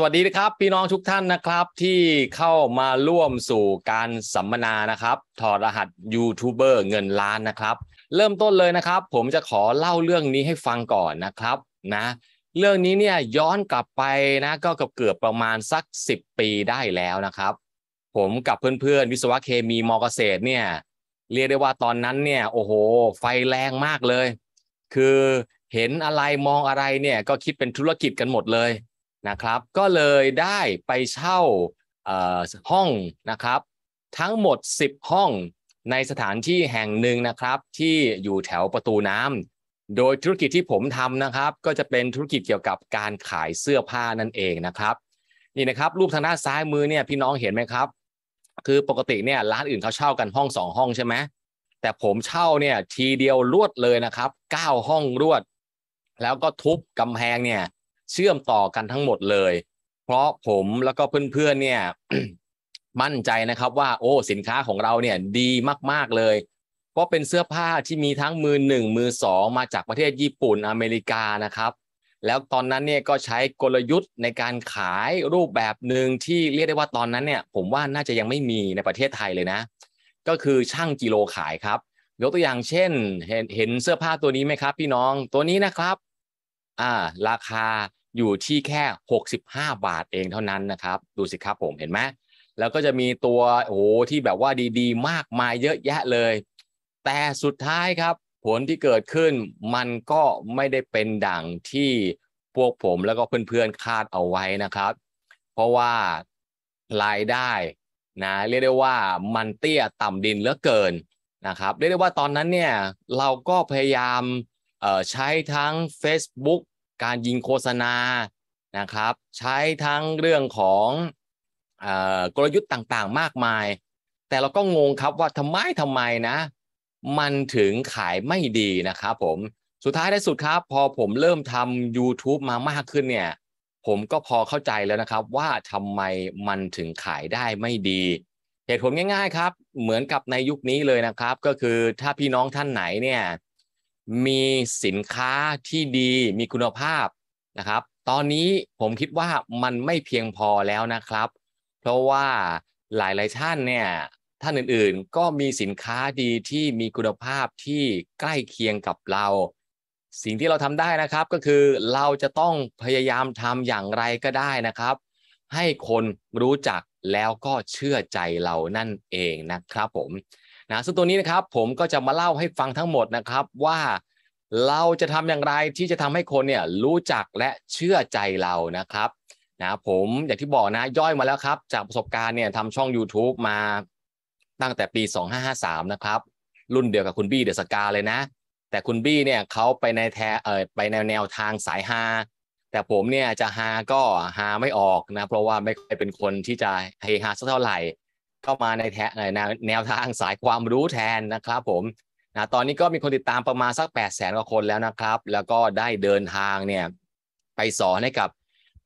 สวัสดีนะครับ พี่น้องทุกท่านนะครับ ที่เข้ามาร่วมสู่การสัมมนานะครับถอดรหัสยูทูบเบอร์เงินล้านนะครับ เริ่มต้นเลยนะครับ ผมจะขอเล่าเรื่องนี้ให้ฟังก่อนนะครับนะเรื่องนี้เนี่ยย้อนกลับไปนะก็เกือบเกือบประมาณสัก 10 ปีได้แล้วนะครับ ผมกับเพื่อนๆ วิศวะเคมีมอเกษตรเนี่ยเรียกได้ว่าตอนนั้นเนี่ยโอ้โห ไฟแรงมากเลย คือเห็นอะไรมองอะไรเนี่ยก็คิดเป็นธุรกิจกันหมดเลยนะครับก็เลยได้ไปเช่าห้อง นะครับ ทั้งหมด 10 ห้องในสถานที่แห่งหนึ่งนะครับที่อยู่แถวประตูน้ำโดยธุรกิจที่ผมทำนะครับ ก็จะเป็นธุรกิจเกี่ยวกับการขายเสื้อผ้านั่น เองนะครับนี่นะครับ รูปทางด้านซ้ายมือเนี่ยพี่น้องเห็นไหมครับคือปกติเนี่ยร้านอื่นเขาเช่ากันห้องสองห้องใช่ไหมแต่ผมเช่าเนี่ยทีเดียวรวดเลยนะครับ9ห้องรวดแล้วก็ทุบกำแพงเนี่ยเชื่อมต่อกันทั้งหมดเลย เพราะผมแล้วก็เพื่อน ๆเนี่ย มั่นใจนะครับ ว่าโอ้สินค้าของเราเนี่ย ดีมาก ๆ เลย ก็เป็นเสื้อผ้าที่มีทั้งมือหนึ่งมือสองมาจากประเทศญี่ปุ่นอเมริกานะครับ แล้วตอนนั้นเนี่ยก็ใช้กลยุทธ์ในการขายรูปแบบหนึ่งที่เรียกได้ว่าตอนนั้นเนี่ย ผมว่าน่าจะยังไม่มีในประเทศไทยเลยนะ ก็คือช่างกิโลขายครับยกตัวอย่างเช่นเห็นเห็นเสื้อผ้าตัวนี้ไหมครับ พี่น้องตัวนี้นะครับ อ่า ราคาอยู่ที่แค่ 65 บาทเองเท่านั้นนะครับ ดูสิครับผมเห็นไหม แล้วก็จะมีตัว โอ้โห ที่แบบว่าดีๆ มากมายเยอะแยะเลย แต่สุดท้ายครับ ผลที่เกิดขึ้นมันก็ไม่ได้เป็นดังที่พวกผมแล้วก็เพื่อนๆ คาดเอาไว้นะครับ เพราะว่ารายได้นะเรียกได้ว่ามันเตี้ยต่ำดินเหลือเกินนะครับ เรียกได้ว่าตอนนั้นเนี่ยเราก็พยายามใช้ทั้ง Facebook การยิงโฆษณานะครับใช้ทั้งเรื่องของกลยุทธ์ต่างๆ มากมาย แต่เราก็งงครับว่าทำไมทำไมนะ มันถึงขายไม่ดีนะครับผมสุดท้ายที่สุดครับ พอผมเริ่มทำ YouTube มามากขึ้นเนี่ยผมก็พอเข้าใจแล้วนะครับ ว่าทำไมมันถึงขายได้ไม่ดีเหตุผลง่าย ๆ ครับ เหมือนกับในยุคนี้เลยนะครับ ก็คือถ้าพี่น้องท่านไหนเนี่ยมีสินค้าที่ดี มีคุณภาพนะครับ ตอนนี้ผมคิดว่ามันไม่เพียงพอแล้วนะครับ เพราะว่าหลายๆท่านเนี่ยท่านอื่นๆก็มีสินค้าดีที่มีคุณภาพที่ใกล้เคียงกับเรา สิ่งที่เราทำได้นะครับ ก็คือเราจะต้องพยายามทำอย่างไรก็ได้นะครับ ให้คนรู้จักแล้วก็เชื่อใจเรานั่นเองนะครับผมนะซึ่งตัวนี้นะครับผมก็จะมาเล่าให้ฟังทั้งหมดนะครับว่าเราจะทำอย่างไรที่จะทำให้คนเนี่ยรู้จักและเชื่อใจเรานะครับนะผมอย่างที่บอกนะย่อยมาแล้วครับจากประสบการณ์เนี่ยทำช่อง YouTube มาตั้งแต่ปี 2553นะครับรุ่นเดียวกับคุณบี้เดอะสกาเลยนะแต่คุณบี้เนี่ยเขาไปในแทเออไปในแนวทางสายฮาแต่ผมเนี่ยจะฮาก็ฮาไม่ออกนะเพราะว่าไม่เคยเป็นคนที่จะเฮฮาสักเท่าไหร่เข้ามาในแทในแนวทาง สายความรู้แทนนะครับผมนะตอนนี้ก็มีคนติดตามประมาณสัก 8 0 0แสนกว่าคนแล้วนะครับ แล้วก็ได้เดินทางเนี่ยไปสอนให้กับ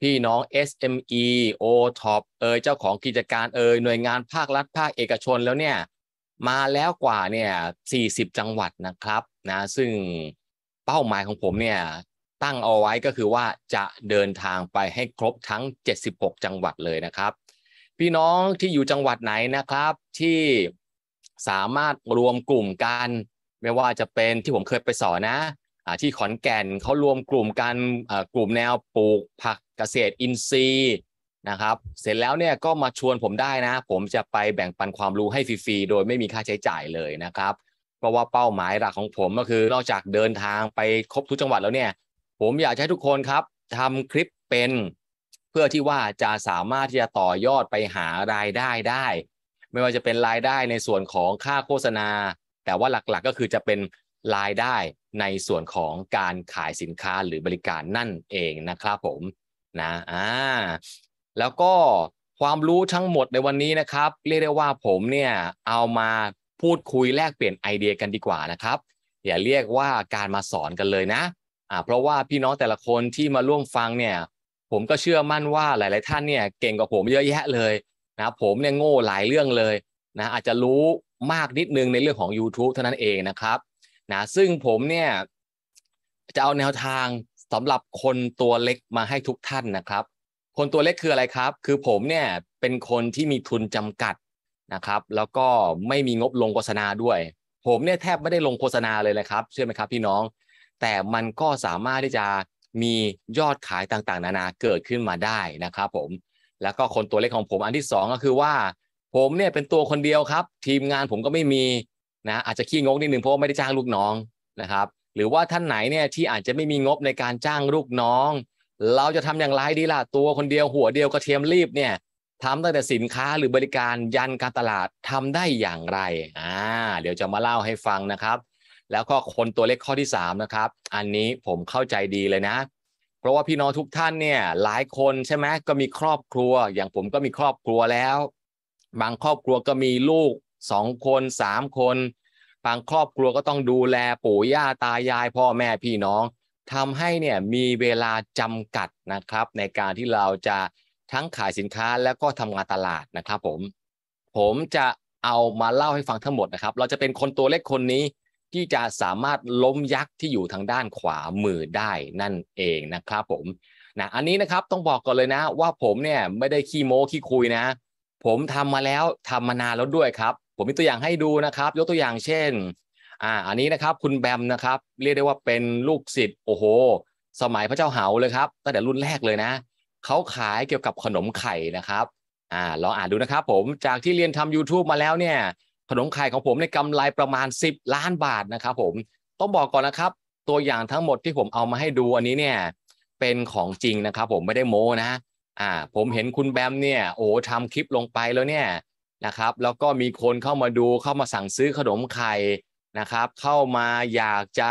พี่น้อง SME o t o p เอยเจ้าของกิจการเอยหน่วยงานภาครัฐภาคเอกชนแล้วเนี่ยมาแล้วกว่าเนี่ย40จังหวัดนะครับนะซึ่งเป้าหมายของผมเนี่ยตั้งเอาไว้ก็คือว่าจะเดินทางไปให้ครบทั้ง 76จังหวัดเลยนะครับพี่น้องที่อยู่จังหวัดไหนนะครับ ที่สามารถรวมกลุ่มกัน ไม่ว่าจะเป็นที่ผมเคยไปสอนนะที่ขอนแก่นเขารวมกลุ่มกันกลุ่มแนวปลูกผักเกษตรอินทรีย์นะครับ เสร็จแล้วเนี่ยก็มาชวนผมได้นะ ผมจะไปแบ่งปันความรู้ให้ฟรีๆโดยไม่มีค่าใช้จ่ายเลยนะครับเพราะว่าเป้าหมายหลักของผมก็คือนอกจากเดินทางไปครบทุกจังหวัดแล้วเนี่ย ผมอยากให้ทุกคนครับทำคลิปเป็นเพื่อที่ว่าจะสามารถที่จะต่อยอดไปหารายได้ได้ ไม่ว่าจะเป็นรายได้ในส่วนของค่าโฆษณา แต่ว่าหลักๆ ก็คือจะเป็นรายได้ในส่วนของการขายสินค้าหรือบริการนั่นเอง นะครับ ผมนะอ่าแล้วก็ความรู้ทั้งหมดในวันนี้นะครับ เรียกได้ว่าผมเนี่ย เอามาพูดคุยแลกเปลี่ยนไอเดียกันดีกว่านะครับ อย่าเรียกว่าการมาสอนกันเลยนะอ่าเพราะว่าพี่น้องแต่ละคนที่มาร่วมฟังเนี่ยผมก็เชื่อมั่นว่าหลาย ๆ ท่านเนี่ย เก่งกว่าผมเยอะแยะเลยนะผมเนี่ยโง่หลายเรื่องเลยนะอาจจะรู้มากนิดนึงในเรื่องของ YouTube เท่านั้นเองนะครับนะซึ่งผมเนี่ยจะเอาแนวทางสำหรับคนตัวเล็กมาให้ทุกท่านนะครับ คนตัวเล็กคืออะไรครับ คือผม เนี่ยเป็นคนที่มีทุนจำกัดนะครับ แล้วก็ไม่มีงบลงโฆษณาด้วย ผมเนี่ยแทบไม่ได้ลงโฆษณาเลยนะครับ เชื่อไหมครับ พี่น้อง แต่มันก็สามารถที่จะมียอดขายต่างๆ นานาเกิดขึ้นมาได้นะครับผมแล้วก็คนตัวเล็กของผมอันที่ 2 ก็คือว่า ผมเนี่ยเป็นตัวคนเดียวครับ ทีมงานผมก็ไม่มีนะอาจจะขี้งกนิดนึงเพราะว่าไม่ได้จ้างลูกน้องนะครับ หรือว่าท่านไหนเนี่ยที่อาจจะไม่มีงบในการจ้างลูกน้อง เราจะทำอย่างไรดีล่ะตัวคนเดียว หัวเดียวกระเทียมรีบเนี่ยทำตั้งแต่สินค้าหรือบริการยันการตลาดทำได้อย่างไรอ่าเดี๋ยวจะมาเล่าให้ฟังนะครับแล้วก็คนตัวเล็กข้อที่3นะครับอันนี้ผมเข้าใจดีเลยนะ เพราะว่าพี่น้องทุกท่านเนี่ยหลายคนใช่ไหมก็มีครอบครัว อย่างผมก็มีครอบครัวแล้ว บางครอบครัวก็มีลูกสองคนสามคน บางครอบครัวก็ต้องดูแลปู่ย่าตายายพ่อแม่พี่น้องทำให้เนี่ยมีเวลาจำกัดนะครับ ในการที่เราจะทั้งขายสินค้าแล้วก็ทำงานตลาดนะครับผมผมจะเอามาเล่าให้ฟังทั้งหมดนะครับเราจะเป็นคนตัวเล็กคนนี้ที่จะสามารถล้มยักษ์ที่อยู่ทางด้านขวามือได้นั่นเองนะครับผมนะอันนี้นะครับต้องบอกก่อนเลยนะว่าผมเนี่ยไม่ได้ขี้โม้ขี้คุยนะ ผมทำมาแล้วทำมานานแล้วด้วยครับ ผมมีตัวอย่างให้ดูนะครับ ยกตัวอย่างเช่นอ่าอันนี้นะครับคุณแบมนะครับเรียกได้ว่าเป็นลูกศิษย์โอ้โห สมัยพระเจ้าเหาเลยครับตั้งแต่รุ่นแรกเลยนะเขาขายเกี่ยวกับขนมไข่นะครับอ่าลองอ่านดูนะครับ ผมจากที่เรียนทำ YouTube มาแล้วเนี่ยขนมไข่ของผมในกำไรประมาณ 10 ล้านบาทนะครับผมต้องบอกก่อนนะครับตัวอย่างทั้งหมดที่ผมเอามาให้ดูอันนี้เนี่ยเป็นของจริงนะครับ ผมไม่ได้โม้นะอ่าผมเห็นคุณแบมเนี่ย โอ้ทำคลิปลงไปแล้วเนี่ยนะครับแล้วก็มีคนเข้ามาดูเข้ามาสั่งซื้อขนมไข่นะครับเข้ามาอยากจะ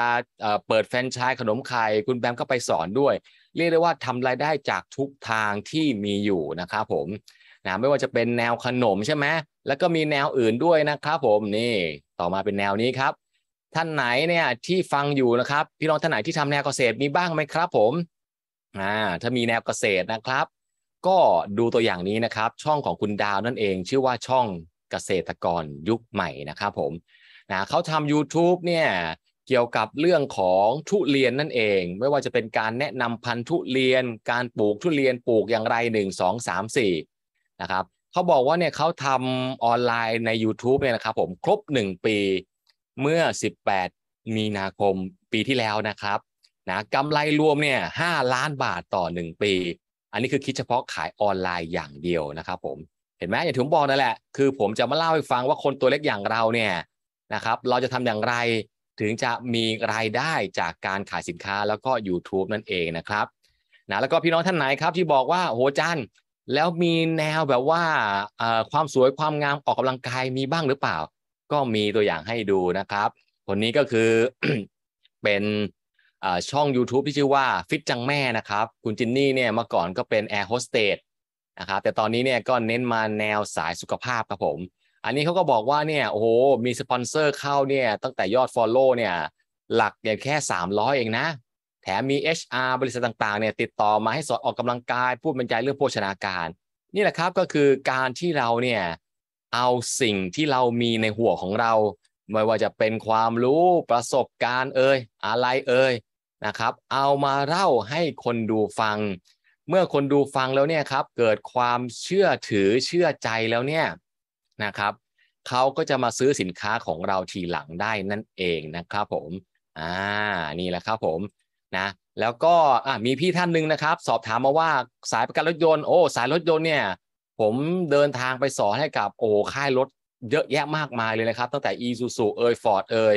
เปิดแฟรนไชส์ขนมไข่คุณแบมก็ไปสอนด้วย เรียกได้ว่าทำรายได้จากทุกทางที่มีอยู่นะครับผมนะไม่ว่าจะเป็นแนวขนมใช่ไหมแล้วก็มีแนวอื่นด้วยนะครับ ผมนี่ ต่อมาเป็นแนวนี้ครับ ท่านไหนเนี่ยที่ฟังอยู่นะครับ พี่น้องท่านไหนที่ทำแนวเกษตรมีบ้างไหมครับผมอ่าถ้ามีแนวเกษตรนะครับ ก็ดูตัวอย่างนี้นะครับ ช่องของคุณดาวนั่นเองชื่อว่าช่องเกษตรกรยุคใหม่นะครับผมนะเขาทำ YouTube เนี่ยเกี่ยวกับเรื่องของทุเรียนนั่นเอง ไม่ว่าจะเป็นการแนะนำพันธุ์ทุเรียนการปลูกทุเรียนปลูกอย่างไร1 2 3 4นะครับเขาบอกว่าเนี่ยเขาทำออนไลน์ใน YouTube เนี่ยนะครับผมครบ 1 ปีเมื่อ 18 มีนาคมปีที่แล้วนะครับนะกำไรรวมเนี่ย5ล้านบาทต่อ 1 ปี อันนี้คือคิดเฉพาะขายออนไลน์อย่างเดียวนะครับผมเห็นไหมอย่างที่ผมบอกนั่นแหละ คือผมจะมาเล่าให้ฟังว่าคนตัวเล็กอย่างเราเนี่ยนะครับเราจะทำอย่างไรถึงจะมีรายได้จากการขายสินค้าแล้วก็ YouTube นั่นเองนะครับนะแล้วก็พี่น้องท่านไหนครับที่บอกว่าโหจันแล้วมีแนวแบบว่าความสวยความงามออกกำลังกายมีบ้างหรือเปล่า ก็มีตัวอย่างให้ดูนะครับคนนี้ก็คือเป็นช่อง YouTube ที่ชื่อว่าฟิตจังแม่นะครับ คุณจินนี่เนี่ยเมื่อก่อนก็เป็น แอร์โฮสเตสนะครับแต่ตอนนี้เนี่ยก็เน้นมาแนวสายสุขภาพครับผม อันนี้เขาก็บอกว่า เนี่ยโอ้โห มีสปอนเซอร์เข้าเนี่ยตั้งแต่ยอด Follow เนี่ยหลักเยีางแค่ 300 เองนะแถมมี HR บริษัทต่างๆเนี่ย ติดต่อมาให้สอนออกกำลังกาย พูดบรรยายเรื่องโภชนาการ นี่ แหละครับก็คือการที่เราเนี่ย เอาสิ่งที่เรามีในหัวของเรา ไม่ว่าจะเป็นความรู้ประสบการณ์ เอ่ยอะไรเอ่ยนะครับ เอามาเล่าให้คนดูฟัง เมื่อคนดูฟังแล้วเนี่ยครับเกิดความเชื่อถือเชื่อใจแล้วเนี่ยนะครับเขาก็จะมาซื้อสินค้าของเราทีหลังได้นั่นเองนะครับ ผมอ่านี่แหละครับ ผมนะแล้วก็มีพี่ท่านหนึ่งนะครับสอบถามมาว่าสายประกันรถยนต์โอ้สายรถยนต์เนี่ยผมเดินทางไปสอนให้กับโอ้ค่ายรถเยอะแยะมากมายเลยนะครับ ตั้งแต่ i s u z u เอย Ford เอย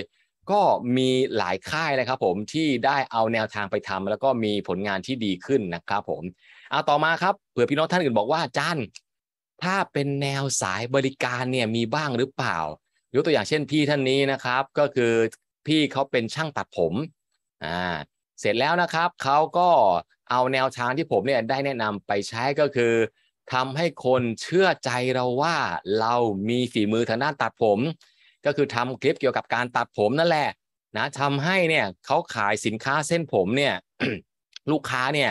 ก็มีหลายค่ายนะครับผมที่ได้เอาแนวทางไปทำ แล้วก็มีผลงานที่ดีขึ้นนะครับผมเอาต่อมาครับเผื่อพี่น้องท่านอื่นบอกว่าจันถ้าเป็นแนวสายบริการเนี่ยมีบ้างหรือเปล่า ยกตัวอย่างเช่น พี่ท่านนี้นะครับก็คือพี่เขาเป็นช่างตัดผมอ่าเสร็จแล้วนะครับเขาก็เอาแนวทางที่ผมเนี่ยได้แนะนำไปใช้ก็คือทำให้คนเชื่อใจเราว่า เรามีฝีมือทางด้านตัดผม ก็คือทำคลิปเกี่ยวกับการตัดผมนั่นแหละนะทำให้เนี่ยเขาขายสินค้าเส้นผมเนี่ยลูกค้าเนี่ย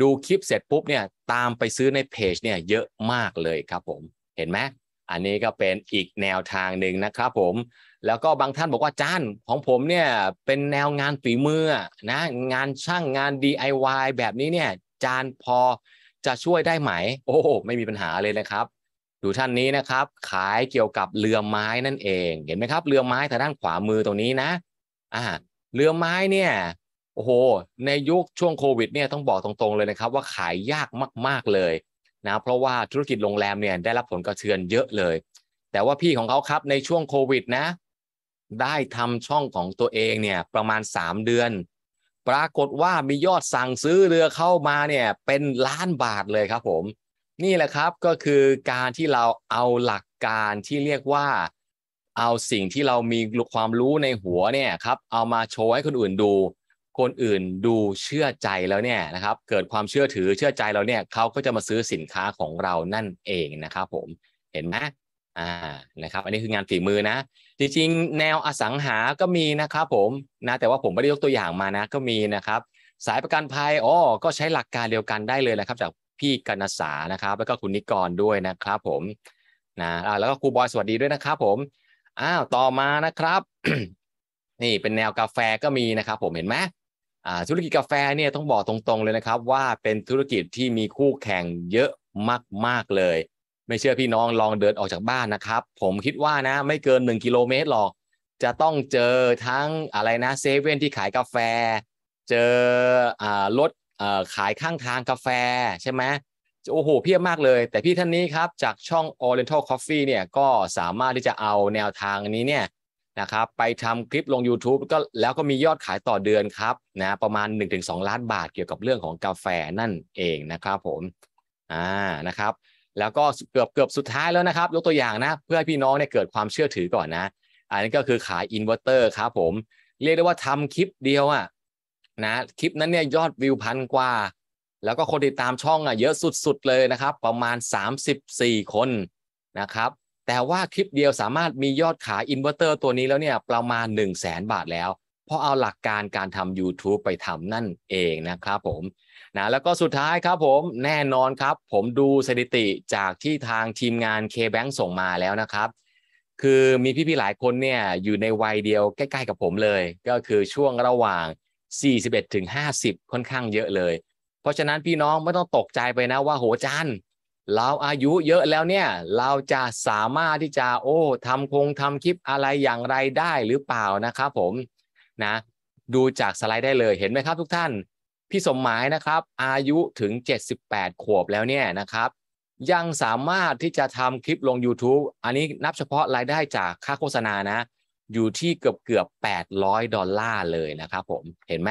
ดูคลิปเสร็จปุ๊บเนี่ยตามไปซื้อในเพจเนี่ยเยอะมากเลยครับผม เห็นไหมอันนี้ก็เป็นอีกแนวทางหนึ่งนะครับผมแล้วก็บางท่านบอกว่าจานของผมเนี่ยเป็นแนวงานฝีมือนะงานช่างงาน DIY แบบนี้เนี่ย จานพอจะช่วยได้ไหม โอ้ไม่มีปัญหาเลยนะครับ ดูท่านนี้นะครับ ขายเกี่ยวกับเรือไม้นั่นเองเห็นไหมครับเรือไม้ทางด้านขวามือตรงนี้นะ อ่า เรือไม้เนี่ยโอ้โหในยุคช่วงโควิดเนี่ยต้องบอกตรง ๆเลยนะครับว่าขายยากมากๆเลยนะ เพราะว่าธุรกิจโรงแรมเนี่ย ได้รับผลกระเทือนเยอะเลย แต่ว่าพี่ของเขาครับในช่วงโควิดนะได้ทำช่องของตัวเอง เนี่ย ประมาณ 3 เดือน ปรากฏว่ามียอดสั่งซื้อเรือเข้ามาเนี่ยเป็นล้านบาทเลยครับผมนี่แหละครับก็คือการที่เราเอาหลักการที่เรียกว่า เอาสิ่งที่เรามีความรู้ในหัวเนี่ยครับเอามาโชว์ให้คนอื่นดู คนอื่นดูเชื่อใจแล้วเนี่ยนะครับ เกิดความเชื่อถือเชื่อใจเราเนี่ยเขาก็จะมาซื้อสินค้าของเรานั่นเองนะครับผมเห็นไหม่านะครับอันนี้คืองานฝีมือนะ จริงๆ แนวอสังหาก็มีนะครับผมนะแต่ว่าผมไม่ได้ยกตัวอย่างมานะก็มีนะครับสายประกันภัยอ๋อก็ใช้หลักการเดียวกันได้เลยนะครับจากพี่กนสานะครับ แล้วก็คุณนิกรด้วยนะครับผมนะแล้วก็ครูบอยสวัสดีด้วยนะครับผมอ้าวต่อมานะครับ นี่เป็นแนวกาแฟก็มีนะครับผมเห็นไหมธุรกิจกาแฟเนี่ยต้องบอกตรงๆเลยนะครับ ว่าเป็นธุรกิจที่มีคู่แข่งเยอะมากๆเลยไม่เชื่อพี่น้องลองเดินออกจากบ้านนะครับผมคิดว่านะไม่เกิน 1 กิโลเมตรหรอก จะต้องเจอทั้งอะไรนะเซเว่นที่ขายกาแฟเจอรถขายข้างทางกาแฟใช่ไหมโอ้โห เพียบมากเลยแต่พี่ท่านนี้ครับจากช่อง Oriental Coffee เนี่ยก็สามารถที่จะเอาแนวทางนี้เนี่ยนะครับ ไปทำคลิปลง YouTube ก็แล้วก็มียอดขายต่อเดือนครับนะประมาณ 1-2 ล้านบาทเกี่ยวกับเรื่องของกาแฟนั่นเองนะครับผมอ่านะครับแล้วก็เกือบเกือบสุดท้ายแล้วนะครับ ยกตัวอย่างนะ เพื่อให้พี่น้องเนี่ยเกิดความเชื่อถือก่อนนะอันนี้ก็คือขายอินเวอร์เตอร์ครับผมเรียกได้ว่าทำคลิปเดียวอะนะ คลิปนั้นเนี่ยยอดวิวพันกว่า แล้วก็คนติดตามช่องอะเยอะสุดๆเลยนะครับประมาณ 34 คนนะครับ แต่ว่าคลิปเดียวสามารถมียอดขายอินเวอร์เตอร์ตัวนี้แล้วเนี่ยประมาณ1 0 0 0 0แบาทแล้วพราะเอาหลักการการทำ YouTube ไปทำนั่นเองนะครับผมนะแล้วก็สุดท้ายครับผมแน่นอนครับ ผมดูสถิติจากที่ทางทีมงาน K-Bank ส่งมาแล้วนะครับ คือมีพี่ๆ หลายคนเนี่ยอยู่ในวัยเดียวใกล้ๆ กับผมเลย ก็คือช่วงระหว่าง 41 ถึง 50 ค่อนข้างเยอะเลย เพราะฉะนั้นพี่น้องไม่ต้องตกใจไปนะว่า โหจัน เราอายุเยอะแล้วเนี่ย เราจะสามารถที่จะโอ้ทำคงทำคลิปอะไรอย่างไรได้หรือเปล่านะครับผมนะดูจากสไลด์ได้เลยเห็นไหมครับ ทุกท่านพี่สมหมายนะครับอายุถึง 78 ขวบ แล้วเนี่ยนะครับยังสามารถที่จะทำคลิปลง YouTube อันนี้นับเฉพาะรายได้จากค่าโฆษณานะอยู่ที่เกือบเกือบ800 ดอลลาร์เลยนะครับผมเห็นไหม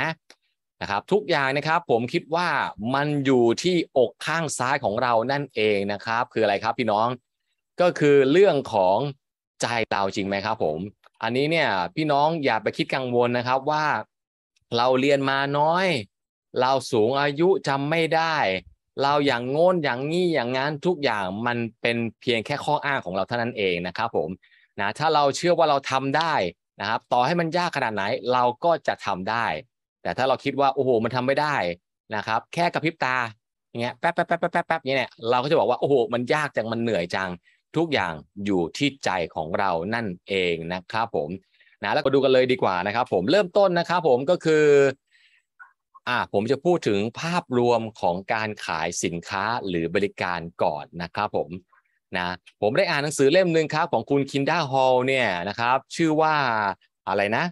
นะครับทุกอย่างนะครับผม คิดว่ามันอยู่ที่อกข้างซ้ายของเรานั่นเองนะครับคืออะไรครับพี่น้อง ก็คือเรื่องของใจเราจริงไหมครับผมอันนี้เนี่ยพี่น้องอย่าไปคิดกังวลนะครับว่าเราเรียนมาน้อย เราสูงอายุจำไม่ได้ เราอย่างโง่นอย่างงี้อย่างงั้นทุกอย่างมันเป็นเพียงแค่ข้ออ้าง ของเราเท่านั้นเองนะครับผมนะถ้าเราเชื่อว่าเราทำได้นะครับ ต่อให้มันยากขนาดไหนเราก็จะทำได้ แต่ถ้าเราคิดว่าโอ้โห มันทำไม่ได้นะครับ แค่กระพริบตาอย่างเงี้ยแป๊บแป๊บแป๊บแป๊บแป๊บเนี่ยเราก็จะบอกว่าโอ้โหมันยากจังมันเหนื่อยจังทุกอย่างอยู่ที่ใจของเรานั่นเองนะครับผมนะแล้วก็ดูกันเลยดีกว่านะครับผมเริ่มต้นนะครับผมก็คืออ่าผมจะพูดถึงภาพรวมของการขายสินค้าหรือบริการก่อนนะครับผมนะผมได้อ่านหนังสือเล่มหนึ่งครับของคุณคินดาฮอลเนี่ยนะครับ ชื่อว่าอะไรนะ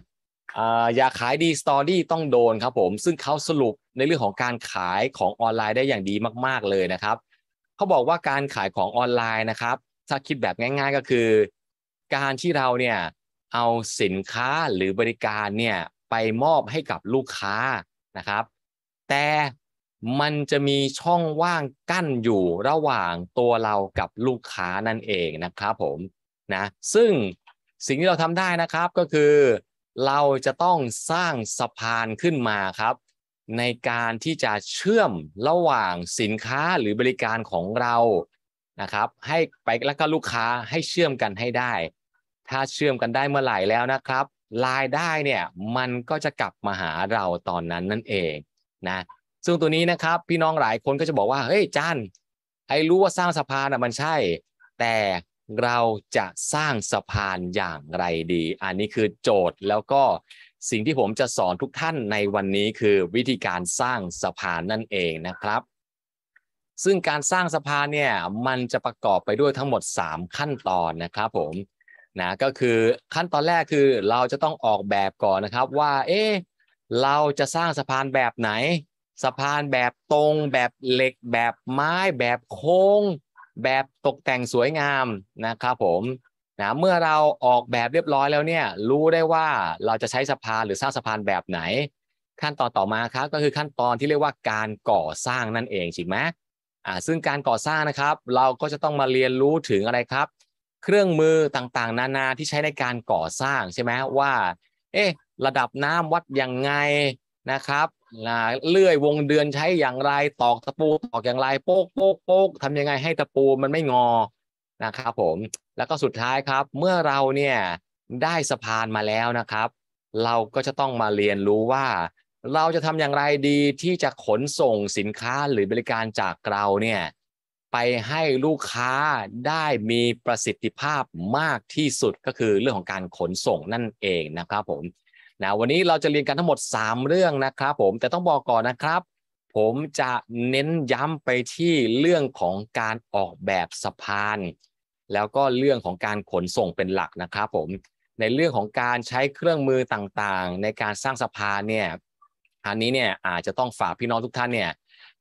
อย่าขายดีสตอรี่ต้องโดนครับผมซึ่งเขาสรุปในเรื่องของการขายของออนไลน์ได้อย่างดีมากๆเลยนะครับ เขาบอกว่าการขายของออนไลน์นะครับถ้าคิดแบบง่ายๆก็คือ การที่เราเนี่ยเอาสินค้าหรือบริการเนี่ยไปมอบให้กับลูกค้านะครับ แต่มันจะมีช่องว่างกั้นอยู่ระหว่างตัวเรากับลูกค้านั่นเองนะครับผมนะซึ่งสิ่งที่เราทำได้นะครับก็คือเราจะต้องสร้างสะพานขึ้นมาครับ ในการที่จะเชื่อมระหว่างสินค้าหรือบริการของเรานะครับให้ไปแล้วก็ลูกค้าให้เชื่อมกันให้ได้ ถ้าเชื่อมกันได้เมื่อไหร่แล้วนะครับรายได้เนี่ยมันก็จะกลับมาหาเราตอนนั้นนั่นเองนะซึ่งตัวนี้นะครับพี่น้องหลายคนก็จะบอกว่าเฮ้ยจันไอ้รู้ว่าสร้างสะพานอ่ะมันใช่ แต่เราจะสร้างสะพานอย่างไรดี อันนี้คือโจทย์แล้วก็สิ่งที่ผมจะสอนทุกท่านในวันนี้คือวิธีการสร้างสะพานนั่นเองนะครับซึ่งการสร้างสะพานเนี่ยมันจะประกอบไปด้วยทั้งหมด 3 ขั้นตอนนะครับผมนะก็คือขั้นตอนแรกคือเราจะต้องออกแบบก่อนนะครับว่าเอ๊เราจะสร้างสะพานแบบไหน สะพานแบบตรงแบบเหล็ก แบบไม้ แบบโค้ง แบบตกแต่งสวยงามนะครับผมนะเมื่อเราออกแบบเรียบร้อยแล้วเนี่ยรู้ได้ว่าเราจะใช้สะพานหรือสร้างสะพานแบบไหน ขั้นตอนต่อมาครับก็คือขั้นตอนที่เรียกว่าการก่อสร้างนั่นเองใช่ไหมอ่า ซึ่งการก่อสร้างนะครับ เราก็จะต้องมาเรียนรู้ถึงอะไรครับ เครื่องมือต่างๆนานาที่ใช้ในการก่อสร้างใช่ไหมว่า เอ๊ะ ระดับน้ำวัดยังไงนะครับเลื่อยวงเดือนใช้อย่างไรตอกตะปูตอกอย่างไร โป๊กโป๊กโป๊กทำยังไงให้ตะปูมันไม่งอนะครับผม แล้วก็สุดท้ายครับ เมื่อเราเนี่ยได้สะพานมาแล้วนะครับ เราก็จะต้องมาเรียนรู้ว่าเราจะทำอย่างไรดีที่จะขนส่งสินค้าหรือบริการจากเราเนี่ยไปให้ลูกค้าได้มีประสิทธิภาพมากที่สุดก็คือเรื่องของการขนส่งนั่นเองนะครับผมนะวันนี้เราจะเรียนกันทั้งหมด 3 เรื่องนะครับผมแต่ต้องบอกก่อนนะครับ ผมจะเน้นย้ำไปที่เรื่องของการออกแบบสะพาน แล้วก็เรื่องของการขนส่งเป็นหลักนะครับผมในเรื่องของการใช้เครื่องมือต่าง ๆ ในการสร้างสะพานเนี่ยรั้งนี้เนี่ยอาจจะต้องฝากพี่น้องทุกท่านเนี่ย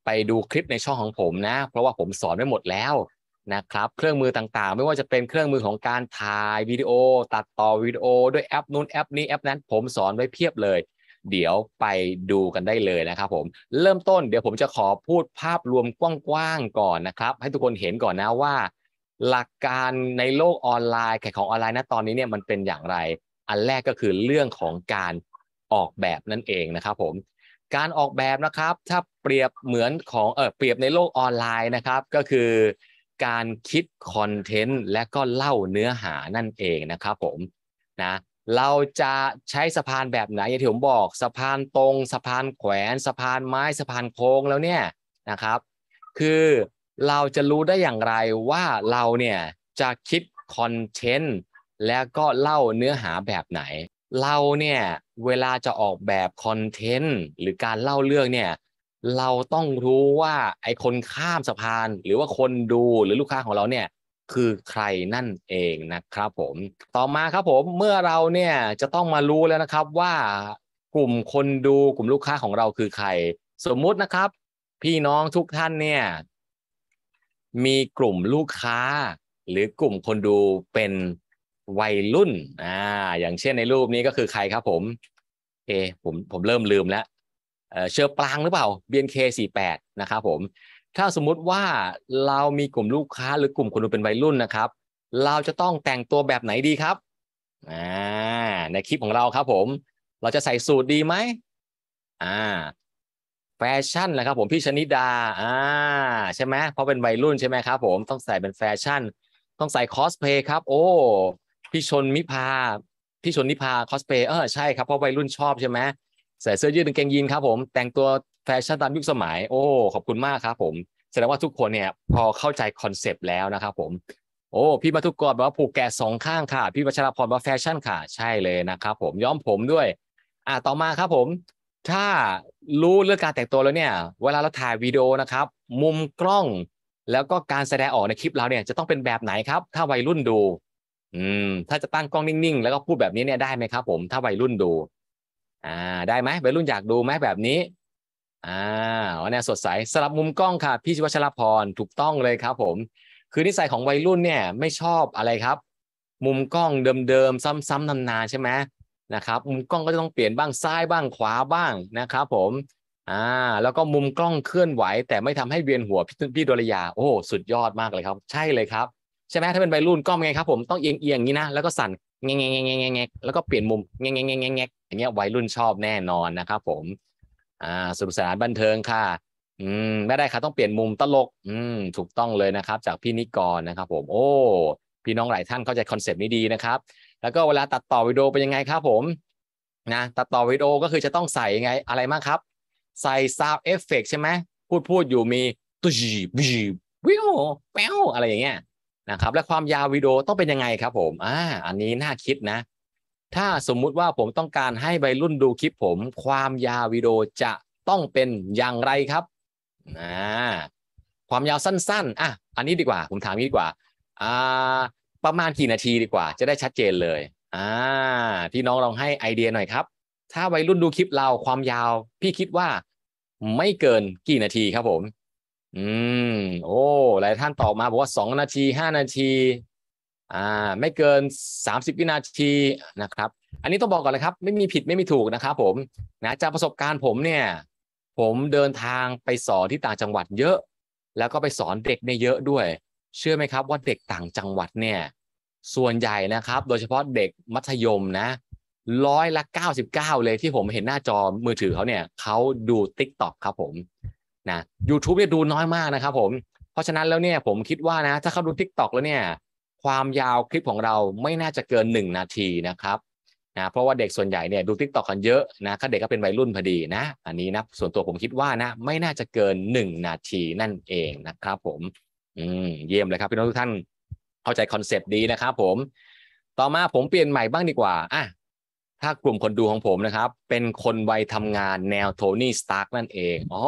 ไปดูคลิปในช่องของผมนะ เพราะว่าผมสอนไว้หมดแล้วนะครับเครื่องมือต่างๆ ไม่ว่าจะเป็นเครื่องมือของการถ่ายวิดีโอ ตัดต่อวิดีโอด้วยแอปนู้นแอปนี้แอปนั้น ผมสอนไว้เพียบเลยเดี๋ยวไปดูกันได้เลยนะครับผมเริ่มต้นเดี๋ยวผมจะขอพูดภาพรวมกว้างๆก่อนนะครับให้ทุกคนเห็นก่อนนะว่า หลักการในโลกออนไลน์แข่ของออนไลน์นะตอนนี้เนี่ยมันเป็นอย่างไรอันแรกก็คือเรื่องของการออกแบบนั่นเองนะครับผมการออกแบบนะครับถ้าเปรียบเหมือนของเออเปรียบในโลกออนไลน์นะครับ ก็คือ การคิดคอนเทนต์และก็เล่าเนื้อหานั่นเองนะครับผมนะเราจะใช้สะพานแบบไหนอย่างที่ผมบอกสะพานตรงสะพานแขวน สะพานไม้สะพานโค้งแล้วเนี่ยนะครับ คือเราจะรู้ได้อย่างไรว่าเราเนี่ยจะคิด คอนเทนต์แล้วก็เล่าเนื้อหาแบบไหนเราเนี่ยเวลาจะออกแบบคอนเทนต์หรือการเล่าเรื่องเนี่ย เราต้องรู้ว่าไอคนข้ามสะพาน หรือว่าคนดูหรือลูกค้าของเราเนี่ยคือใครนั่นเองนะครับผม ต่อมาครับผมเมื่อเราเนี่ยจะต้องมารู้แล้วนะครับว่ากลุ่มคนดู กลุ่มลูกค้าของเราคือใคร สมมุตินะครับ พี่น้องทุกท่านเนี่ย มีกลุ่มลูกค้า หรือกลุ่มคนดูเป็นวัยรุ่น อ่า อย่างเช่นในรูปนี้ก็คือใครครับ ผม เอผม ผมเริ่มลืมแล้วเชอร์ปลางหรือเปล่า b บ k 4 8นะครับผม ถ้าสมมุติว่าเรามีกลุ่มลูกค้า หรือกลุ่มคนดูเป็นวัยรุ่นนะครับ เราจะต้องแต่งตัวแบบไหนดีครับ อ่า ในคลิปของเราครับ ผม เราจะใส่สูตรดีไหม อ่า แฟชั่นนะครับผมพี่ชนิดา อ่า ใช่ไหมเพราะเป็นวัยรุ่นใช่ไหมครับ ผม ต้องใส่เป็นแฟชั่น ต้องใส่คอสเพย์ครับ โอ้พี่ชนมิพาพี่ชนนิพาคอสเพย์เออใช่ครับเพราะวัยรุ่นชอบใช่ไหมใส่เสื้อยืดกางเกงยีนครับผมแต่งตัวแฟชั่นตามยุคสมัย โอ้ขอบคุณมากครับผมแสดงว่าทุกคนเนี่ยพอเข้าใจคอนเซปต์แล้วนะครับผม โอ้พี่มาทุกกรบอกว่าผูกแกะสองข้างค่ะพี่วัชรพรว่าแฟชั่นค่ะ ใช่เลยนะครับผมย้อมผมด้วยอ่าต่อมาครับผม ถ้ารู้เรื่องการแต่งตัวแล้วเนี่ย เวลาเราถ่ายวิดีโอนะครับมุมกล้อง แล้วก็การแสดงออกในคลิปเราเนี่ยจะต้องเป็นแบบไหนครับถ้าวัยรุ่นดูอืมถ้า จะ ตั้ง กล้อง นิ่ง ๆ แล้วก็พูดแบบนี้เนี่ยได้ไหมครับ ผม ถ้าวัยรุ่นดูอ่าได้ไหมวัยรุ่นอยากดูไหมแบบนี้อ่าวันนี้สดใสสลับมุมกล้องค่ะพี่ชิวัชรพรถูกต้องเลยครับ ผม คือนิสัยของวัยรุ่นเนี่ย ไม่ชอบอะไรครับ มุมกล้องเดิมๆซ้ำๆนานๆใช่ไหมนะครับมุมกล้องก็จะต้องเปลี่ยนบ้างซ้ายบ้างขวาบ้างนะครับผม อ่า แล้วก็มุมกล้องเคลื่อนไหวแต่ไม่ทำให้เวียนหัวพี่พี่ดลยาโอ้สุดยอดมากเลยครับ ใช่เลยครับใช่ไหมถ้าเป็นใบรุ่นก็้อไงครับผมต้องเอียงเอียงนี้นะแล้วก็สั่นแงงแงงแงงแงแล้วก็เปลี่ยนมุมแงงแงงแงงแงงอย่างเงี้ยวัยรุ่นชอบแน่นอนนะครับผม อ่าสนุกสนานบันเทิงค่ะ อืมไม่ได้ครับต้องเปลี่ยนมุมตลก อืม ถูกต้องเลยนะครับจากพี่นิกรนะครับผมโอ้พี่น้องหลายท่านเข้าใจคอนเซปต์นี้ดีนะครับ แล้วก็เวลาตัดต่อวิดีโอเป็นยังไงครับผมนะ ตัดต่อวิดีโอก็คือจะต้องใส่ไงอะไรมากครับ ใส่ซาวเอฟเฟกใช่ไหมพูดพูดอยู่มีตุ๊ยบีวิวแปวอะไรอย่างเงี้ยนะครับและความยาววิดีโอต้องเป็นยังไงครับผมอ่าอันนี้น่าคิดนะถ้าสมมุติว่าผมต้องการให้ใบรุ่นดูคลิปผม ความยาววิดีโอจะต้องเป็นอย่างไรครับนะความยาวสั้น ๆอ่ะอันนี้ดีกว่า ผมถามนี้ดีกว่าอ่า ประมาณกี่นาทีดีกว่า จะได้ชัดเจนเลยอ่าพี่น้องลองให้ไอเดียหน่อยครับ ถ้าวัยรุ่นดูคลิปเราความยาวพี่คิดว่าไม่เกินกี่นาทีครับผมอืมโอ้หลายท่านตอบมาบอกว่าสองนาทีห้านาทีอ่าไม่เกินสามสิบวินาทีนะครับ อันนี้ต้องบอกก่อนเลยครับ ไม่มีผิดไม่มีถูกนะครับ ผมนะจากประสบการณ์ผมเนี่ย ผมเดินทางไปสอนที่ต่างจังหวัดเยอะ แล้วก็ไปสอนเด็กเนี่ยเยอะด้วย เชื่อไหมครับว่าเด็กต่างจังหวัดเนี่ย ส่วนใหญ่นะครับ โดยเฉพาะเด็กมัธยมนะร้อยละเก้าสิบเก้าเลยที่ผมเห็นหน้าจอมือถือเขาเนี่ยเขาดูติต็อกครับผมนะยูทูบเนี่ยดูน้อยมากนะครับผม เพราะฉะนั้นแล้วเนี่ยผมคิดว่านะถ้าเข้าดู Tik t o อกแล้วเนี่ย ความยาวคลิปของเราไม่น่าจะเกิน 1 นาทีนะครับนะเพราะว่าเด็กส่วนใหญ่เนี่ยดู Tik t o อกกันเยอะนะถ้าเด็กก็เป็นวัยรุ่นพอดีนะ อันนี้นะส่วนตัวผมคิดว่านะ ไม่น่าจะเกิน 1 นาทีนั่นเองนะครับ ผมอืมเยี่ยมเลยครับพี่น้องทุกท่านเข้าใจคอนเซปต์ดีนะครับผม ต่อมาผมเปลี่ยนใหม่บ้างดีกว่า อ่ะถ้ากลุ่มคนดูของผมนะครับเป็นคนวัยทำงานแนวโทนี่สตาร์กนั่นเองอ๋อ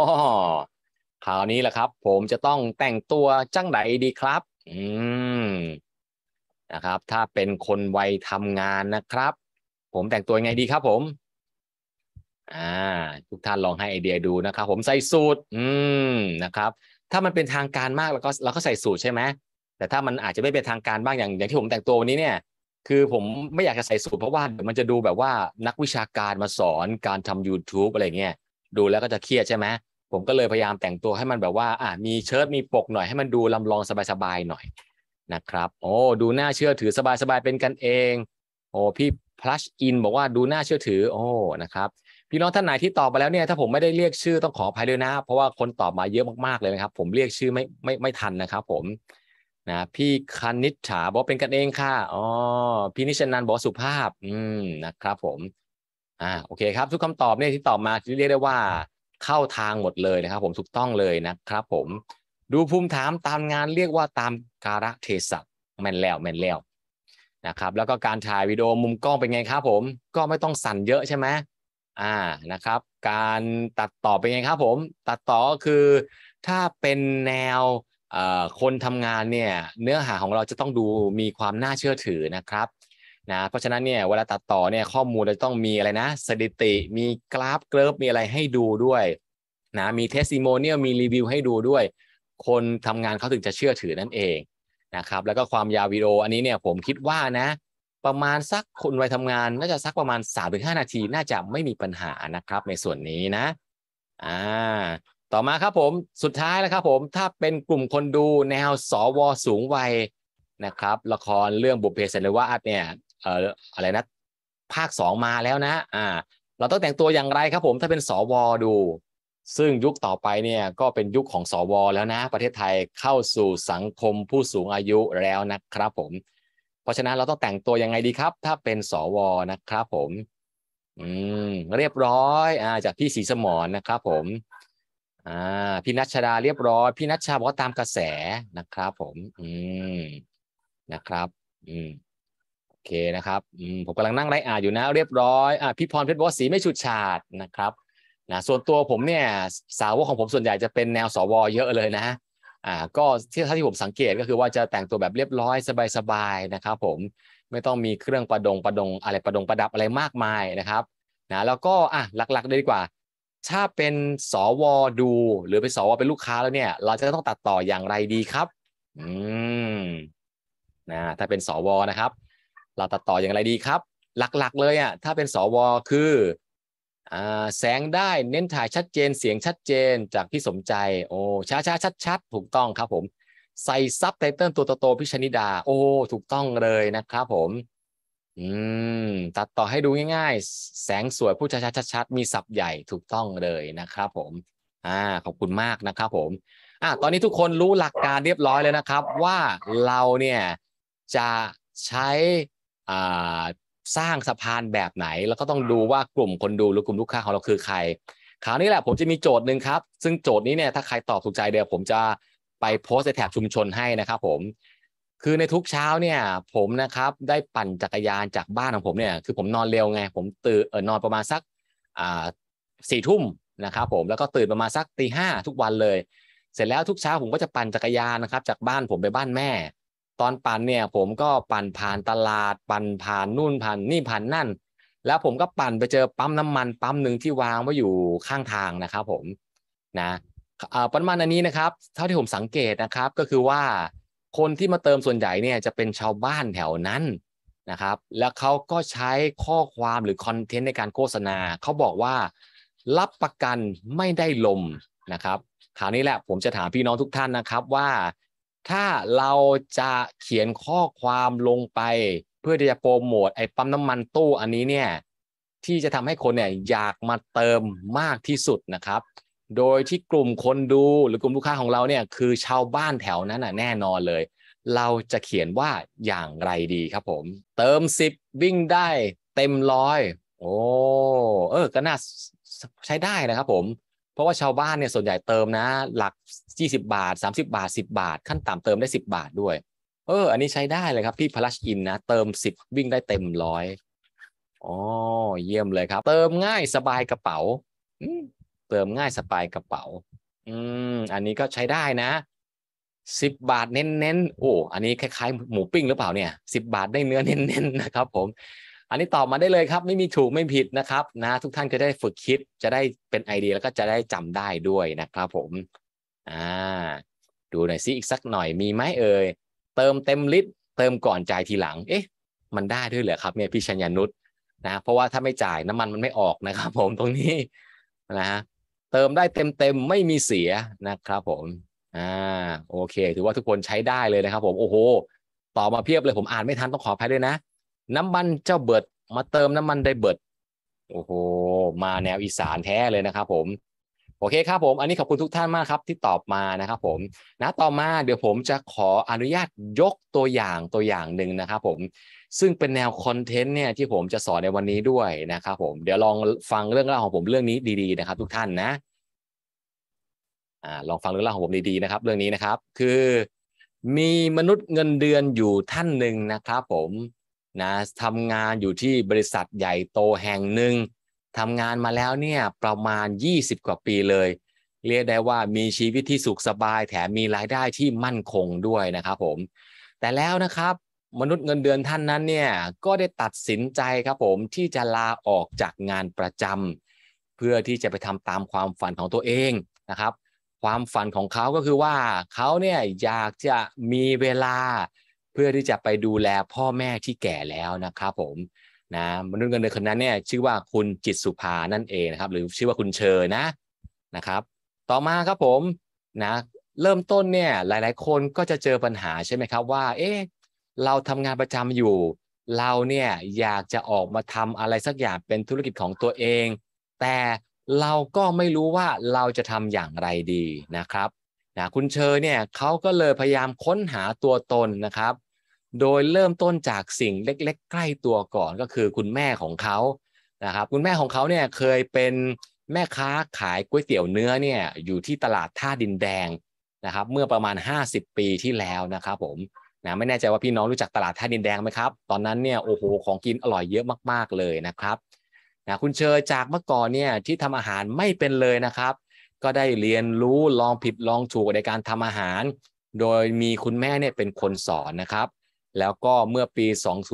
คราวนี้แหละครับ ผมจะต้องแต่งตัวจังไหนดีครับ อืมนะครับถ้าเป็นคนวัยทำงานนะครับ ผมแต่งตัวยังไงดีครับผมอ่าทุกท่านลองให้ไอเดียดูนะครับผมใส่สูทอืม นะครับ ถ้ามันเป็นทางการมากแล้วก็เราก็ใส่สูทใช่ไหมแต่ถ้ามันอาจจะไม่เป็นทางการบ้างอย่างอย่างที่ผมแต่งตัววันนี้เนี่ยคือผมไม่อยากจะใส่สูตรเพราะว่าเดี๋ยวมันจะดูแบบว่า นักวิชาการมาสอนการทำ YouTube อะไรเงี้ย ดูแล้วก็จะเครียดใช่ไหมผมก็เลยพยายามแต่งตัวให้มันแบบว่าอ่ามีเชิ้ตมีปกหน่อยให้มันดูลำลองสบาย ๆ หน่อยนะครับ โอ้ดูน่าเชื่อถือสบาย ๆ เป็นกันเอง โอ้พี่พลัชอินบอกว่าดูน่าเชื่อถือ โอ้นะครับพี่น้องท่านไหนที่ตอบมาแล้วเนี่ยถ้าผมไม่ได้เรียกชื่อต้องขออภัยด้วยนะ เพราะว่าคนตอบมาเยอะมากๆเลยนะครับผมเรียกชื่อไม่ไม่ไม่ทันนะครับผมนะพี่คณิษฐาบอกเป็นกันเอง ค่ะ อ๋อ พี่นิชนันบอกสุภาพ อืม นะ ครับผม อ่า โอเค ครับ ทุกคำตอบเนี่ยที่ ตอบ มา เรียกได้ว่า เข้าทางหมดเลย นะครับผม ถูกต้องเลยนะครับผม ดูภูมิ ถาม ตามงานเรียกว่าตาม การะเทศะแม่นแล้วแม่นแล้วนะครับ แล้วก็การถ่ายวิดีโอมุมกล้อง เป็น ไง ครับผม ก็ไม่ต้องสั่นเยอะใช่ไหมอ่า นะครับ การตัดต่อเป็นไงครับผม ตัดต่อก็คือถ้าเป็นแนวคนทำงานเนี่ยเนื้อหาของเราจะต้องดูมีความน่าเชื่อถือนะครับนะเพราะฉะนั้นเนี่ยเวลาตัดต่อเนี่ยข้อมูลจะต้องมีอะไรนะสถิติมีกราฟเกริฟมีอะไรให้ดูด้วยนะมีเทสติโมเนียลมีรีวิวให้ดูด้วยคนทำงานเขาถึงจะเชื่อถือนั่นเองนะครับแล้วก็ความยาววิดีโออันนี้เนี่ยผมคิดว่านะ ประมาณสักคนวัยทำงานน่าจะสักประมาณ 3-5 นาทีน่าจะไม่มีปัญหานะครับในส่วนนี้นะอ่าต่อมาครับผมสุดท้ายแล้วครับผมถ้าเป็นกลุ่มคนดูแนว สวสูงวัยนะครับละครเรื่องบุพเพสันนิวาสเนี่ยเอ่ออะไรนะ ภาคสองมาแล้วนะ อ่า เราต้องแต่งตัวอย่างไรครับ ผมถ้าเป็นสวดู ซึ่งยุคต่อไปเนี่ย ก็เป็นยุคของสวแล้วนะ ประเทศไทยเข้าสู่สังคมผู้สูงอายุแล้วนะครับผม เพราะฉะนั้นเราต้องแต่งตัวยังไงดีครับ ถ้าเป็นสวนะครับผม อืมเรียบร้อยอ่าจากพี่สีสมรนนะครับผมอ่าพี่นัชดาเรียบร้อยพี่นัชชาบอกว่าตามกระแสนะครับผม อืมนะครับ อืมโอเคนะครับอืมผมกำลังนั่งไลอ่านอยู่นะเรียบร้อยอ่าพี่พรเพชรบอกสีไม่ฉุดฉาดนะครับนะส่วนตัวผมเนี่ย สาวกของผมส่วนใหญ่จะเป็นแนวสวเยอะเลยนะ อ่า ก็ที่ทที่ผมสังเกตก็คือว่าจะแต่งตัวแบบเรียบร้อยสบายๆนะครับผมไม่ต้องมีเครื่องประดงประดงอะไรประดงประดับอะไรมากมายนะครับนะแล้วก็อ่ะหลักๆเลยดีกว่าถ้าเป็นสวดู หรือเป็นสวเป็นลูกค้าแล้วเนี่ย เราจะต้องตัดต่อ อย่างไร ดีครับ อืมนะถ้าเป็นสว นะครับ เราตัดต่ออย่างไร ดีครับ หลักๆ เลยอะ่ะถ้าเป็นสวคืออ่าแสงได้ เน้นถ่ายชัดเจน เสียงชัดเจนจากพี่สมใจ โอ้ช้าช้าชัดชัดถูกต้องครับ ผม ใส่ซับไตเติลตัวโตๆพิชนิดาโอ้ถูกต้องเลยนะครับผมอืมตัดต่อให้ดูง่าย ๆ แสงสวยผู้ชัดชัดๆมีสับใหญ่ถูกต้องเลยนะครับผมอ่าขอบคุณมากนะครับผมอ่าตอนนี้ทุกคนรู้หลักการเรียบร้อยแล้วนะครับว่าเราเนี่ยจะใช้อ่าสร้างสะพานแบบไหน แล้วก็ต้องดูว่ากลุ่มคนดูหรือกลุ่มลูกค้าของเราคือใครคราวนี้แหละผมจะมีโจทย์หนึ่งครับซึ่งโจทย์นี้เนี่ยถ้าใครตอบถูกใจเดี๋ยวผมจะไปโพสในแถบชุมชนให้นะครับ ผมคือในทุกเช้าเนี่ยผมนะครับได้ปั่นจักรยานจากบ้านของผมเนี่ยคือผมนอนเร็วไงผมตื่นเออนอนประมาณสักอ่าสี่ทุ่มนะครับ ผมแล้วก็ตื่นประมาณสักตีห้าทุกวันเลย เสร็จแล้วทุกเช้าผมก็จะปั่นจักรยานนะครับ จากบ้านผมไปบ้านแม่ ตอนปั่นเนี่ย ผมก็ปั่นผ่านตลาด ปั่นผ่านนู่นผ่านนี่ผ่านนั่น แล้วผมก็ปั่นไปเจอปั๊มน้ำมัน ปั๊มหนึ่งที่วางไว้อยู่ข้างทางนะครับ ผมนะปั๊มน้ำมันอันนี้นะครับ เท่าที่ผมสังเกตนะครับก็คือว่าคนที่มาเติมส่วนใหญ่เนี่ยจะเป็นชาวบ้านแถวนั้นนะครับแล้วเขาก็ใช้ข้อความหรือคอนเทนต์ในการโฆษณาเขาบอกว่ารับประกันไม่ได้ลมนะครับคราวนี้แหละผมจะถามพี่น้องทุกท่านนะครับว่าถ้าเราจะเขียนข้อความลงไปเพื่อที่จะโปรโมทไอ้ปั๊มน้ำมันตู้อันนี้เนี่ย ที่จะทำให้คนเนี่ยอยากมาเติมมากที่สุดนะครับโดยที่กลุ่มคนดูหรือกลุ่มลูกค้าของเราเนี่ย คือชาวบ้านแถวนั้นน่ะแน่นอนเลย เราจะเขียนว่าอย่างไรดีครับ ผม เติม 10 วิ่งได้ เต็มร้อยโอ้เออ ก็น่าใช้ได้นะ ครับ ผม เพราะว่าชาวบ้านเนี่ยส่วนใหญ่เติมนะ หลัก20บาท 30 บาท 10 บาท ขั้น ต่ำเติมได้ 10 บาทด้วย เออ อันนี้ใช้ได้เลยครับ พี่พลัชอินนะเติม10วิ่งได้เต็มร้อยอ๋อเยี่ยมเลยครับ เติมง่ายสบายกระเป๋าเติมง่ายสปายกระเป๋า อืม อันนี้ก็ใช้ได้นะ สิบบาท เน้นๆ โอ้ อันนี้คล้ายๆหมูปิ้งหรือเปล่าเนี่ยสิบาท ได้เนื้อเน้นๆนะครับ ผม อันนี้ตอบมาได้เลยครับ ไม่มีถูกไม่ผิดนะครับนะทุกท่านจะได้ฝึกคิด จะได้เป็นไอเดียแล้วก็จะได้จำได้ด้วยนะครับ ผม อ่า ดูหน่อยซิอีกสักหน่อยมีไหมเอ่ยเติมเต็มลิตรเติมก่อนจ่ายทีหลัง เอ๊ะ มันได้ด้วยเหรอครับเนี่ยพี่ชัญญนุชนะ เพราะว่าถ้าไม่จ่ายน้ำมันมันไม่ออกนะครับ ผมตรงนี้นะฮะเติมได้เต็มๆไม่มีเสียนะครับ ผม อ่าโอเค ถือว่าทุกคนใช้ได้เลยนะครับ ผมโอ้โหต่อมาเพียบเลย ผมอ่านไม่ทันต้องขออภัยด้วยนะน้ำมันเจ้าเบิดมาเติมน้ำมันได้เบิดโอ้โห มาแนวอีสานแท้เลยนะครับ ผมโอเคครับ ผม อันนี้ขอบคุณทุกท่านมากครับ ที่ตอบมานะครับ ผมนะต่อมาเดี๋ยวผมจะขออนุญาตยกตัวอย่างตัวอย่างหนึ่งนะครับผมซึ่งเป็นแนวคอนเทนต์เนี่ยที่ผมจะสอนในวันนี้ด้วยนะครับ ผมเดี๋ยวลองฟังเรื่องเล่าของผมเรื่องนี้ดีๆ นะครับ ทุกท่านนะอ่าลองฟังเรื่องเล่าของผมดีๆนะครับ เรื่องนี้นะครับ คือมีมนุษย์เงินเดือนอยู่ท่านหนึ่งนะครับ ผมนะทำงานอยู่ที่บริษัทใหญ่โตแห่งหนึ่งทำงานมาแล้วเนี่ย ประมาณ20กว่าปีเลยเรียกได้ว่ามีชีวิตที่สุขสบายแถมมีรายได้ที่มั่นคงด้วยนะครับ ผม แต่แล้วนะครับมนุษย์เงินเดือนท่านนั้นเนี่ยก็ได้ตัดสินใจครับผมที่จะลาออกจากงานประจำเพื่อที่จะไปทำตามความฝันของตัวเองนะครับ ความฝันของเขาก็คือว่าเขาเนี่ยอยากจะมีเวลาเพื่อที่จะไปดูแลพ่อแม่ที่แก่แล้วนะครับผมนะมนุษย์เงินเดือนคนนั้นเนี่ยชื่อว่าคุณจิตสุภานั่นเองนะครับหรือชื่อว่าคุณเชยนะนะครับ ต่อมาครับผมนะเริ่มต้นเนี่ยหลายๆคนก็จะเจอปัญหาใช่ไหมครับว่าเอ๊ะเราทำงานประจำอยู่ เราเนี่ยอยากจะออกมาทำอะไรสักอย่างเป็นธุรกิจของตัวเอง แต่เราก็ไม่รู้ว่าเราจะทำอย่างไรดีนะครับ นะคุณเชยเนี่ยเขาก็เลยพยายามค้นหาตัวตนนะครับ โดยเริ่มต้นจากสิ่งเล็ก ๆ ใกล้ตัวก่อนก็คือคุณแม่ของเขานะครับคุณแม่ของเขาเนี่ยเคยเป็นแม่ค้าขายก๋วยเตี๋ยวเนื้อเนี่ยอยู่ที่ตลาดท่าดินแดงนะครับเมื่อประมาณ 50 ปีที่แล้วนะครับ ผมนะไม่แน่ใจว่าพี่น้องรู้จักตลาดท่าดินแดงไหมครับตอนนั้นเนี่ยโอ้โหของกินอร่อยเยอะมากๆเลยนะครับนะคุณเชยจากเมื่อก่อนเนี่ยที่ทำอาหารไม่เป็นเลยนะครับ ก็ได้เรียนรู้ลองผิดลองถูกในการทำอาหาร โดยมีคุณแม่เนี่ยเป็นคนสอนนะครับ แล้วก็เมื่อปี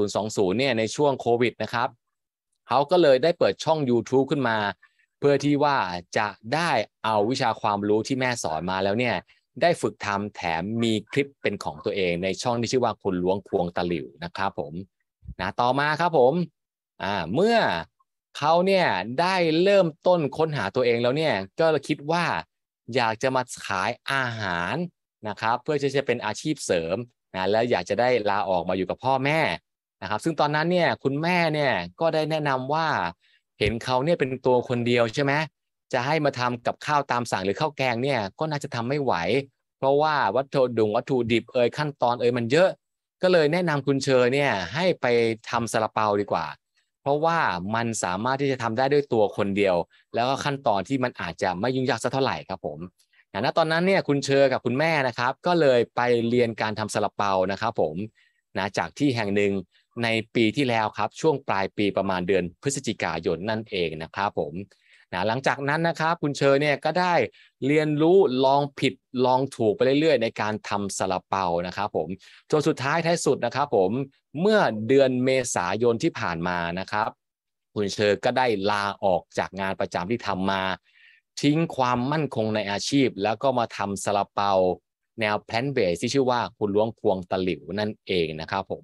2020เนี่ยในช่วงโควิดนะครับเขาก็เลยได้เปิดช่อง YouTube ขึ้นมา เพื่อที่ว่าจะได้เอาวิชาความรู้ที่แม่สอนมาแล้วเนี่ยได้ฝึกทำแถมมีคลิปเป็นของตัวเองในช่องที่ชื่อว่า คุณล้วงควง ตะหลิว นะ ครับผมนะต่อมาครับผมอ่าเมื่อเขาเนี่ย ได้เริ่มต้นค้นหาตัวเองแล้ว เนี่ย ก็ คิดว่า อยากจะมาขายอาหารนะครับเพื่อจะเป็นอาชีพเสริมนะแล้วอยากจะได้ลาออกมาอยู่กับพ่อแม่ นะครับ ซึ่งตอนนั้นเนี่ยคุณแม่เนี่ยก็ได้แนะนำว่า เห็นเขาเนี่ยเป็นตัวคนเดียวใช่ไหมจะ ให้มาทำกับ ข้าวตามสั่งหรือข้าวแกง เนี่ย ก็น่าจะทำไม่ ไหว เพราะว่าวัตถุดุงวัตถุดิบเอ่ยขั้นตอน เอ่ยมันเยอะ ก็เลยแนะนำคุณเชอเนี่ยให้ไปทำซาลาเปาดีกว่า เพราะว่ามันสามารถที่จะทำได้ด้วยตัวคนเดียว แล้วก็ขั้นตอนที่มันอาจจะไม่ยุ่งยากสักเท่าไหร่ครับผมณตอนนั้นเนี่ยคุณเชอกับคุณแม่นะครับ ก็เลยไปเรียนการทำซาลาเปานะครับผมนะจากที่แห่งหนึ่งในปีที่แล้วครับ ช่วงปลายปีประมาณเดือนพฤศจิกายนนั่นเองนะครับผมนะหลังจากนั้นนะครับคุณเชอเนี่ยก็ได้เรียนรู้ลองผิดลองถูกไปเรื่อยๆ ในการทำซาลาเปานะครับ ผมจนสุดท้ายท้ายสุดนะครับ ผมเมื่อเดือนเมษายนที่ผ่านมานะครับคุณเชอก็ได้ลาออกจากงานประจำที่ทำมา ทิ้งความมั่นคงในอาชีพ แล้วก็มาทำซาลาเปาแนวแพลนเบสที่ชื่อว่าคุณล้วงพวงตะหลิวนั่นเองนะครับ ผม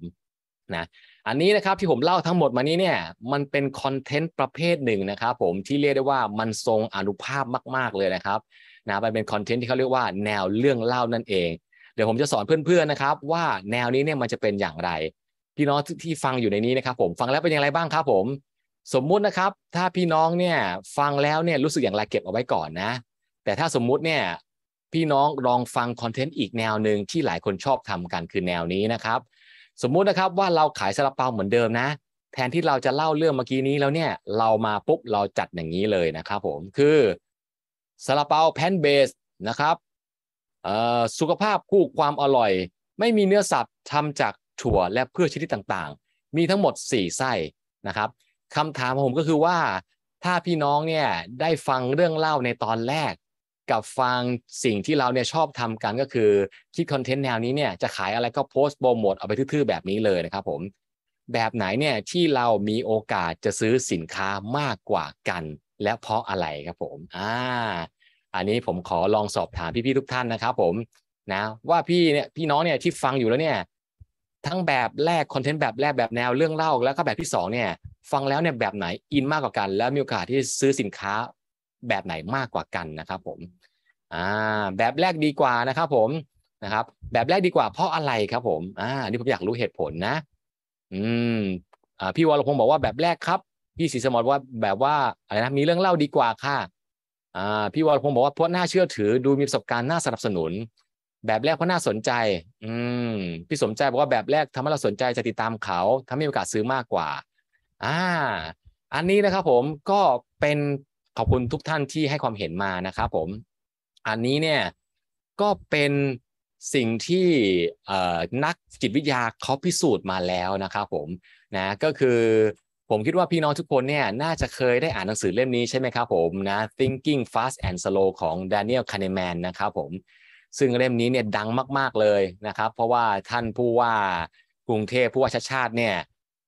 นะอันนี้นะครับที่ผมเล่าทั้งหมดมานี้เนี่ยมันเป็นคอนเทนต์ประเภทหนึ่งนะครับ ผมที่เรียกได้ว่ามันทรงอนุภาพมาก ๆเลยนะครับนะมันเป็นคอนเทนต์ที่เขาเรียกว่าแนวเรื่องเล่านั่นเอง เดี๋ยวผมจะสอนเพื่อนๆนะครับ ว่าแนวนี้เนี่ยมันจะเป็นอย่างไร พี่น้องที่ฟังอยู่ในนี้นะครับ ผมฟังแล้วเป็นอย่างไรบ้างครับ ผม สมมุตินะครับถ้าพี่น้องเนี่ยฟังแล้วเนี่ยรู้สึกอย่างไรเก็บเอาไว้ก่อนนะ แต่ถ้าสมมุติเนี่ยพี่น้องลองฟังคอนเทนต์อีกแนวหนึ่งที่หลายคนชอบทำกัน คือแนวนี้นะครับสมมุตินะครับว่าเราขายซาลาเปาเหมือนเดิมนะ แทนที่เราจะเล่าเรื่องเมื่อกี้นี้แล้วเนี่ยเรามาปุ๊บเราจัดอย่างนี้เลยนะครับผมคือซาลาเปาแพนเบสนะครับสุขภาพคู่ความอร่อย ไม่มีเนื้อสัตว์ทำจากถั่วและเพื่อชนิดต่างๆ มีทั้งหมด4ไส้นะครับคำถามของผมก็คือว่า ถ้าพี่น้องเนี่ยได้ฟังเรื่องเล่าในตอนแรกกับฟังสิ่งที่เราเนี่ยชอบ ทำกันก็คือ คิด คอนเทนต์ แนวนี้เนี่ยจะขายอะไรก็โพสต์โปรโมทเอาไปทื่อๆแบบนี้เลยนะ ครับผมแบบไหนเนี่ยที่เรามีโอกาสจะซื้อสินค้ามากกว่ากัน และเพราะอะไรครับผมอ่าอันนี้ผมขอลองสอบถามพี่ๆทุกท่านนะครับผมนะว่าพี่เนี่ยพี่น้องเนี่ยที่ฟังอยู่แล้วเนี่ยทั้งแบบแรกคอนเทนต์แบบแรกแบบแนวเรื่องเล่าแล้วก็แบบที่ 2 เนี่ย ฟังแล้วเนี่ยแบบไหนอินมากกว่ากัน แล้วมีโอกาสที่ซื้อสินค้าแบบไหนมากกว่ากันนะครับผม อ่า แบบแรกดีกว่านะครับผม นะครับ แบบแรกดีกว่า เพราะอะไรครับ ผม อ่า นี่ผมอยากรู้เหตุผลนะ อืม อ่า พี่วรพงศ์บอกว่าแบบแรกครับ พี่ศรีสมรว่าแบบว่าอะไรนะ มีเรื่องเล่าดีกว่า ค่ะ อ่า พี่วรพงศ์บอกว่าเพราะน่าเชื่อถือ ดูมีประสบการณ์น่าสนับสนุน แบบแรกเพราะน่าสนใจ อืม พี่สมใจบอกว่าแบบแรกทำให้เราสนใจจะติดตามเขาทำให้โอกาสซื้อมากกว่า อ่า อันนี้นะครับผม ก็เป็นขอบคุณทุกท่านที่ให้ความเห็นมานะครับผม อันนี้เนี่ยก็เป็นสิ่งที่นักจิตวิทยาเขาพิสูจน์มาแล้วนะครับผม นะก็คือผมคิดว่าพี่น้องทุกคนเนี่ยน่าจะเคยได้อ่านหนังสือเล่มนี้ใช่ไหมครับผมนะ Thinking Fast and Slow ของ Daniel Kahneman นะครับผม ซึ่งเล่มนี้เนี่ยดังมากๆเลยนะครับ เพราะว่าท่านผู้ว่ากรุงเทพผู้ว่าชาติชาติเนี่ย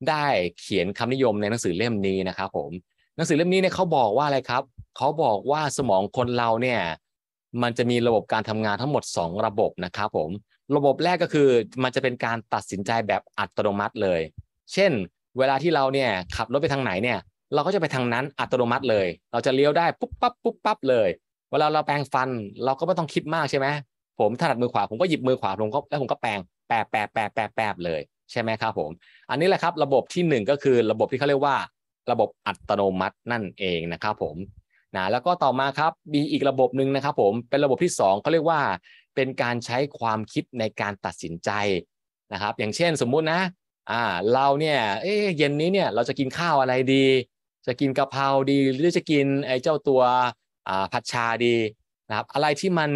ได้เขียนคำนิยมในหนังสือเล่มนี้นะครับผมหนังสือเล่มนี้เนี่ยเขาบอกว่าอะไรครับ เขาบอกว่าสมองคนเราเนี่ยมันจะมีระบบการทำงานทั้งหมด 2 ระบบนะครับผมระบบแรกก็คือมันจะเป็นการตัดสินใจแบบอัตโนมัติเลยเช่น เวลาที่เราเนี่ยขับรถไปทางไหนเนี่ย เราก็จะไปทางนั้นอัตโนมัติเลย เราจะเลี้ยวได้ปุ๊บปั๊บปุ๊บปั๊บเลย เวลาเราแปรงฟันเราก็ไม่ต้องคิดมากใช่ไหมผมถนัดมือขวาผมก็หยิบมือขวาผมก็แล้วผมก็แปรงแปะแปะแปะแปะแปะเลยใช่ไหมครับผมอันนี้แหละครับระบบที่ 1 ก็คือระบบที่เขาเรียกว่าระบบอัตโนมัตินั่นเองนะครับผมนะแล้วก็ต่อมาครับ มีอีกระบบหนึ่งนะครับผมเป็นระบบที่2เขาเรียกว่าเป็นการใช้ความคิดในการตัดสินใจนะครับ อย่างเช่น สมมุตินะอ่าเราเนี่ยเอยเย็นนี้เนี่ยเราจะกินข้าวอะไรดี จะกินกะเพราดี หรือจะกินไอ้เจ้าตัวอ่าผัดชาดีนะครับ อะไรที่มัน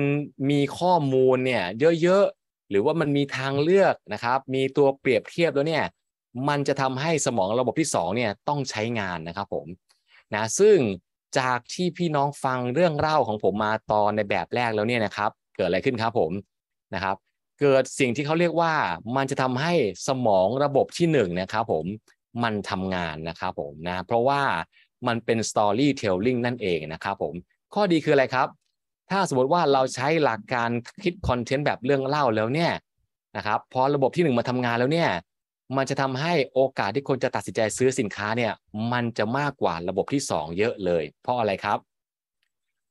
มีข้อมูลเนี่ยเยอะๆหรือว่ามันมีทางเลือกนะครับมีตัวเปรียบเทียบแล้วเนี่ยมันจะทำให้สมองระบบที่2เนี่ยต้องใช้งานนะครับผมนะซึ่งจากที่พี่น้องฟังเรื่องเล่าของผมมาตอนในแบบแรกแล้วเนี่ยนะครับ เกิดอะไรขึ้นครับผมนะครับ เกิดสิ่งที่เขาเรียกว่า มันจะทำให้สมองระบบที่1นนะครับผมมันทำงานนะครับผมนะเพราะว่ามันเป็น storytelling นั่นเองนะครับผมข้อดีคืออะไรครับ ถ้าสมมติว่าเราใช้หลักการคิดคอนเทนต์แบบเรื่องเล่าแล้วเนี่ยนะครับพอระบบที่ 1 มาทำงานแล้วเนี่ยมันจะทำให้โอกาสที่คนจะตัดสินใจซื้อสินค้าเนี่ย มันจะมากกว่าระบบที่ 2 เยอะเลย เพราะอะไรครับ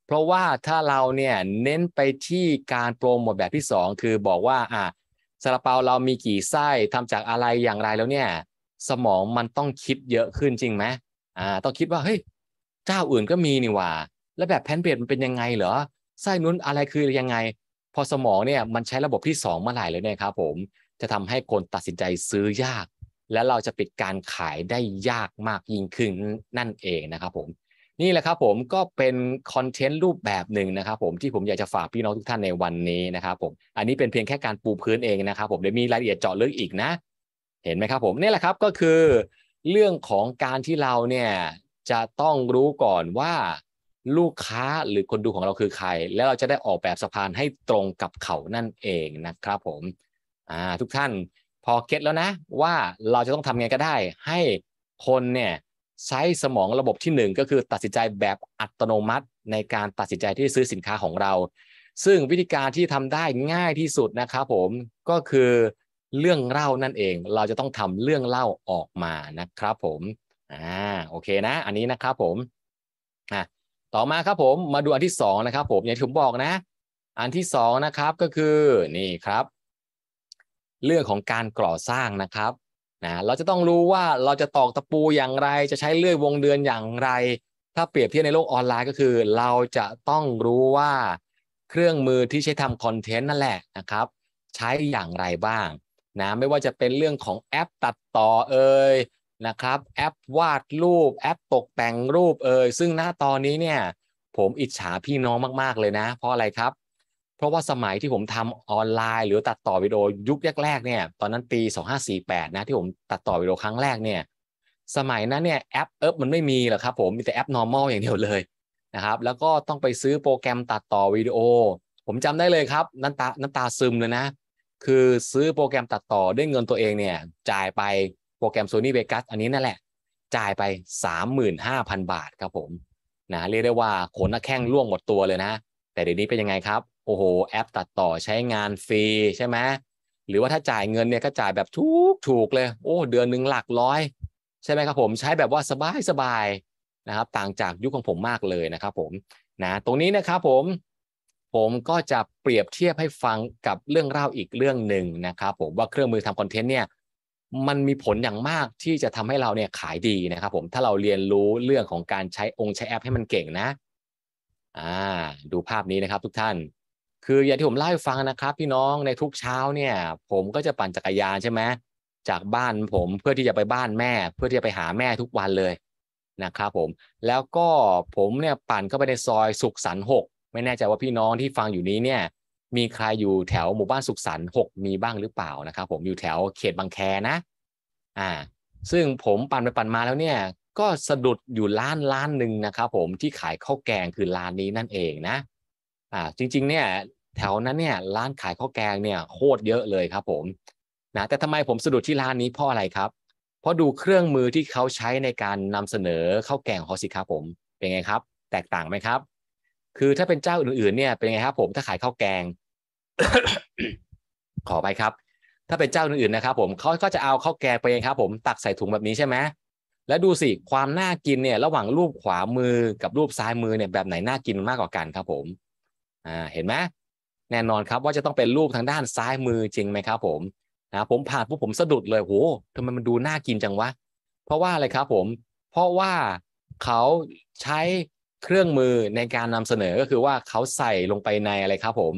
เพราะว่าถ้าเราเนี่ยเน้นไปที่การโปรโมทแบบที่ 2 คือบอกว่าอ่ะซาลาเปาเรามีกี่ไส้ทำจากอะไรอย่างไรแล้วเนี่ย สมองมันต้องคิดเยอะขึ้นจริงไหมอ่า ต้องคิดว่าเฮ้ยเจ้าอื่นก็มีนี่ว่าแล้วแบบแพนเบดมันเป็นยังไงเหรอ ไส้นุ้นอะไรคือยังไง พอสมองเนี่ยมันใช้ระบบที่2เมื่อไหร่เลยเนี่ยครับผมจะ ทำ ให้คนตัดสินใจซื้อยาก และเราจะปิดการขายได้ยากมากยิ่งขึ้นนั่นเองนะครับผมนี่แหละครับผมก็เป็นคอนเทนต์รูปแบบหนึ่งนะครับ ผมที่ผมอยากจะฝากพี่น้องทุกท่านในวันนี้นะครับ ผม อันนี้เป็นเพียงแค่การปูพื้นเองนะครับ ผมเดี๋ยวมีรายละเอียดเจาะลึกอีกนะ เห็นไหมครับ ผมนี่แหละครับก็คือเรื่องของการที่เราเนี่ยจะต้องรู้ก่อนว่า ลูกค้าหรือคนดูของเราคือใคร แล้วเราจะได้ออกแบบสะพานให้ตรงกับเขานั่นเองนะครับผมอ่าทุกท่าน พอเก็ตแล้วนะ ว่าเราจะต้องทำไงก็ได้ ให้คนเนี่ยใช้สมองระบบที่ 1 ก็คือตัดสินใจแบบอัตโนมัติ ในการตัดสินใจที่ซื้อสินค้าของเรา ซึ่งวิธีการที่ทำได้ง่ายที่สุดนะครับ ผมก็คือเรื่องเล่านั่นเอง เราจะต้องทำเรื่องเล่าออกมานะครับ ผมอ่าโอเคนะ อันนี้นะครับผมอ่ะต่อมาครับผมมาดูอันที่2นะครับผมอย่างที่ผมบอกนะ อันที่2นะครับก็คือนี่ครับเรื่องของการก่อสร้างนะครับนะเราจะต้องรู้ว่าเราจะตอกตะปูอย่างไรจะใช้เลื่อยวงเดือนอย่างไร ถ้าเปรียบเทียบในโลกออนไลน์ก็คือ เราจะต้องรู้ว่าเครื่องมือที่ใช้ทำคอนเทนต์นั่นแหละนะครับ ใช้อย่างไรบ้างนะไม่ว่าจะเป็นเรื่องของแอปตัดต่อเอ่ยนะครับ แอปวาดรูป แอปตกแต่งรูปเอ่ยซึ่งณตอนนี้เนี่ยผมอิจฉาพี่น้องมากๆ เลยนะ เพราะอะไรครับเพราะว่าสมัยที่ผมทำออนไลน์ หรือตัดต่อวิดีโอยุคแรกๆ เนี่ยตอนนั้นปี2548 นะที่ผมตัดต่อวิดีโอครั้งแรกเนี่ย สมัยนั้นเนี่ย แอปเอิบมันไม่มีหรอกครับผมมีแต่แอป normal อย่างเดียวเลยนะครับแล้วก็ต้องไปซื้อโปรแกรมตัดต่อวิดีโอ ผมจำได้เลยครับน้ำตา น้ำตาซึมเลยนะคือซื้อโปรแกรมตัดต่อด้วยเงินตัวเองเนี่ยจ่ายไปโปรแกรม Sony Vegas อันนี้นั่นแหละ จ่ายไป 35,000 บาทครับผมนะเรียกได้ว่าขนหน้าแข้งล่วงหมดตัวเลยนะ แต่เดี๋ยวนี้เป็นยังไงครับโอ้โหแอป ตัดต่อใช้งานฟรี ใช่ไหมหรือว่าถ้าจ่ายเงินเนี่ยก็จ่ายแบบ ถูกถูกเลยโอ้ เดือนหนึ่งหลักร้อยใช่ไหมครับผม ใช้แบบว่าสบายสบายนะครับต่างจากยุคของผมมากเลยนะครับผมนะตรงนี้นะครับผม ผมก็จะเปรียบเทียบให้ฟังกับเรื่องเล่าอีกเรื่องหนึ่งนะครับผมว่าเครื่องมือทำคอนเทนต์เนี่ยมันมีผลอย่างมากที่จะทำให้เราเนี่ยขายดีนะครับผมถ้าเราเรียนรู้เรื่องของการใช้องค์ใช้แอป ให้มันเก่งนะอ่าดูภาพนี้นะครับ ทุกท่านคืออย่างที่ผมเล่าให้ฟังนะครับพี่น้องในทุกเช้าเนี่ย ผมก็จะปั่นจักรยาน ใช่ไหมจากบ้านผมเพื่อที่จะไปบ้านแม่เพื่อที่จะไปหาแม่ทุกวันเลยนะครับผมแล้วก็ผมเนี่ยปั่นเข้าไปในซอยสุขสันต์หกไม่แน่ใจว่าพี่น้องที่ฟังอยู่นี้เนี่ยมีใครอยู่แถวหมู่บ้านสุขสันต์หกมีบ้างหรือเปล่านะครับผมอยู่แถวเขตบางแคนะอ่าซึ่งผมปั่นไปปั่นมาแล้วเนี่ย ก็สะดุดอยู่ร้านร้านหนึ่งนะครับผมที่ขายข้าวแกงคือร้านนี้นั่นเองนะอ่าจริงๆ เนี่ยแถวนั้นเนี่ย ร้านขายข้าวแกงเนี่ยโคตรเยอะเลยครับ ผมนะแต่ทำไมผมสะดุดที่ร้านนี้เพราะอะไรครับ เพราะดูเครื่องมือที่เขาใช้ในการนำเสนอข้าวแกงของเขาสิครับผม เป็นไงครับ แตกต่างไหมครับ คือถ้าเป็นเจ้าอื่นๆเนี่ยเป็นไงครับ ผมถ้าขายข้าวแกง ขอไปครับ ถ้าเป็นเจ้าอื่นๆนะครับผมเขาก็จะเอาข้าวแกงไปเองครับ ผม ตักใส่ถุงแบบนี้ใช่ไหมแล้วดูสิความน่ากินเนี่ย ระหว่างรูปขวามือกับรูปซ้ายมือเนี่ยแบบไหนน่ากินมากกว่ากันครับ ผมอ่าเห็นไหมแน่นอนครับ ว่าจะต้องเป็น รูปทางด้านซ้ายมือจริงไหมครับผมนะผมผ่านปุ๊บผมสะดุดเลยโหทำไมมันดูน่ากินจังวะเพราะว่าอะไรครับผมเพราะว่าเขาใช้เครื่องมือในการ นำเสนอก็คือว่าเขาใส่ลงไปในอะไรครับผม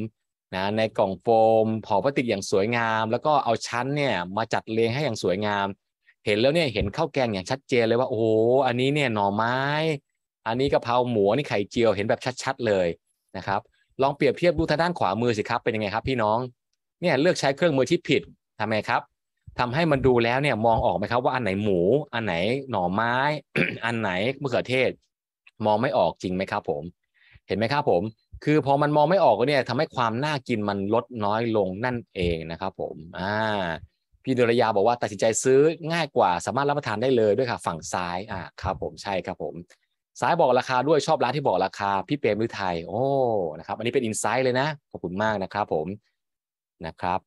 นะในกล่องโฟมห่อพลาสติกอย่างสวยงาม แล้วก็เอาชั้นเนี่ยมาจัดเรียงให้อย่างสวยงาม เห็นแล้วเนี่ยเห็นข้าวแกงอย่างชัดเจนเลยว่าโอ้โหอันนี้เนี่ยหน่อไม้ อันนี้กะเพราหมูนี่ไข่เจียวเห็นแบบชัด ๆเลยนะครับลองเปรียบเทียบดูทางด้านขวามือสิครับเป็นยังไงครับ พี่น้อง เนี่ยเลือกใช้เครื่องมือที่ผิดทำไงครับทำให้มันดูแล้วเนี่ยมองออกไหมครับว่าอันไหนหมู อันไหนหน่อไม้ อันไหนมะเขือเทศ มองไม่ออกจริงไหมครับผมเห็นไหมครับผม คือพอมันมองไม่ออกก็เนี่ยทำให้ความน่ากินมันลดน้อยลงนั่นเองนะครับผมอ่าพี่ดุรยาบอกว่าตัดสินใจซื้อง่ายกว่าสามารถรับประทานได้เลยด้วยค่ะ ฝั่งซ้ายอ่าครับ ผมใช่ครับผมสายบอกราคาด้วยชอบร้านที่บอกราคาพี่เปรมฤทัยโอ้นะครับอันนี้เป็นอินไซต์เลยนะขอบคุณมากนะครับผมนะครับ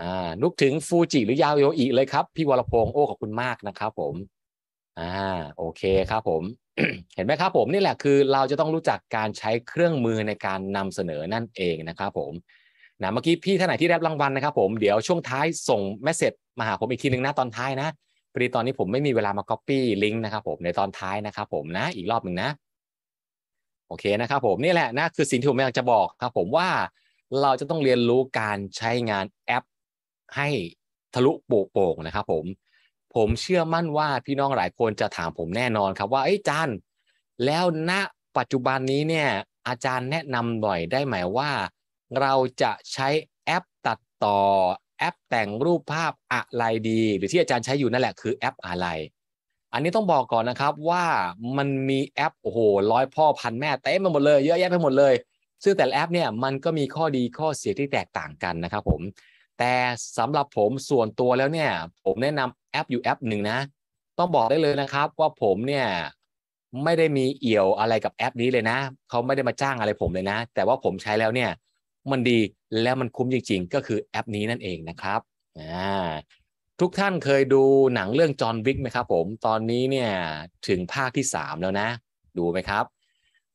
อ่านึกถึงฟูจิหรือยาโยอิเลยครับ พี่วรพงศ์โอ้ขอบคุณมากนะครับผมอ่าโอเคครับผมเห็นไหมครับผมนี่แหละคือเราจะต้องรู้จักการใช้เครื่องมือในการนำเสนอนั่นเองนะครับผมนะเมื่อกี้พี่ท่านไหนที่ได้รางวัลนะครับ ผมเดี๋ยวช่วงท้ายส่งเมสเซจมาหาผมอีกทีหนึ่งนะตอนท้ายนะพอดีตอนนี้ผมไม่มีเวลามาปปี้ลิงก์นะครับผมในตอนท้ายนะครับผมนะอีกรอบหนึ่งนะ โอเคนะครับผม นี่ แหละนะคือสิ่ง ที่ ผมอยากจะบอก ครับ ผมว่าเราจะต้องเรียนรู้การใช้งานแอป ให้ทะลุโป่งนะ ครับ ผม ผมเชื่อมั่นว่า พี่ น้อง หลายคนจะถามผมแน่นอนครับว่าไอ้จานแล้วณปัจจุบันนี้เนี่ยอาจารย์แนะนำหน่อยได้ไหมว่า เราจะใช้แอปตัดต่อแอปแต่งรูปภาพอะไรดี หรือที่อาจารย์ใช้อยู่นั่นแหละคือแอปอะไร อันนี้ต้องบอกก่อนนะครับว่ามันมีแอปโอ้โหร้อยพ่อพันแม่เต็มไปหมดเลย เยอะแยะไปหมดเลยซึ่งแต่ละแอปเนี่ยมันก็มีข้อดีข้อเสียที่แตกต่างกันนะครับผมแต่สำหรับผมส่วนตัวแล้วเนี่ยผมแนะนำแอปอยู่แอปหนึ่งนะต้องบอกได้เลยนะครับ ว่าผมเนี่ยไม่ได้มีเอี่ยวอะไรกับแอปนี้เลยนะเขาไม่ได้มาจ้างอะไรผมเลยนะ แต่ว่าผมใช้แล้วเนี่ยมันดีและมันคุ้มจริงๆ ก็คือแอปนี้นั่นเองนะครับอ่าทุกท่านเคยดูหนังเรื่องจอห์นวิกไหมครับผมตอนนี้เนี่ยถึงภาคที่ 3 แล้วนะ ดูไหมครับ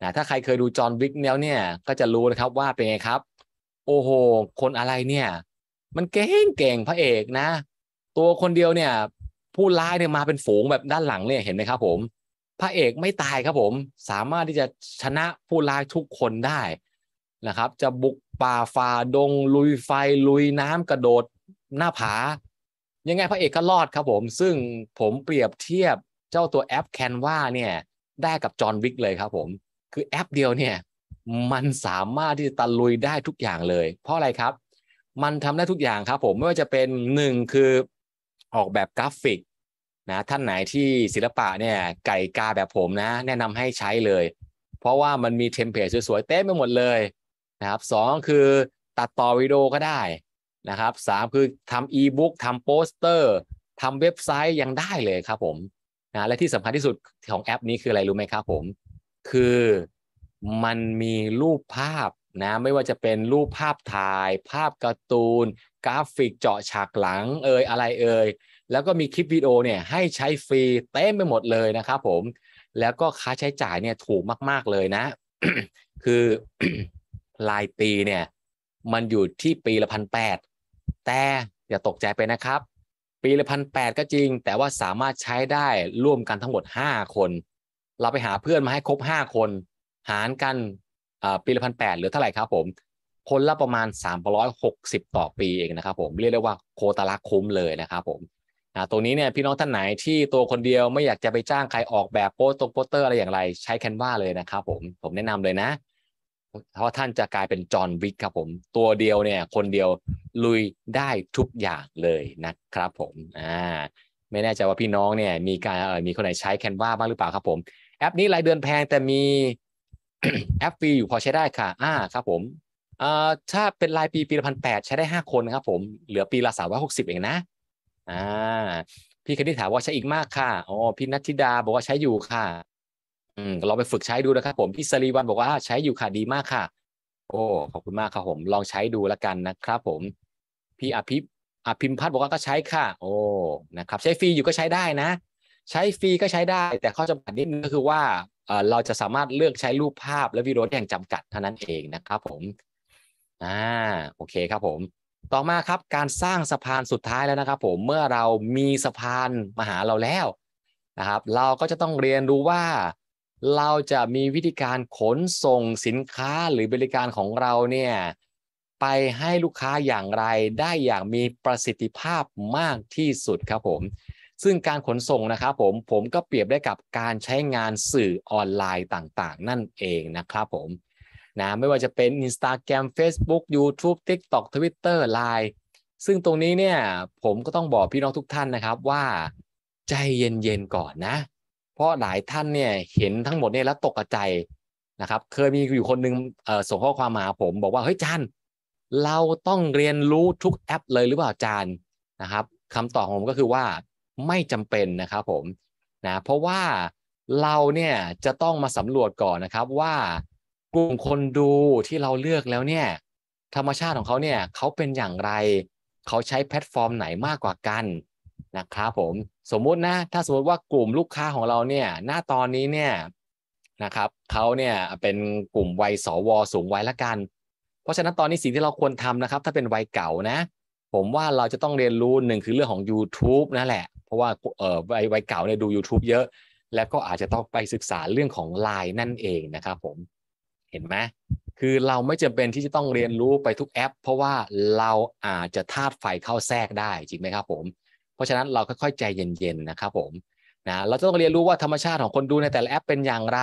นะถ้าใครเคยดูจอห์นวิกแล้วเนี่ยก็จะรู้นะครับว่าเป็นไง ครับ โอ้โหคนอะไรเนี่ยมันเก่งเก่งพระเอกนะ ตัวคนเดียวเนี่ยผู้ร้ายเนี่ยมาเป็นฝูงแบบด้านหลังเนี่ยเห็นไหมครับผมพระเอกไม่ตายครับผม สามารถที่จะชนะผู้ร้ายทุกคนได้นะครับ จะบุกป่าฝ่าดงลุยไฟลุยน้ำกระโดดหน้าผา ยังไงพระเอกก็รอด ครับผม ซึ่งผมเปรียบเทียบเจ้าตัวแอปแคนวาเนี่ยได้กับจอห์นวิกเลย ครับผม คือแอปเดียวเนี่ยมันสามารถที่จะตะลุยได้ทุกอย่างเลย เพราะอะไรครับ มันทำได้ทุกอย่าง ครับผมไม่ ว่าจะเป็นหนึ่งคือออกแบบกราฟิกนะท่านไหนที่ศิลปะเนี่ยไก่กาแบบผมนะ แนะนำให้ใช้เลย เพราะว่ามันมีเทมเพลตสวยๆเต็มไปหมดเลยนะครับสองคือตัดต่อวิดีโอก็ได้นะครับสามคือทำอีบุ๊กทำโปสเตอร์ทำเว็บไซต์ยังได้เลยครับผมนะและที่สำคัญที่สุดของแอป นี้คืออะไร รู้ไหมครับผม คือมันมีรูปภาพนะ ไม่ว่าจะเป็นรูปภาพถ่าย ภาพ การ์ตูนกราฟิกเจาะฉากหลัง เอ่ยอะไรเอ่ยแล้วก็มีคลิปวิดีโอเนี่ย ให้ใช้ฟรีเต็มไปหมดเลยนะครับผม แล้วก็ค่าใช้จ่ายเนี่ยถูกมาก ๆเลยนะ คือรายปีเนี่ยมันอยู่ที่ปีละพันแปดแต่อย่าตกใจไปนะครับปีละพันแปดก็จริง แต่ว่าสามารถใช้ได้ร่วมกันทั้งหมดห้าคนเราไปหาเพื่อนมาให้ครบห้าคน หารกันปีละพันแปดหรือเท่าไหร่ครับ ผมคนละประมาณ 360 ต่อปีเองนะครับ ผมเรียกได้ว่าโคตรลักคุ้มเลยนะครับ ผมนะตรงนี้เนี่ยพี่น้องท่านไหนที่ตัวคนเดียวไม่อยากจะไปจ้างใครออกแบบโปสตงโปสเตอร์อะไรอย่างไรใช้แคนวาเลยนะครับผมผมแนะนำเลยนะเพราะท่านจะกลายเป็นจอห์นวิกครับผมตัวเดียวเนี่ย คนเดียวลุยได้ทุกอย่างเลยนะครับผมอ่าไม่แน่ใจว่าพี่น้องเนี่ยมีการมีคนไหนใช้แคนวาบ้างหรือเปล่าครับ ผมแอปนี้รายเดือนแพงแต่มีแอปฟรีอยู่พอใช้ได้ค่ะ อ่าครับผม เอ่อถ้าเป็นรายปีปีละพันแปดใช้ได้ห้าคนนะครับ ผมเหลือปีละสามร้อยหกสิบเองนะอ่าพี่คณิตถามว่าใช้อีกมากค่ะอ๋อพี่นัทธิดาบอกว่าใช้อยู่ค่ะอืมลองไปฝึกใช้ดูนะครับ ผมพี่สรีวันบอกว่าใช้อยู่ค่ะดีมากค่ะ โอ้ขอบคุณมากครับผม ลองใช้ดูแล้วกันนะครับ ผมพี่อภิอภิมพัฒน์บอกว่าก็ใช้ค่ะโอ้นะครับ ใช้ฟรีอยู่ก็ใช้ได้นะ ใช้ฟรีก็ใช้ได้ แต่ข้อจำกัดนิดนึงก็คือว่าเราจะสามารถเลือกใช้รูปภาพและวิดีโออย่างจำกัดเท่านั้นเองนะครับผมอ่าโอเคครับผมต่อมาครับการสร้างสะพานสุดท้ายแล้วนะครับ ผมเมื่อเรามีสะพานมาหาเราแล้วนะครับ เราก็จะต้องเรียนรู้ว่าเราจะมีวิธีการขนส่งสินค้าหรือบริการของเราเนี่ย ไปให้ลูกค้าอย่างไรได้อย่างมีประสิทธิภาพมากที่สุดครับผม ซึ่งการขนส่งนะครับผมผมก็เปรียบได้กับการใช้งานสื่อออนไลน์ต่างๆ นั่นเองนะครับผมนะไม่ว่าจะเป็น Instagram Facebook YouTube TikTok Twitter Line ซึ่งตรงนี้เนี่ยผมก็ต้องบอกพี่น้องทุกท่านนะครับว่า ใจเย็นๆก่อนนะเพราะหลายท่านเนี่ยเห็นทั้งหมดเนี่ยแล้วตกใจนะครับ เคยมีอยู่คนนึ่งส่งข้อความมาผม บอกว่าเฮ้ยจานเราต้องเรียนรู้ทุกแอป เลยหรือเปล่าจานนะครับคำตอบของผมก็คือว่าไม่จำเป็นนะครับผมนะเพราะว่าเราเนี่ยจะต้องมาสำรวจก่อนนะครับว่า กลุ่มคนดูที่เราเลือกแล้วเนี่ย ธรรมชาติของเขาเนี่ยเขาเป็นอย่างไรเขาใช้แพลตฟอร์มไหนมากกว่ากันนะครับ ผมสมมุตินะถ้าสมมติว่ากลุ่มลูกค้าของเราเนี่ยหน้าตอนนี้เนี่ยนะครับเขาเนี่ยเป็นกลุ่มวัยสวสูงวัยละกัน เพราะฉะนั้นตอนนี้สิ่งที่เราควรทำนะครับ ถ้าเป็นวัยเก่านะผมว่าเราจะต้องเรียนรู้หนึ่งคือเรื่องของ YouTube นั่นแหละ เพราะว่าเอ่อวัยวัยเก่าเนี่ยดู YouTube เยอะแล้วก็อาจจะต้องไปศึกษาเรื่องของ Line นั่นเองนะครับผมเห็นไหมคือเราไม่จำเป็นที่จะต้องเรียนรู้ไปทุกแอป เพราะว่าเราอาจจะธาตุไฟเข้าแทรกได้จริงไหมครับ ผมเพราะฉะนั้นเราค่อยๆใจเย็นๆนะครับผมนะเราจะต้องเรียนรู้ว่าธรรมชาติของคนดูในแต่ละแอปเป็นอย่างไร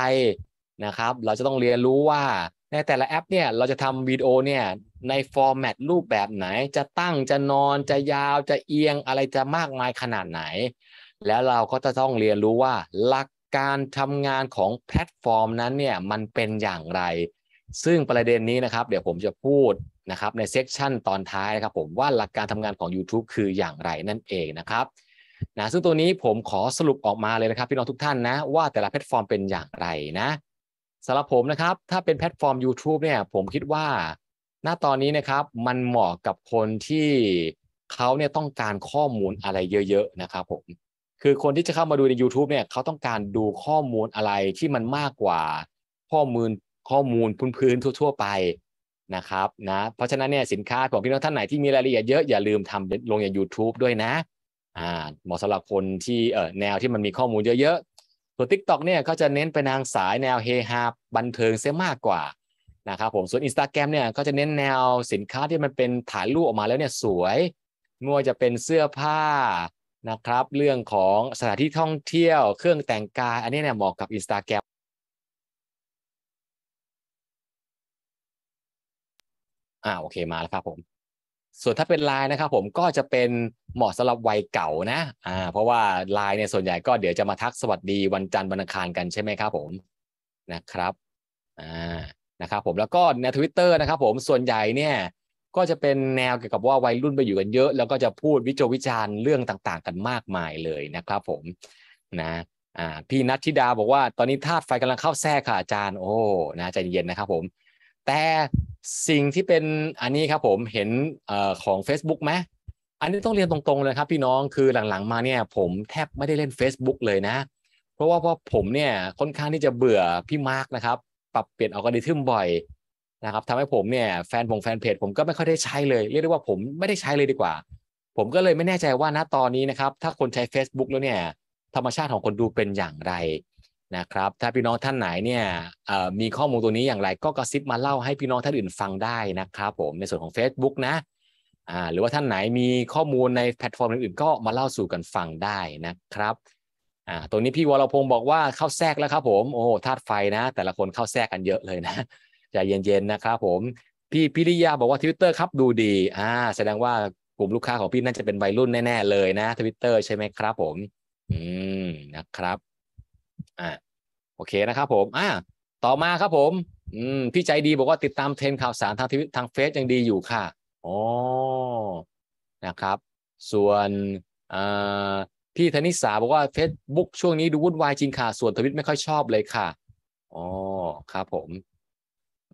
นะครับ เราจะต้องเรียนรู้ว่าในแต่ละแอปเนี่ยเราจะทำวิดีโอเนี่ยในฟอร์แมตรูปแบบไหน จะตั้งจะนอนจะยาวจะเอียงอะไรจะมากมายขนาดไหน แล้วเราก็จะต้องเรียนรู้ว่า หลักการทำงานของแพลตฟอร์ม นั้นเนี่ยมันเป็นอย่างไรซึ่งประเด็นนี้นะครับเดี๋ยวผมจะพูดนะครับ ในเซกชันตอนท้ายนะครับผมว่าหลักการทำงานของ YouTube คืออย่างไรนั่นเองนะครับนะซึ่งตัวนี้ผมขอสรุปออกมาเลยนะครับ พี่น้องทุกท่าน นะว่าแต่ละแพลตฟอร์มเป็นอย่างไรนะสำหรับผมนะครับถ้าเป็นแพลตฟอร์ม YouTube เนี่ย ผมคิดว่าณตอนนี้นะครับมันเหมาะกับคนที่เขาเนี่ยต้องการข้อมูลอะไรเยอะๆนะครับผมคือคนที่จะเข้ามาดูใน YouTube เนี่ยเขาต้องการดูข้อมูลอะไรที่มันมากกว่าข้อมูลข้อมูลพื้นๆทั่วๆไป นะครับนะเพราะฉะนั้นเนี่ยสินค้าของพี่น้องท่านไหนที่มีรายละเอียดเยอะอย่าลืมทำลงอย่ YouTube ด้วยนะอ่าเหมาะสำหรับคนที่เอ่อแนวที่มันมีข้อมูลเยอะๆส่วนทิกต o k เนี่ยเขาจะเน้นไปทางสายแนวเฮฮาบันเทิงเสียมากกว่านะครับผมส่วน Instagram เนี่ยก็จะเน้นแนวสินค้าที่มันเป็นถ่ายรูปออกมาแล้วเนี่ยสวยไม่ว่าจะเป็นเสื้อผ้านะครับ เรื่องของสถานที่ท่องเที่ยวเครื่องแต่งกายอันนี้เนี่ยเหมาะกับ Instagram อ่าโอเคมาแล้วครับผมส่วนถ้าเป็นลายนะครับผมก็จะเป็นเหมาะสำหรับวัยเก่านะอ่า เพราะว่าลายเนี่ยส่วนใหญ่ก็เดี๋ยวจะมาทักสวัสดีวันจันทร์วันอังคารกันใช่ไหมครับผมนะครับอ่านะครับผมแล้วก็ในทวิตเตอร์นะครับผมส่วนใหญ่เนี่ยก็จะเป็นแนวเกี่ยวกับว่าวัยรุ่นไปอยู่กันเยอะ แล้วก็จะพูดวิจวิจารณ์เรื่องต่างๆกันมากมายเลยนะครับผมนะอ่าพี่นัทธิดาบอกว่าตอนนี้ธาตุไฟกำลังเข้าแทรกค่ะอาจารย์ โอ้นะใจเย็นนะครับผมแต่สิ่งที่เป็นอันนี้ครับ ผมเห็นของ Facebook ไหมอันนี้ต้องเรียนตรงๆเลยครับพี่น้องคือหลังๆมาเนี่ยผมแทบไม่ได้เล่น Facebook เลยนะ เพราะว่าพผมเนี่ยค่อนข้างที่จะเบื่อพี่มาร์กนะครับปรับเปลี่ยนอัลกอริทึมบ่อยนะครับทำให้ผมเนี่ยแฟนผมแฟนเพจผมก็ไม่ค่อยได้ใช้เลยเรียกได้ว่าผมไม่ได้ใช้เลยดีกว่า ผมก็เลยไม่แน่ใจว่าณตอนนี้นะครับ ถ้าคนใช้ Facebook แล้วเนี่ยธรรมชาติของคนดูเป็นอย่างไรนะครับถ้าพี่น้องท่านไหนเนี่ยมีข้อมูลตัวนี้อย่างไรก็กระซิบมาเล่าให้พี่น้องท่านอื่นฟังได้นะครับผมในส่วนของ Facebook นะหรือว่าท่านไหนมีข้อมูลในแพลตฟอร์มอื่นๆก็มาเล่าสู่กันฟังได้นะครับตัวนี้พี่วรพงศ์บอกว่าเข้าแทรกแล้วครับ ผมโอ้ธาตุไฟนะ แต่ละคนเข้าแทรกกันเยอะเลยนะใจเย็นๆนะครับผมพี่พิริยาบอกว่าทวิตเตอร์ครับดูดีอ่าแสดงว่ากลุ่มลูกค้าของพี่น่าจะเป็นวัยรุ่นแน่ๆเลยนะทวิตเตอร์ใช่ไหมครับผม อืมนะครับอ่าโอเคนะครับผม อ่าต่อมาครับ ผม อืมพี่ใจดีบอกว่าติดตามเทรนข่าวสารทางทวิตทางเฟซยังดีอยู่ค่ะ อ๋อนะครับ ส่วนอ่าพี่ธนิสาบอกว่า Facebook ช่วงนี้ดูวุ่นวายจริงค่ะส่วนทวิตไม่ค่อยชอบเลยค่ะ อ๋อครับผม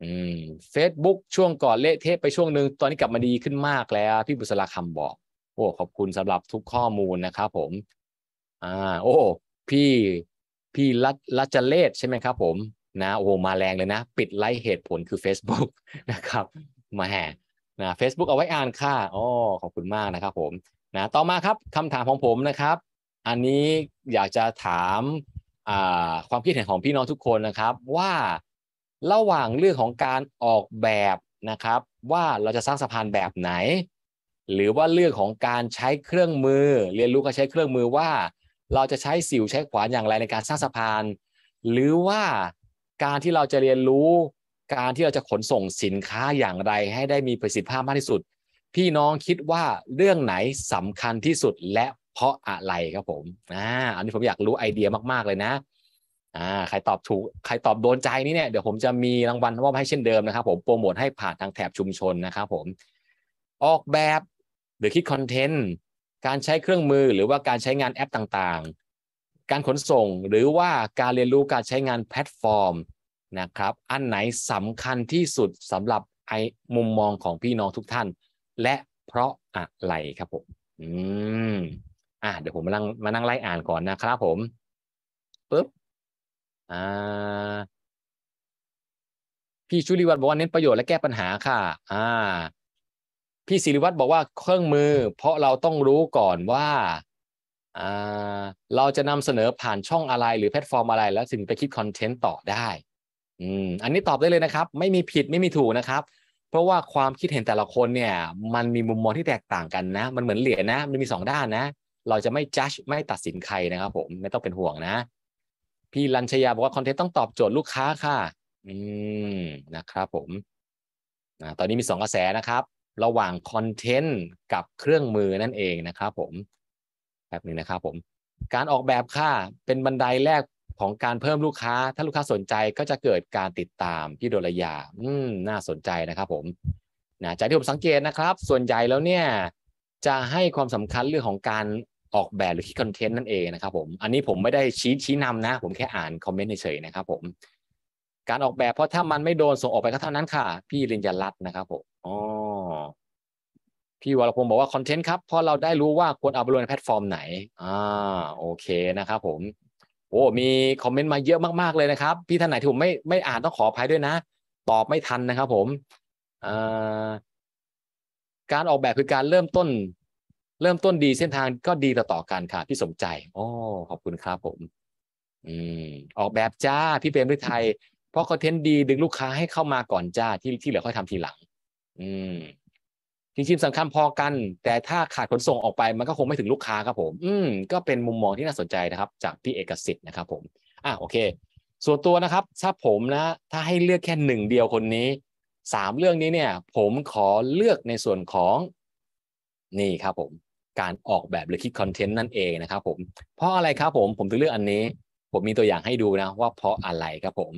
อืม Facebook ช่วงก่อนเละเทะไปช่วงหนึ่งตอนนี้กลับมาดีขึ้นมากแล้ว พี่บุษราคำบอก โอ้ขอบคุณสำหรับทุกข้อมูลนะครับผม อ่า โอ้ พี่พี่รัรัชเลศใช่ไหมครับผมนะ โอ้มาแรงเลยนะ ปิดไลฟ์เหตุผลคือ Facebook นะครับ มาแห่นะเฟซบุ๊กเอาไว้อ่านค่ะอ๋อขอบคุณมากนะครับผมนะต่อมาครับคำถามของผมนะครับ อันนี้อยากจะถามความคิดเห็นของพี่น้องทุกคนนะครับว่าระหว่างเรื่องของการออกแบบนะครับ ว่าเราจะสร้างสะพานแบบไหน หรือว่าเรื่องของการใช้เครื่องมือ เรียนรู้การใช้เครื่องมือว่าเราจะใช้สิวใช้ขวานอย่างไรในการสร้างสะพาน หรือว่าการที่เราจะเรียนรู้ การที่เราจะขนส่งสินค้าอย่างไร ให้ได้มีประสิทธิภาพมากที่สุด พี่น้องคิดว่าเรื่องไหนสำคัญที่สุดและเพราะอะไรครับผมอ่าอันนี้ผมอยากรู้ไอเดียมากๆเลยนะอ่าใครตอบถูกใครตอบโดนใจนี้เนี่ยเดี๋ยวผมจะมีรางวัลมอบให้เช่นเดิมนะครับ ผมโปรโมทให้ผ่านทางแถบชุมชนนะครับผมออกแบบหรือคิดคอนเทนต์การใช้เครื่องมือหรือว่าการใช้งานแอปต่างๆ การขนส่งหรือว่าการเรียนรู้การใช้งานแพลตฟอร์มนะครับ อันไหนสำคัญที่สุดสำหรับไอมุมมองของพี่น้องทุกท่าน และเพราะอะไร ครับ ผมอืมอ่ะเดี๋ยวผมมานั่งมานั่งไล่อ่านก่อนนะครับผมปึ๊บ อ่าพี่ชุลิวันบอกว่าเน้นประโยชน์และแก้ปัญหาค่ะ อ่าพี่ศิริวัตรบอกว่าเครื่องมือ เพราะเราต้องรู้ก่อนว่า เราจะนำเสนอผ่านช่องอะไร หรือแพลตฟอร์มอะไร แล้วถึงไปคิดคอนเทนต์ต่อได้ อืมอันนี้ตอบได้เลยนะครับไม่มีผิดไม่มีถูกนะครับ เพราะว่าความคิดเห็นแต่ละคนเนี่ย มันมีมุมมองที่แตกต่างกันนะ มันเหมือนเหรียญนะ มันมีสองด้านนะ เราจะไม่จัดไม่ตัดสินใครนะครับ ผมไม่ต้องเป็นห่วงนะ พี่ลัญชยาบอกว่าคอนเทนต์ต้องตอบโจทย์ลูกค้าค่ะ อืมนะครับ ผมตอนนี้มีสองกระแสนะครับระหว่างคอนเทนต์กับเครื่องมือนั่นเองนะครับผม แบบนี้นะครับผม การออกแบบค่าเป็นบันไดแรกของการเพิ่มลูกค้า ถ้าลูกค้าสนใจก็จะเกิดการติดตามพี่โดรยา อืมน่าสนใจนะครับผมนะจากที่ผมสังเกตนะครับ ส่วนใหญ่แล้วเนี่ย จะให้ความสำคัญเรื่องของการออกแบบหรือคิดคอนเทนต์นั่นเองนะครับผมอันนี้ผมไม่ได้ชี้ชี้นำนะผมแค่อ่านคอมเมนต์เฉยๆนะครับผมการออกแบบเพราะถ้ามันไม่โดนส่งออกไปก็เท่านั้นค่ะ พี่ลินยรัตน์นะครับผมพี่วรพงศ์บอกว่าคอนเทนต์ครับเพราะเราได้รู้ว่าควรเอาไปลงในแพลตฟอร์มไหน อ่าโอเคนะครับผมโอ้มีคอมเมนต์มาเยอะมากๆเลยนะครับพี่ท่านไหนที่ผมไม่ไม่อ่านต้องขออภัยด้วยนะ ตอบไม่ทันนะครับผมการออกแบบคือการเริ่มต้น เริ่มต้นดีเส้นทางก็ดีต่อต่อกันค่ะพี่สมใจโอ้ขอบคุณครับผม อืม ออกแบบจ้าพี่เปรมฤทัยเพราะคอนเทนต์ดีดึงลูกค้าให้เข้ามาก่อนจ้าที่ที่เหลือค่อยทำทีหลัง อืมจริงๆสำคัญ พอกันแต่ถ้าขาดขนส่งออกไปมันก็ คง ไม่ถึงลูกค้าครับ ผม อืมก็เป็นมุมมองที่น่าสนใจนะครับ จาก พี่ เอกสิทธิ์นะ ครับ ผมอ่ะโอเค ส่วนตัวนะครับ ถ้าผมนะ ถ้าให้เลือกแค่หนึ่งเดียวคนนี้ สามเรื่องนี้เนี่ย ผมขอเลือกในส่วนของนี่ ครับ ผม การออกแบบหรือคิดคอนเทนต์นั่นเองนะครับผมเพราะอะไรครับ ผม ผมถึงเลือกอันนี้ ผมมีตัวอย่างให้ดูนะ ว่าเพราะอะไรครับผม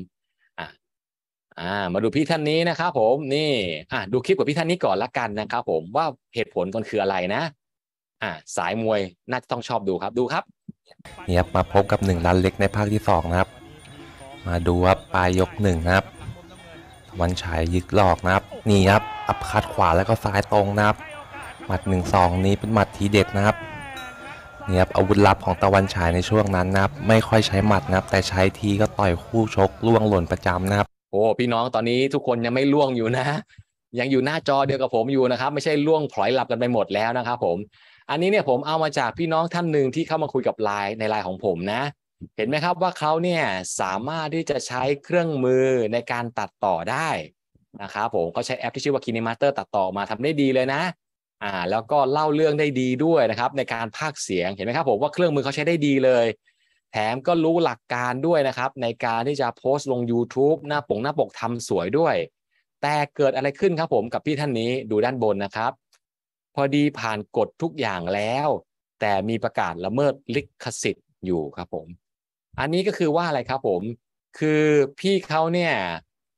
อ่า มาดู พี่ ท่านนี้นะ ครับผม นี่อ่าดูคลิป กับพี่ท่านนี้ก่อนละกันนะครับผมว่าเหตุผลมันคืออะไรนะอ่าสายมวยน่าจะต้องชอบดูครับดูครับนี่ครับมาพบกับหนึ่งล้านเล็กในภาคที่สองนะครับ มาดูว่าปลายยกหนึ่งครับวันฉายยึดหลอกนะครับ นี่ครับอับคัดขวาแล้วก็ซ้ายตรงนะครับ หมัดหนึ่งสอง นี้ เป็นหมัดทีเด็ดนะครับ นี่ครับอาวุธลับของตะวันฉายในช่วงนั้นนะครับ ไม่ค่อยใช้หมัดนะครับ แต่ใช้ทีก็ต่อยคู่ชกล่วงหล่นประจำนะครับโอ้พี่น้องตอนนี้ทุกคนยังไม่ล่วงอยู่นะ ยังอยู่หน้าจอเดียวกับผมอยู่นะครับไม่ใช่ล่วงพลอยหลับกันไปหมดแล้วนะครับผมอันนี้เนี่ยผมเอามาจากพี่น้องท่านหนึ่งที่เข้ามาคุยกับไลน์ในไลน์ของผมนะ เห็นไหมครับว่าเขาเนี่ยสามารถที่จะใช้เครื่องมือในการตัดต่อได้นะครับผมเขาใช้แอปที่ชื่อว่า KineMaster ตัดต่อมา ทำได้ดีเลยนะอ่าแล้วก็เล่าเรื่องได้ดีด้วยนะครับในการพากเสียงเห็นไหมครับผมว่าเครื่องมือเขาใช้ได้ดีเลยแถม ก็รู้หลักการด้วยนะครับ ในการที่จะโพสต์ลง YouTube หน้าปกหน้าปกทำสวยด้วย แต่เกิดอะไรขึ้นครับผมกับพี่ท่าน นี้ดูด้านบนนะครับ พอดีผ่านกฎทุกอย่างแล้ว แต่มีประกาศละเมิดลิขสิทธิ์อยู่ ครับผม อันนี้ก็คือว่าอะไรครับผมคือพี่เขาเนี่ย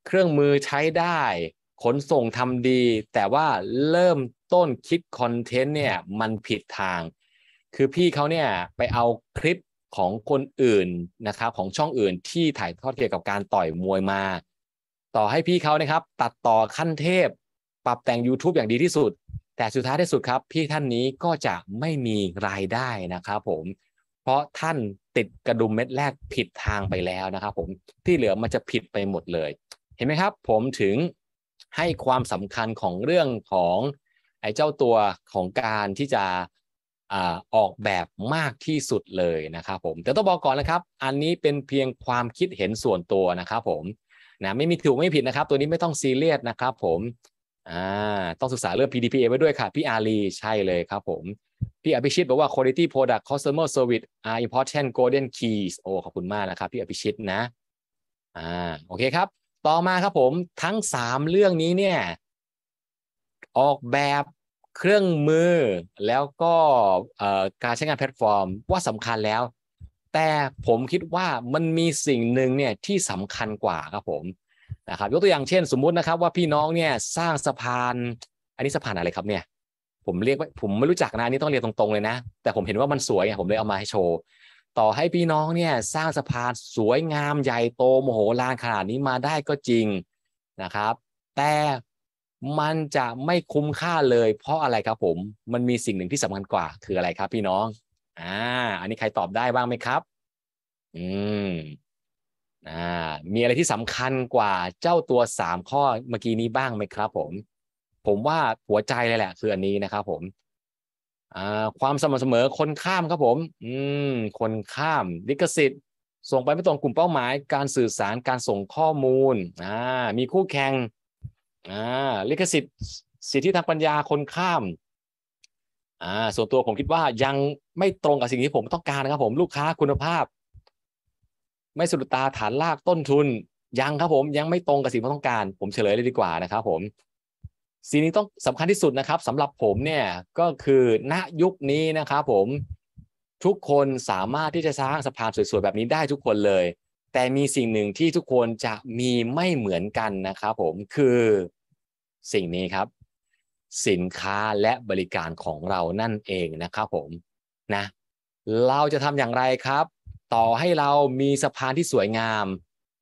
เครื่องมือใช้ได้ ขนส่งทำดี แต่ว่าเริ่มต้นคิดคอนเทนต์เนี่ยมันผิดทาง คือพี่เขาเนี่ยไปเอาคลิปของคนอื่นนะครับของช่องอื่นที่ถ่ายทอดเกี่ยวกับการต่อย มวยมา ต่อให้พี่เขานะครับ ตัดต่อขั้นเทพปรับแต่ง YouTube อย่างดีที่สุด แต่สุดท้ายที่สุดครับ พี่ท่านนี้ก็จะไม่มีรายได้นะครับผมเพราะท่านติดกระดุมเม็ดแรกผิดทางไปแล้วนะครับ ผมที่เหลือมันจะผิดไปหมดเลยเห็นไหมครับ ผมถึงให้ความสำคัญของเรื่องของไอ้เจ้าตัวของการที่จะออกแบบมากที่สุดเลยนะครับผม แต่ต้องบอกก่อนนะครับ อันนี้เป็นเพียงความคิดเห็นส่วนตัวนะครับผมนะไม่มีถูกไม่ผิดนะครับ ตัวนี้ไม่ต้องซีเรียสนะครับผมต้องศึกษาเรื่อง PDPA ไว้ด้วยค่ะ พี่อารีใช่เลยครับผม พี่อภิชิตบอกว่า quality product customer service are important golden keys โอ้ขอบคุณมากนะครับ พี่อภิชิตนะอ่าโอเคครับ ต่อมาครับผม ทั้ง 3 เรื่องนี้เนี่ยออกแบบเครื่องมือแล้วก็การใช้งานแพลตฟอร์มว่าสำคัญแล้ว แต่ผมคิดว่ามันมีสิ่งหนึ่งเนี่ย ที่สำคัญกว่าครับผมนะครับยกตัวอย่างเช่นสมมุตินะครับ ว่าพี่น้องเนี่ยสร้างสะพาน อันนี้สะพานอะไรครับเนี่ยผมเรียกผมไม่รู้จักนะนี่ต้องเรียนตรง ๆ เลยนะ แต่ผมเห็นว่ามันสวยไงผมเลยเอามาให้โชว์ต่อให้พี่น้องเนี่ย สร้างสะพานสวยงามใหญ่โตโมโหลานขนาดนี้มาได้ก็จริงนะครับ แต่มันจะไม่คุ้มค่าเลย เพราะอะไรครับ ผม มันมีสิ่งหนึ่งที่สำคัญกว่า คืออะไรครับ พี่น้องอ่าอันนี้ใครตอบได้บ้างไหมครับ อืม อ่า มีอะไรที่สำคัญกว่า เจ้าตัวสามข้อเมื่อกี้นี้บ้างไหมครับผมผมว่าหัวใจเลยแหละ คืออันนี้นะครับผมอ่าความสม่ำเสมอคนข้ามครับผม อืม คนข้าม ลิขสิทธิ์ส่งไปไม่ตรงกลุ่มเป้าหมายการสื่อสารการส่งข้อมูลอ่ามีคู่แข่งอ่าลิขสิทธิ์สิทธิทางปัญญาคนข้ามอ่าส่วนตัวผมคิดว่ายังไม่ตรงกับสิ่งที่ผมต้องการนะครับผมลูกค้าคุณภาพไม่สุดตาฐานลากต้นทุนยังครับผมยังไม่ตรงกับสิ่งที่ต้องการผมเฉลยเลยดีกว่านะครับผมสิ่งนี้ต้องสำคัญที่สุดนะครับ สำหรับผมเนี่ยก็คือณยุคนี้นะครับผมทุกคนสามารถที่จะสร้างสะพานสวยๆแบบนี้ได้ทุกคนเลยแต่มีสิ่งหนึ่งที่ทุกคนจะมีไม่เหมือนกันนะครับผมคือสิ่งนี้ครับ สินค้าและบริการของเรานั่นเองนะครับผมนะเราจะทำอย่างไรครับ ต่อให้เรามีสะพานที่สวยงาม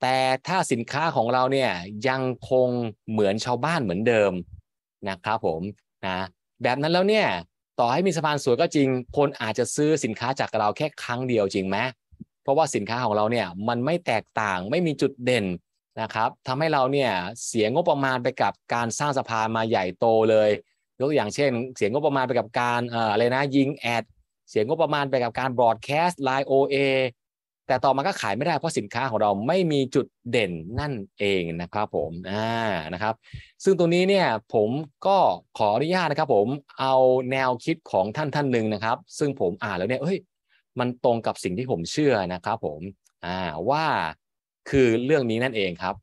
แต่ถ้าสินค้าของเราเนี่ยยังคงเหมือนชาวบ้านเหมือนเดิมนะครับผมนะแบบนั้นแล้วเนี่ยต่อให้มีสะพานสวยก็จริง คนอาจจะซื้อสินค้าจากเราแค่ครั้งเดียวจริงไหมเพราะว่าสินค้าของเราเนี่ยมันไม่แตกต่างไม่มีจุดเด่นนะครับทำให้เราเนี่ยเสียงบประมาณไปกับการสร้างสภามาใหญ่โตเลยยกตัวอย่างเช่นเสียงบประมาณไปกับการอะไรนะยิงแอดเสียงบประมาณไปกับการบรอดแคสต์ไลน์โอเอแต่ต่อมาก็ขายไม่ได้เพราะสินค้าของเราไม่มีจุดเด่นนั่นเองนะครับผมอ่านะครับซึ่งตรงนี้เนี่ยผมก็ขออนุญาตนะครับผมเอาแนวคิดของท่านท่านหนึ่งนะครับซึ่งผมอ่านแล้วเนี่ยเอ้ยมันตรงกับสิ่งที่ผมเชื่อนะครับผมอ่าว่าคือเรื่องนี้นั่นเองครับ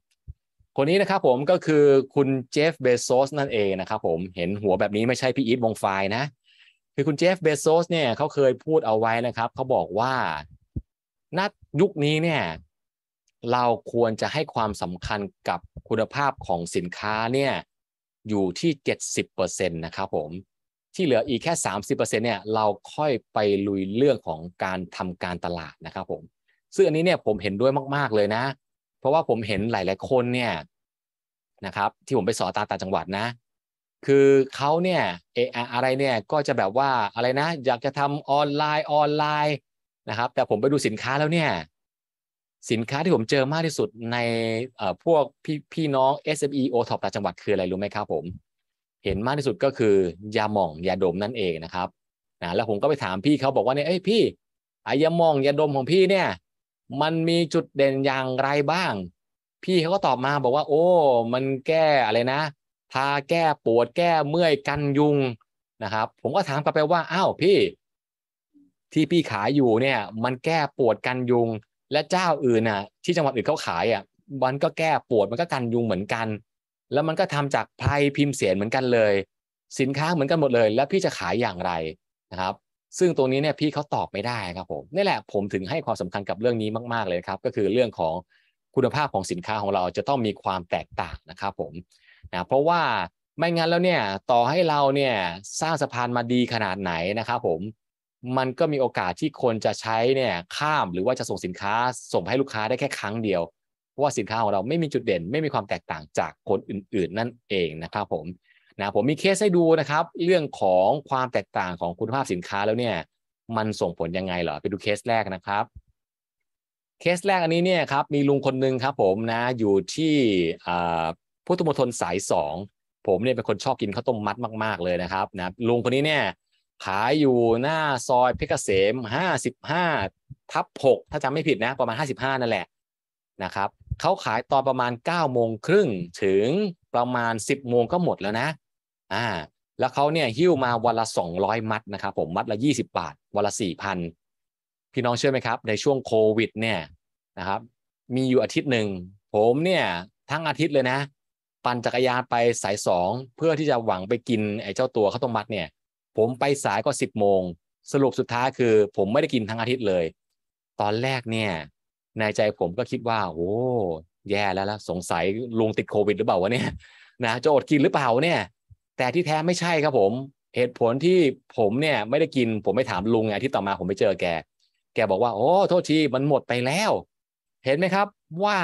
คนนี้นะครับผมก็คือคุณเจฟเบโซสนั่นเองนะครับผมเห็นหัวแบบนี้ไม่ใช่พี่อีทวงไฟนะ คือคุณเจฟเบโซสเนี่ย เขาเคยพูดเอาไว้นะครับ เขาบอกว่าณยุคนี้เนี่ย เราควรจะให้ความสำคัญกับคุณภาพของสินค้าเนี่ยอยู่ที่70%นะครับผมที่เหลืออีกแค่ 30%เนี่ยเราค่อยไปลุยเรื่องของการทำการตลาดนะครับผมซึ่งอันนี้เนี่ยผมเห็นด้วยมากๆ เลยนะ เพราะว่าผมเห็นหลาย ๆคนเนี่ยนะครับที่ผมไปสอตาต่างจังหวัดนะ คือเขาเนี่ยเอออะไรเนี่ย ก็จะแบบว่าอะไรนะ อยากจะทำออนไลน์ออนไลน์นะครับแต่ผมไปดูสินค้าแล้วเนี่ย สินค้าที่ผมเจอมากที่สุดในพวกพี่พี่น้อง SME o t o p ต่างจังหวัดคืออะไรรู้ไหมครับผมเห็นมากที่สุดก็คือยาหม่องยาดมนั่นเองนะครับนะแล้วผมก็ไปถามพี่เขาบอกว่าเนี่ยเอ้ยพี่ไอยาหม่องยาดมของพี่เนี่ย มันมีจุดเด่นอย่างไรบ้าง พี่เขาก็ตอบมาบอกว่า โอ้ มันแก้อะไรนะทาแก้ปวดแก้เมื่อยกันยุงนะครับผมก็ถามกลับไปว่าอ้าวพี่ ที่พี่ขายอยู่เนี่ยมันแก้ปวดกันยุงและเจ้าอื่นน่ะ ที่จังหวัดอื่นเขาขายอ่ะมันก็แก้ปวดมันก็กันยุงเหมือนกันแล้วมันก็ทำจากไพรพิมพ์เสียนเหมือนกันเลย สินค้าเหมือนกันหมดเลยแล้วพี่จะขายอย่างไรนะครับ ซึ่งตรงนี้เนี่ยพี่เขาตอบไม่ได้ครับผมนี่แหละ ผมถึงให้ความสำคัญกับเรื่องนี้มาก ๆเลยครับก็คือเรื่องของคุณภาพของสินค้าของเราจะต้องมีความแตกต่างนะครับผมนะเพราะว่าไม่งั้นแล้วเนี่ยต่อให้เราเนี่ยสร้างสะพานมาดีขนาดไหนนะครับผมมันก็มีโอกาสที่คนจะใช้เนี่ยข้ามหรือว่าจะส่งสินค้าส่งให้ลูกค้าได้แค่ครั้งเดียวราะว่าสินค้าของเราไม่มีจุดเด่น ไม่มีความแตกต่างจากคนอื่นๆ นั่นเองนะครับผมนะผมมีเคสให้ดูนะครับ เรื่องของความแตกต่างของคุณภาพสินค้าแล้วเนี่ยมันส่งผลยังไงเหรอไปดูเคสแรกนะครับ เคสแรกอันนี้เนี่ยครับมีลุงคนหนึ่งครับผมนะอยู่ที่พุทธมณฑลสายสองผมเนี่ยเป็นคนชอบกินข้าวต้มมัดมากๆเลยนะครับนะลุงคนนี้เนี่ยขายอยู่หน้าซอยเพชรเกษม55ทับ6ถ้าจำไม่ผิดนะ ประมาณ 55นั่นแหละนะครับเขาขายตอนประมาณ9ก้าโมงครึ่ง ถึงประมาณ 10บโมงก็หมดแล้วนะ อ่า แล้วเขาเนี่ยหิ้วมาวันละ 200 มัดนะครับ ผมมัดละ 20 บาท วันละ 4,000พี่น้องเชื่อไหมครับ ในช่วงโควิด เนี่ยนะครับ มีอยู่อาทิตย์หนึ่ง ผมเนี่ยทั้งอาทิตย์เลยนะ ปั่นจักรยานไปสายสองเพื่อที่จะหวังไปกิน ไอ้เจ้าตัวเขาต้องมัดเนี่ย ผมไปสายก็ 10 โมง สรุปสุดท้ายคือผมไม่ได้กินทั้งอาทิตย์เลย ตอนแรกเนี่ยในใจผมก็คิดว่า โอ้แย่แล้วล่ะสงสัยลุงติดโควิดหรือเปล่าวะเนี่ยนะจะอดกินหรือเปล่าเนี่ย แต่ที่แท้ไม่ใช่ครับผม เหตุผลที่ผมเนี่ยไม่ได้กินผมไม่ถามลุงไงที่ต่อมาผมไปเจอแกแกบอกว่าโอ้โทษทีมันหมดไปแล้ว เห็นไหมครับว่า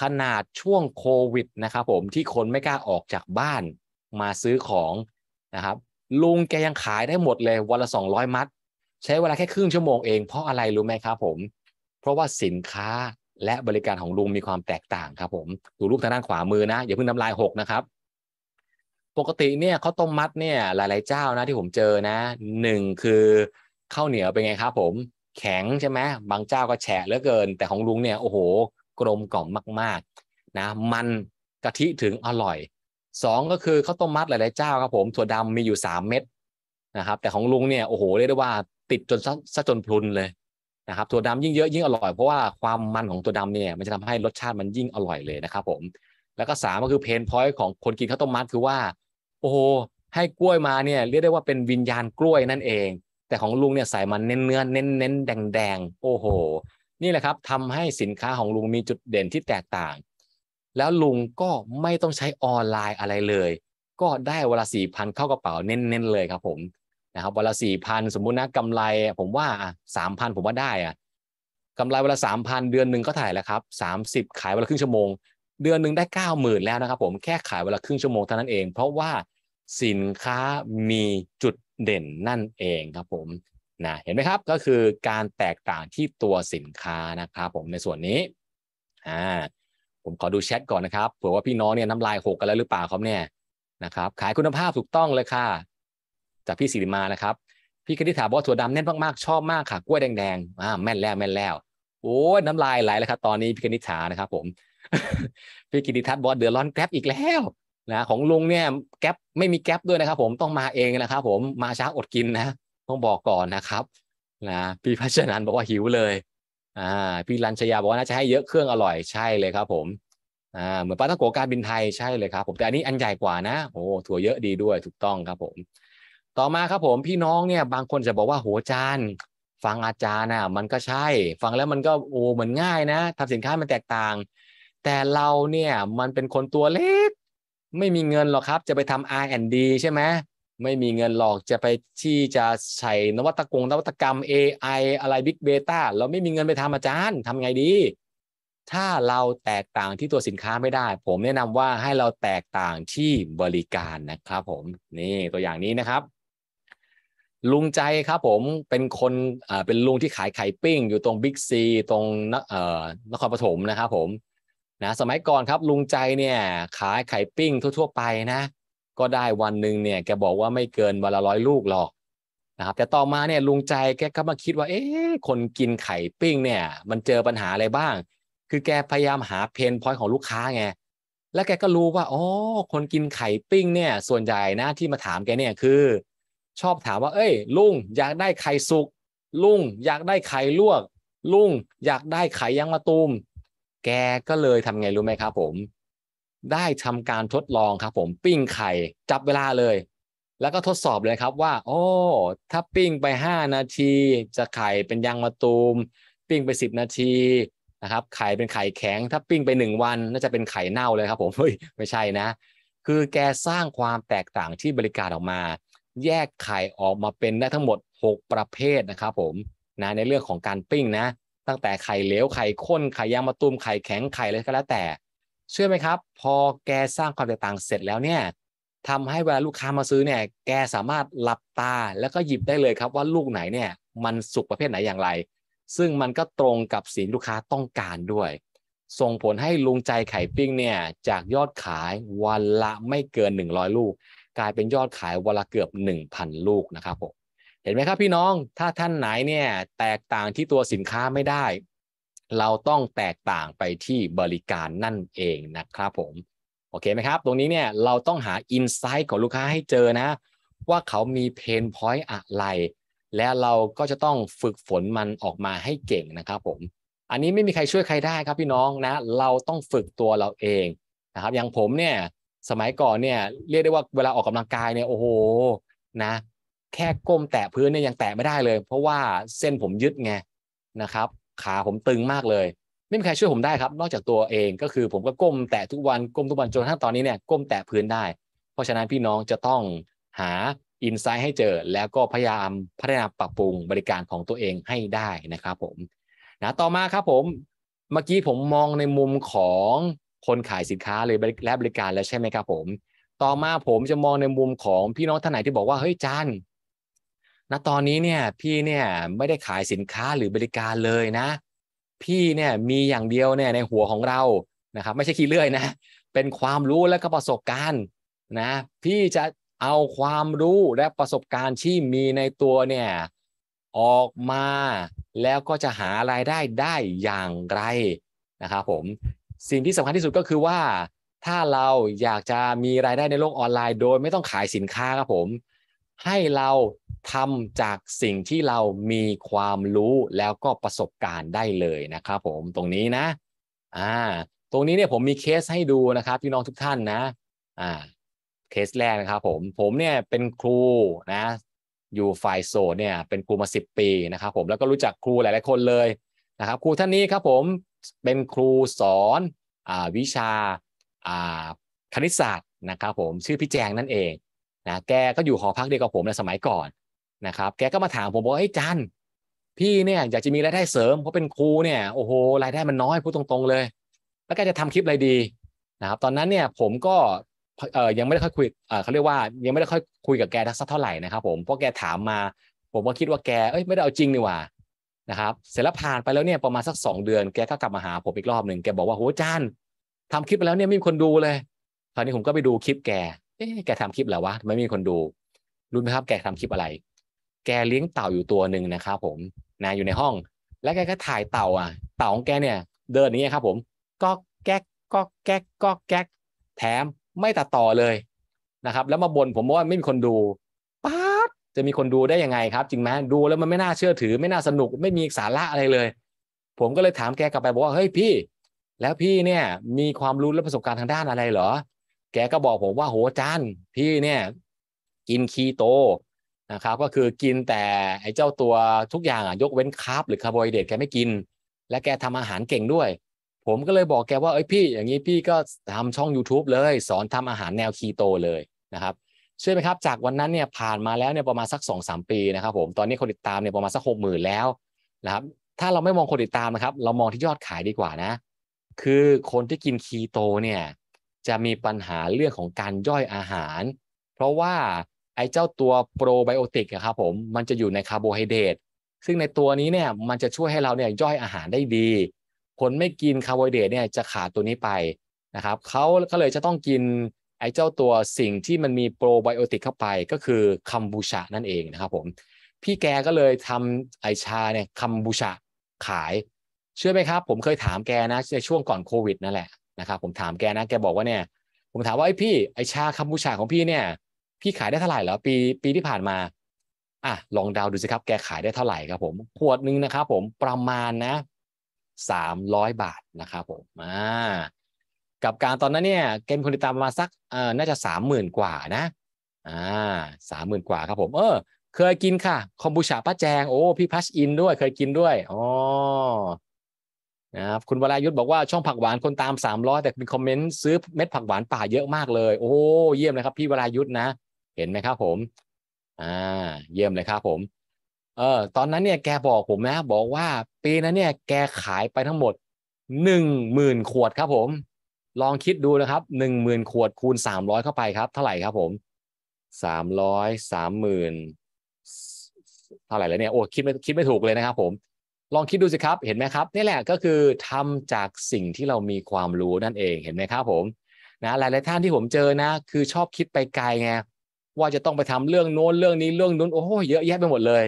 ขนาดช่วงโควิดนะครับผมที่คนไม่กล้าออกจากบ้านมาซื้อของนะครับลุงแกยังขายได้หมดเลยวันละ 200 มัดใช้เวลาแค่ครึ่งชั่วโมงเองเพราะอะไรรู้ไหมครับ ผมเพราะว่าสินค้าและบริการของลุงมีความแตกต่างครับผมดูรูปทางด้านขวามือนะอย่าเพิ่งน้ำลายหกนะครับ ปกติเนี่ยข้าวต้มมัดเนี่ยหลายๆเจ้านะที่ผมเจอนะหนึ่งคือข้าวเหนียวเป็นไงครับผมแข็งใช่ไหมบางเจ้าก็แฉะเหลือเกิน แต่ของลุงเนี่ยโอ้โหกลมกล่อมมากๆนะมันกะทิถึงอร่อยสองก็คือข้าวต้มมัดหลายๆเจ้าครับผมถั่วดำมีอยู่สามเม็ดนะครับแต่ของลุงเนี่ยโอ้โหเรียกได้ว่าติดจนซะจนพลุนเลยนะครับตัวดำยิ่งเยอะยิ่งอร่อยเพราะว่าความมันของตัวดำเนี่ยมันจะทำให้รสชาติมันยิ่งอร่อยเลยนะครับผมแล้วก็สามก็คือเพนพอยต์ของคนกินข้าวต้มมัดคือว่า โอ้โหให้กล้วยมาเนี่ยเรียกได้ว่าเป็นวิญญาณกล้วยนั่นเอง แต่ของลุงเนี่ยใส่มันเน้นเนื้อเน้นเน้นแดงแดงโอ้โหนี่แหละครับทำให้สินค้าของลุงมีจุดเด่นที่แตกต่าง แล้วลุงก็ไม่ต้องใช้ออนไลน์อะไรเลย ก็ได้เวลาสี่พันเข้ากระเป๋าเน้นๆเลยครับผมนะครับวันละสี่พันสมมุตินะกำไรผมว่าสามพันผมว่าได้อะกำไรวันละสามพันเดือนหนึ่งก็ถ่ายแล้วครับสามสิบขายวันละครึ่งชั่วโมงเดือนหนึ่งได้เก้าหมื่นแล้วนะครับผมแค่ขายวันละครึ่งชั่วโมงเท่านั้นเอง เพราะว่าสินค้ามีจุดเด่นนั่นเองครับ ผมนะเห็นไหมครับก็คือการแตกต่างที่ตัวสินค้านะครับผมในส่วนนี้อ่าผมขอดูแชทก่อนนะครับเผื่อว่าพี่น้องเนี่ยน้ำลายหกกันแล้วหรือเปล่าครับเนี่ยนะครับขายคุณภาพถูกต้องเลยค่ะจากพี่สิริมานะครับ พี่คณิษฐาบอกว่าถั่วดำแน่นมากๆ ชอบมากค่ะ กล้วยแดงๆอ่าแม่นแล้วแม่นแล้ว โอ้น้ำลายไหลแล้วครับตอนนี้พี่คณิษฐานะครับ ผม พี่กิติทัศน์บอกเดือดร้อนแก๊ปบอีกแล้วนะ ของลุงเนี่ยแก๊ปไม่มีแก๊ปด้วยนะครับผม ต้องมาเองนะครับผม มาช้าอดกินนะ ต้องบอกก่อนนะครับนะ พี่พัชนันบอกว่าหิวเลย อ่าพี่รัญชยาบอกว่าน่าจะให้เยอะเครื่องอร่อย ใช่เลยครับ ผม อ่าเหมือนปลาตังโกการบินไทยใช่เลยครับ ผม แต่อันนี้อันใหญ่กว่านะโอ้ถั่วเยอะดีด้วยถูกต้องครับผมต่อมาครับผมพี่น้องเนี่ยบางคนจะบอกว่าโหอาจารย์ฟังอาจารย์นะมันก็ใช่ ฟังแล้วมันก็โอ้เหมือนง่ายนะ ทำสินค้ามันแตกต่าง แต่เราเนี่ยมันเป็นคนตัวเล็กไม่มีเงินหรอกครับ จะไปทำ R&D ใช่ไหมไม่มีเงินหรอกจะไปที่จะใส่นวัตกรรมนวัตกรรม AI อะไร Big Data เราไม่มีเงินไปทำอาจารย์ทำไงดี ถ้าเราแตกต่างที่ตัวสินค้าไม่ได้ ผมแนะนำว่าให้เราแตกต่างที่บริการนะครับผมนี่ตัวอย่างนี้นะครับลุงใจครับผมเป็นคนอ่าเป็น ลุงที่ขายไข่ปิ้งอยู่ตรงบิ๊กซีตรงนครปฐมนะครับผมนะสมัยก่อนครับ ลุงใจเนี่ย ขายไข่ปิ้งทั่ว ๆ ไปนะ ก็ได้วันหนึ่งเนี่ย แกบอกว่าไม่เกินวันละร้อยลูกหรอกนะครับแต่ต่อมาเนี่ยลุงใจแกก็มาคิดว่า เอ๊ะคนกินไข่ปิ้งเนี่ย มันเจอปัญหาอะไรบ้าง คือแกพยายามหาเพนพอยของลูกค้าไงแล้วแกก็รู้ว่าอ๋อคนกินไข่ปิ้งเนี่ย ส่วนใหญ่นะที่มาถามแกเนี่ยคือชอบถามว่าเอ้ยลุงอยากได้ไข่สุกลุงอยากได้ไข่ลวก ลุงอยากได้ไข่ยังมะตูมแกก็เลยทำไงรู้ไหมครับ ผม ได้ทำการทดลองครับ ผมปิ้งไข่จับเวลาเลย แล้วก็ทดสอบเลยครับว่า โอ้ ถ้าปิ้งไป5นาที จะไข่เป็นยังมะตูมปิ้งไป10นาทีนะครับ ไข่เป็นไข่แข็งถ้าปิ้งไปหนึ่งวัน น่าจะเป็นไข่เน่าเลยครับ ผมเฮ้ยไม่ใช่นะ คือแกสร้างความแตกต่างที่บริการออกมาแยกไข่ออกมาเป็นได้ทั้งหมด 6 ประเภทนะครับผมนะในเรื่องของการปิ้งนะ ตั้งแต่ไข่เหลวไข่ข้นไข่ยางมะตูมไข่แข็งไข่อะไรก็แล้วแต่ เชื่อไหมครับพอแกสร้างความแตกต่างเสร็จแล้วเนี่ยทำให้เวลาลูกค้ามาซื้อเนี่ยแกสามารถหลับตาแล้วก็หยิบได้เลยครับว่าลูกไหนเนี่ยมันสุกประเภทไหนอย่างไร ซึ่งมันก็ตรงกับสินลูกค้าต้องการด้วย ส่งผลให้ลุงใจไข่ปิ้งเนี่ยจากยอดขายวันละไม่เกิน 100 ลูกกลายเป็นยอดขายวันละเกือบ 1,000 ลูกนะครับผมเห็นไหมครับพี่น้องถ้าท่านไหนเนี่ยแตกต่างที่ตัวสินค้าไม่ได้ เราต้องแตกต่างไปที่บริการนั่นเองนะครับผมโอเคไหมครับ ตรงนี้เนี่ยเราต้องหาอินไซต์ของลูกค้าให้เจอนะว่าเขามีเพนพอยต์อะไร และเราก็จะต้องฝึกฝนมันออกมาให้เก่งนะครับผม อันนี้ไม่มีใครช่วยใครได้ครับ พี่น้องนะ เราต้องฝึกตัวเราเองนะครับอย่างผมเนี่ยสมัยก่อนเนี่ยเรียกได้ว่าเวลาออกกำลังกายเนี่ยโอ้โหนะแค่ก้มแตะพื้นเนี่ยยังแตะไม่ได้เลย เพราะว่าเส้นผมยึดไงนะครับ ขาผมตึงมากเลยไม่มีใครช่วยผมได้ครับ นอกจากตัวเองก็คือผมก็ก้มแตะทุกวันก้มทุกวันจนทั้งตอนนี้เนี่ยก้มแตะพื้นได้ เพราะฉะนั้นพี่น้องจะต้องหาอินไซต์ให้เจอแล้วก็พยายามพัฒนาปรับปรุงบริการของตัวเองให้ได้นะครับผมนะต่อมาครับผมเมื่อกี้ผมมองในมุมของคนขายสินค้าเลยและบริการแล้วใช่ไหมครับ ผม ต่อมาผมจะมองในมุมของพี่น้องท่านไหนที่บอกว่าเฮ้ยจันณตอนนี้เนี่ยพี่เนี่ยไม่ได้ขายสินค้าหรือบริการเลยนะ พี่เนี่ยมีอย่างเดียวเนี่ยในหัวของเรานะครับ ไม่ใช่ขี้เลื่อยนะ เป็นความรู้และก็ประสบการณ์นะ พี่จะเอาความรู้และประสบการณ์ที่มีในตัวเนี่ยออกมาแล้วก็จะหารายได้ได้อย่างไรนะครับผมสิ่งที่สำคัญที่สุดก็คือว่าถ้าเราอยากจะมีรายได้ในโลกออนไลน์โดย ไม่ต้องขายสินค้าครับผมให้เราทำจากสิ่งที่เรามีความรู้แล้วก็ประสบการณ์ได้เลยนะครับผมตรงนี้นะอ่าตรงนี้เนี่ยผมมีเคสให้ดูนะครับพี่น้องทุกท่านนะ อ่าเคสแรกนะครับผมผมเนี่ยเป็นครูนะ อยู่ฝ่ายโซ เนี่ย เป็นครูมา10ปีนะครับผมแล้วก็รู้จักครูหลายๆคนเลยนะครับครูท่านนี้ครับ ผมเป็นครูสอนอวิชาคณิตศาสตร์นะครับผมชื่อพี่แจงนั่นเองนะแกก็อยู่หอพักเดียวกับผมในสมัยก่อนนะครับแกก็มาถามผมบอกเฮ้ยจันพี่เนี่ยอยากจะมีรายได้เสริมเพราะเป็นครูเนี่ยโอ้โหรายได้มันน้อยพูดตรงๆเลย แล้วแกจะทำคลิปอะไรดีนะครับตอนนั้นเนี่ยผมก็เออยังไม่ได้ค่อยคุยเออเขาเรียกว่ายังไม่ได้ค่อยคุยกับแกทักสักเท่าไหร่นะครับผมเพราะแกถามมา ผมก็คิดว่าแกเอ้ยไม่ได้เอาจริงนี่หว่าะครับเสร็จแล้วผ่านไปแล้วเนี่ยประมาณสัก2เดือนแกก็กลับมาหาผมอีกรอบหนึ่งแกบอกว่าโหจานทำคลิปไปแล้วเนี่ยไม่มีคนดูเลยคราวนี้ผมก็ไปดูคลิปแกเอ๊ะแกทำคลิปแล้ววะไม่มีคนดูรู้ไหมครับแกทำคลิปอะไร แกเลี้ยงเต่าอยู่ตัวหนึ่งนะครับผมนะอยู่ในห้อง แล้วแกก็ถ่ายเต่าอ่ะเต่าของแกเนี่ยเดินอย่างี้ครับผมก็แก๊กก็แก๊กก็แก๊ก แถมไม่ตัดต่อเลยนะครับแล้วมาบ่นผมว่าไม่มีคนดูจะมีคนดูได้ยังไงครับ จริงไหมดูแล้วมันไม่น่าเชื่อถือ ไม่น่าสนุกไม่มีสาระอะไรเลย ผมก็เลยถามแกกลับไปบอกว่าเฮ้ยพี่ แล้วพี่เนี่ยมีความรู้และประสบการณ์ทางด้านอะไรเหรอ แกก็บอกผมว่าโหจานพี่เนี่ยกินคีโตนะครับก็คือกินแต่ไอ้เจ้าตัวทุกอย่างอ่ะยกเว้นคาร์บหรือคาร์โบไฮเดรตแกไม่กิน และแกทำอาหารเก่งด้วย ผมก็เลยบอกแกว่าเอ้ยพี่ อย่างนี้พี่ก็ทำช่อง YouTube เลยสอนทำอาหารแนวคีโตเลยนะครับช่ไหมครับจากวันนั้นเนี่ยผ่านมาแล้วเนี่ยประมาณสัก2อสปีนะครับผมตอนนี้คนติดตามเนี่ยประมาณสักหกหมื่นแล้วนะครับถ้าเราไม่มองคนติดตามนะครับ เรามองที่ยอดขายดีกว่านะ คือคนที่กินคีโตเนี่ยจะมีปัญหาเรื่องของการย่อยอาหาร เพราะว่าไอ้เจ้าตัวโปรไบโอติกครับผมมันจะอยู่ในคาร์โบไฮเดรตซึ่งในตัวนี้เนี่ยมันจะช่วยให้เราเนี่ยย่อยอาหารได้ดี คนไม่กินคาร์โบไฮเดรตเนี่ยจะขาดตัวนี้ไปนะครับเขาก็เลยจะต้องกินไอ้เจ้าตัวสิ่งที่มันมีโปรไบโอติกเข้าไป ก็คือคัมบูชานั่นเองนะครับผมพี่แกก็เลยทำไอชาเนี่ยคัมบูชาขาย เชื่อไหมครับผมเคยถามแกนะในช่วงก่อนโควิดนั่นแหละนะครับผมถามแกนะแกบอกว่าเนี่ย ผมถามว่าไอ้พี่ไอชาคัมบูชาของพี่เนี่ย พี่ขายได้เท่าไหร่เหรอปีปีที่ผ่านมาอ่ะลองเดาดูสิครับแกขายได้เท่าไหร่ครับ ผมขวดนึงนะครับ ผมประมาณนะสามร้อยบาทนะครับ ผมอ่ากับการตอนนั้นเนี่ย เกมคนติดตามมาสักเออน่าจะสามหมื่นกว่านะอ่าสามหมื่นกว่าครับ ผมเออ เคยกินค่ะคอมบูชาป้าแจง โอ้พี่พัชอินด้วย เคยกินด้วยอ๋อนะครับคุณวรายุทธบอกว่าช่องผักหวานคนตามสามร้อยแต่เป็นคอมเมนต์ซื้อเม็ดผักหวานป่าเยอะมากเลย โอ้เยี่ยมเลยครับ พี่วรายุทธนะเห็นไหมครับผมอ่าเยี่ยมเลยครับผมเออตอนนั้นเนี่ยแกบอกผมนะบอกว่าปีนั้นเนี่ย แกขายไปทั้งหมดหนึ่งหมื่นขวดครับผมลองคิดดูนะครับหนึ่งหมื่นขวดคูณสามร้อยเข้าไปครับ เท่าไหร่ครับผมสามร้อยสามหมื่นเท่าไหร่แล้วเนี่ย โอ้ คิดไม่คิดไม่ถูกเลยนะครับผม ลองคิดดูสิครับเห็นไหมครับนี่แหละก็คือทำจากสิ่งที่เรามีความรู้นั่นเอง เห็นไหมครับผม นะ หลาย ๆท่านที่ผมเจอนะ คือชอบคิดไปไกลไง ว่าจะต้องไปทำเรื่องโน้นเรื่องนี้เรื่องนู้น โอ้โหเยอะแยะไปหมดเลย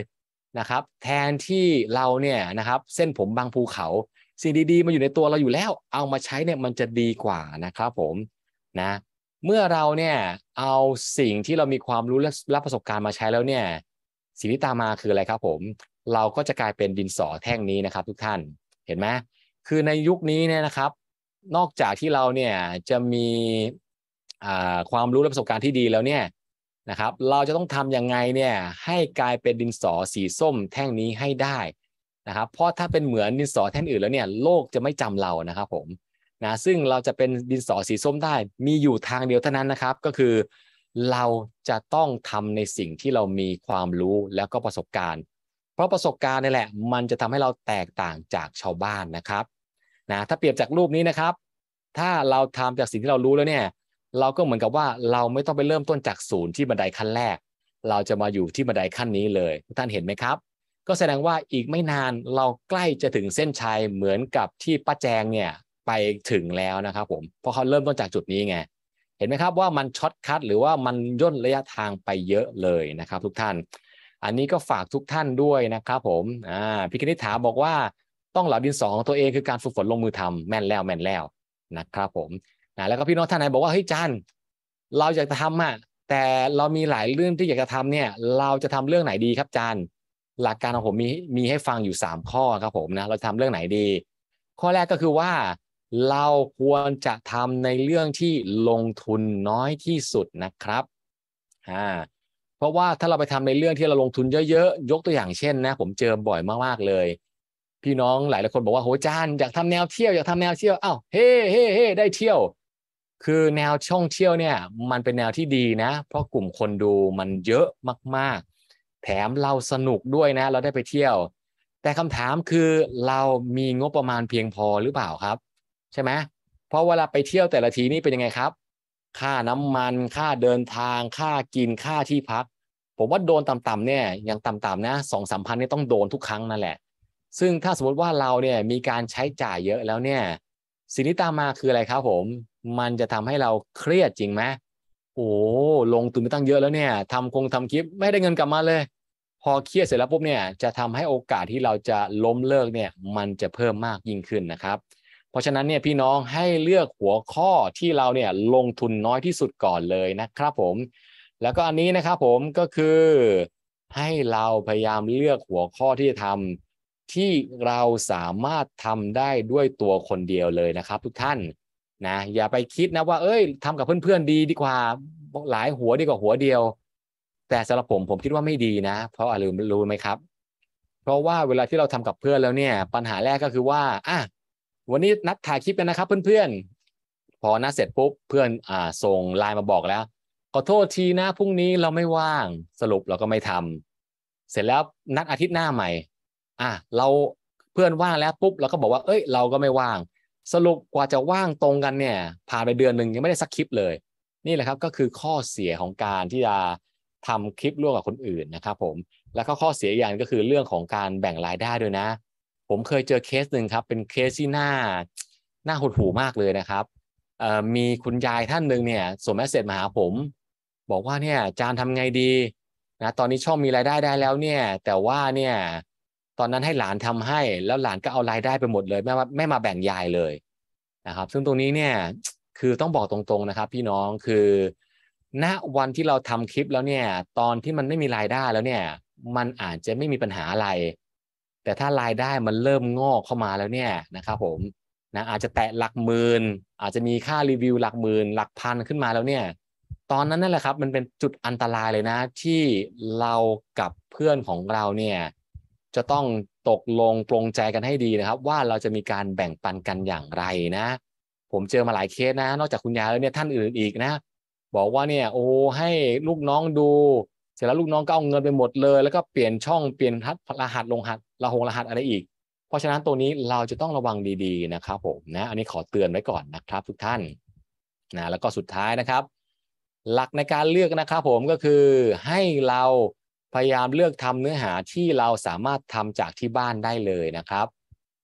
นะครับ แทนที่เราเนี่ยนะครับ เส้นผมบางภูเขาสิ่งดีๆมันอยู่ในตัวเราอยู่แล้ว เอามาใช้เนี่ยมันจะดีกว่านะครับผมนะเมื่อเราเนี่ยเอาสิ่งที่เรามีความรู้ และประสบการณ์มาใช้แล้วเนี่ยสิ่งที่ตามมาคืออะไรครับ ผม เราก็จะกลายเป็นดินสอแท่งนี้นะครับ ทุกท่านเห็นไหมคือในยุคนี้เนี่ยนะครับ นอกจากที่เราเนี่ยจะมีความรู้และประสบการณ์ที่ดีแล้วเนี่ยนะครับ เราจะต้องทำยังไงเนี่ยให้กลายเป็นดินสอสีส้มแท่งนี้ให้ได้นะครับ เพราะถ้าเป็นเหมือนดินสอแท่นอื่นแล้วเนี่ยโลกจะไม่จำเรานะครับผมนะซึ่งเราจะเป็นดินสอสีส้มได้ มีอยู่ทางเดียวเท่านั้นนะครับ ก็คือเราจะต้องทำในสิ่งที่เรามีความรู้แล้วก็ประสบการณ์ เพราะประสบการณ์นี่แหละ มันจะทำให้เราแตกต่างจากชาวบ้านนะครับนะถ้าเปรียบจากรูปนี้นะครับ ถ้าเราทำจากสิ่งที่เรารู้แล้วเนี่ยเราก็เหมือนกับว่าเราไม่ต้องไปเริ่มต้นจากศูนย์ที่บันไดขั้นแรก เราจะมาอยู่ที่บันไดขั้นนี้เลย ท่านเห็นไหมครับก็แสดงว่าอีกไม่นานเราใกล้จะถึงเส้นชัยเหมือนกับที่ป้าแจงเนี่ย ไปถึงแล้วนะครับผม เพราะเขาเริ่มต้นจากจุดนี้ไงเห็นไหมครับว่ามันช็อตคัทหรือว่ามันย่นระยะทางไปเยอะเลยนะครับทุกท่าน อันนี้ก็ฝากทุกท่านด้วยนะครับผมอ่าพี่กนิษฐาบอกว่าต้องเหล่าดินสอของตัวเองคือการฝึกฝนลงมือทำแม่นแล้วแม่นแล้วนะครับผมนะแล้วก็พี่น้องท่านไหนบอกว่าเฮ้ยจันเราอยากจะทำอะแต่เรามีหลายเรื่องที่อยากจะทำเนี่ยเราจะทำเรื่องไหนดีครับจันหลักการของผมมีมีให้ฟังอยู่ 3 ข้อครับผมนะเราทำเรื่องไหนดี ข้อแรกก็คือว่าเราควรจะทำในเรื่องที่ลงทุนน้อยที่สุดนะครับอ่าเพราะว่าถ้าเราไปทำในเรื่องที่เราลงทุนเยอะๆยกตัวอย่างเช่นนะผมเจอบ่อยมากๆเลย พี่น้องหลายหลายคนบอกว่าโหจานอยากทำแนวเที่ยวอยากทำแนวเที่ยวอ้าวเฮ้เฮ้เฮ้ได้เที่ยว คือแนวช่องเที่ยวเนี่ย มันเป็นแนวที่ดีนะ เพราะกลุ่มคนดูมันเยอะมากแถมเราสนุกด้วยนะ เราได้ไปเที่ยว แต่คำถามคือเรามีงบประมาณเพียงพอหรือเปล่าครับ ใช่ไหมเพราะเวลาไปเที่ยวแต่ละทีนี่เป็นยังไงครับ ค่าน้ำมันค่าเดินทางค่ากินค่าที่พัก ผมว่าโดนต่ำๆเนี่ยยังต่ำๆนะสองสามพันนี่ต้องโดนทุกครั้งนั่นแหละ ซึ่งถ้าสมมติว่าเราเนี่ยมีการใช้จ่ายเยอะแล้วเนี่ย สิ่งที่ตามมาคืออะไรครับผม มันจะทำให้เราเครียดจริงไหมโอ้ลงตุนไปตั้งเยอะแล้วเนี่ยทำคงทำคลิปไม่ได้เงินกลับมาเลยพอเครียดเสร็จแล้วปุ๊บเนี่ยจะทำให้โอกาสที่เราจะล้มเลิกเนี่ยมันจะเพิ่มมากยิ่งขึ้นนะครับ เพราะฉะนั้นเนี่ยพี่น้องให้เลือกหัวข้อที่เราเนี่ยลงทุนน้อยที่สุดก่อนเลยนะครับผมแล้วก็อันนี้นะครับผมก็คือให้เราพยายามเลือกหัวข้อที่จะทำที่เราสามารถทำได้ด้วยตัวคนเดียวเลยนะครับ ทุกท่านนะอย่าไปคิดนะว่าเอ้ยทำกับเพื่อนๆดีดีกว่าหลายหัวดีกว่าหัวเดียวแต่สำหรับผมผมคิดว่าไม่ดีนะ เพราะอะไรรู้ไหมครับเพราะว่าเวลาที่เราทำกับเพื่อนแล้วเนี่ยปัญหาแรกก็คือว่าอ่ะวันนี้นัดถ่ายคลิปกันนะครับ เพื่อนๆพอนัดเสร็จปุ๊บเพื่อนอ่า ส่งไลน์มาบอกแล้ว ขอโทษทีนะ พรุ่งนี้เราไม่ว่างสรุปเราก็ไม่ทำ เสร็จแล้วนัดอาทิตย์หน้าใหม่ อ่ะเราเพื่อนว่างแล้วปุ๊บ เราก็บอกว่าเอ้ย เราก็ไม่ว่าง สรุปกว่าจะว่างตรงกันเนี่ย ผ่านไปเดือนหนึ่งยังไม่ได้สักคลิปเลย นี่แหละครับก็คือข้อเสียของการที่จะทำคลิปร่วมกับคนอื่นนะครับ ผมแล้วก็ข้อเสียอย่างก็คือเรื่องของการแบ่งรายได้ด้วยนะ ผมเคยเจอเคสหนึ่งครับ เป็นเคสที่น่าน่าหดหู่มากเลยนะครับมีคุณยายท่านหนึ่งเนี่ยส่งเมสเซจมาหาผมบอกว่าเนี่ยจานทำไงดีนะตอนนี้ช่องมีรายได้ได้แล้วเนี่ย แต่ว่าเนี่ย ตอนนั้นให้หลานทำให้แล้วหลานก็เอารายได้ไปหมดเลยไม่มาไม่มาแบ่งยายเลยนะครับ ซึ่งตรงนี้เนี่ยคือต้องบอกตรงๆนะครับ พี่น้องคือณวันที่เราทำคลิปแล้วเนี่ย ตอนที่มันไม่มีรายได้แล้วเนี่ย มันอาจจะไม่มีปัญหาอะไร แต่ถ้ารายได้มันเริ่มงอกเข้ามาแล้วเนี่ยนะครับผมนะอาจจะแตะหลักหมื่นอาจจะมีค่ารีวิว หลักหมื่นหลักพันขึ้นมาแล้วเนี่ย ตอนนั้นนั่นแหละครับมันเป็นจุดอันตรายเลยนะ ที่เรากับเพื่อนของเราเนี่ย จะต้องตกลงปรงใจกันให้ดีนะครับ ว่าเราจะมีการแบ่งปันกันอย่างไรนะ ผมเจอมาหลายเคสนะ นอกจากคุณยายแล้วเนี่ยท่านอื่นอีกนะบอกว่าเนี่ยโอ้ให้ลูกน้องดู เสร็จแล้วลูกน้องก็เอาเงินไปหมด เลยแล้วก็เปลี่ยนช่องเปลี่ยนทัดรหัสลงหัสรหงรหัสอะไรอีก เพราะฉะนั้นตัวนี้เราจะต้องระวังดีๆนะครับ ผมนะอันนี้ขอเตือนไว้ก่อนนะครับ ทุกท่านนะแล้วก็สุดท้ายนะครับ หลักในการเลือกนะครับ ผมก็คือให้เราพยายามเลือกทำเนื้อหาที่เราสามารถทำจากที่บ้านได้เลยนะครับ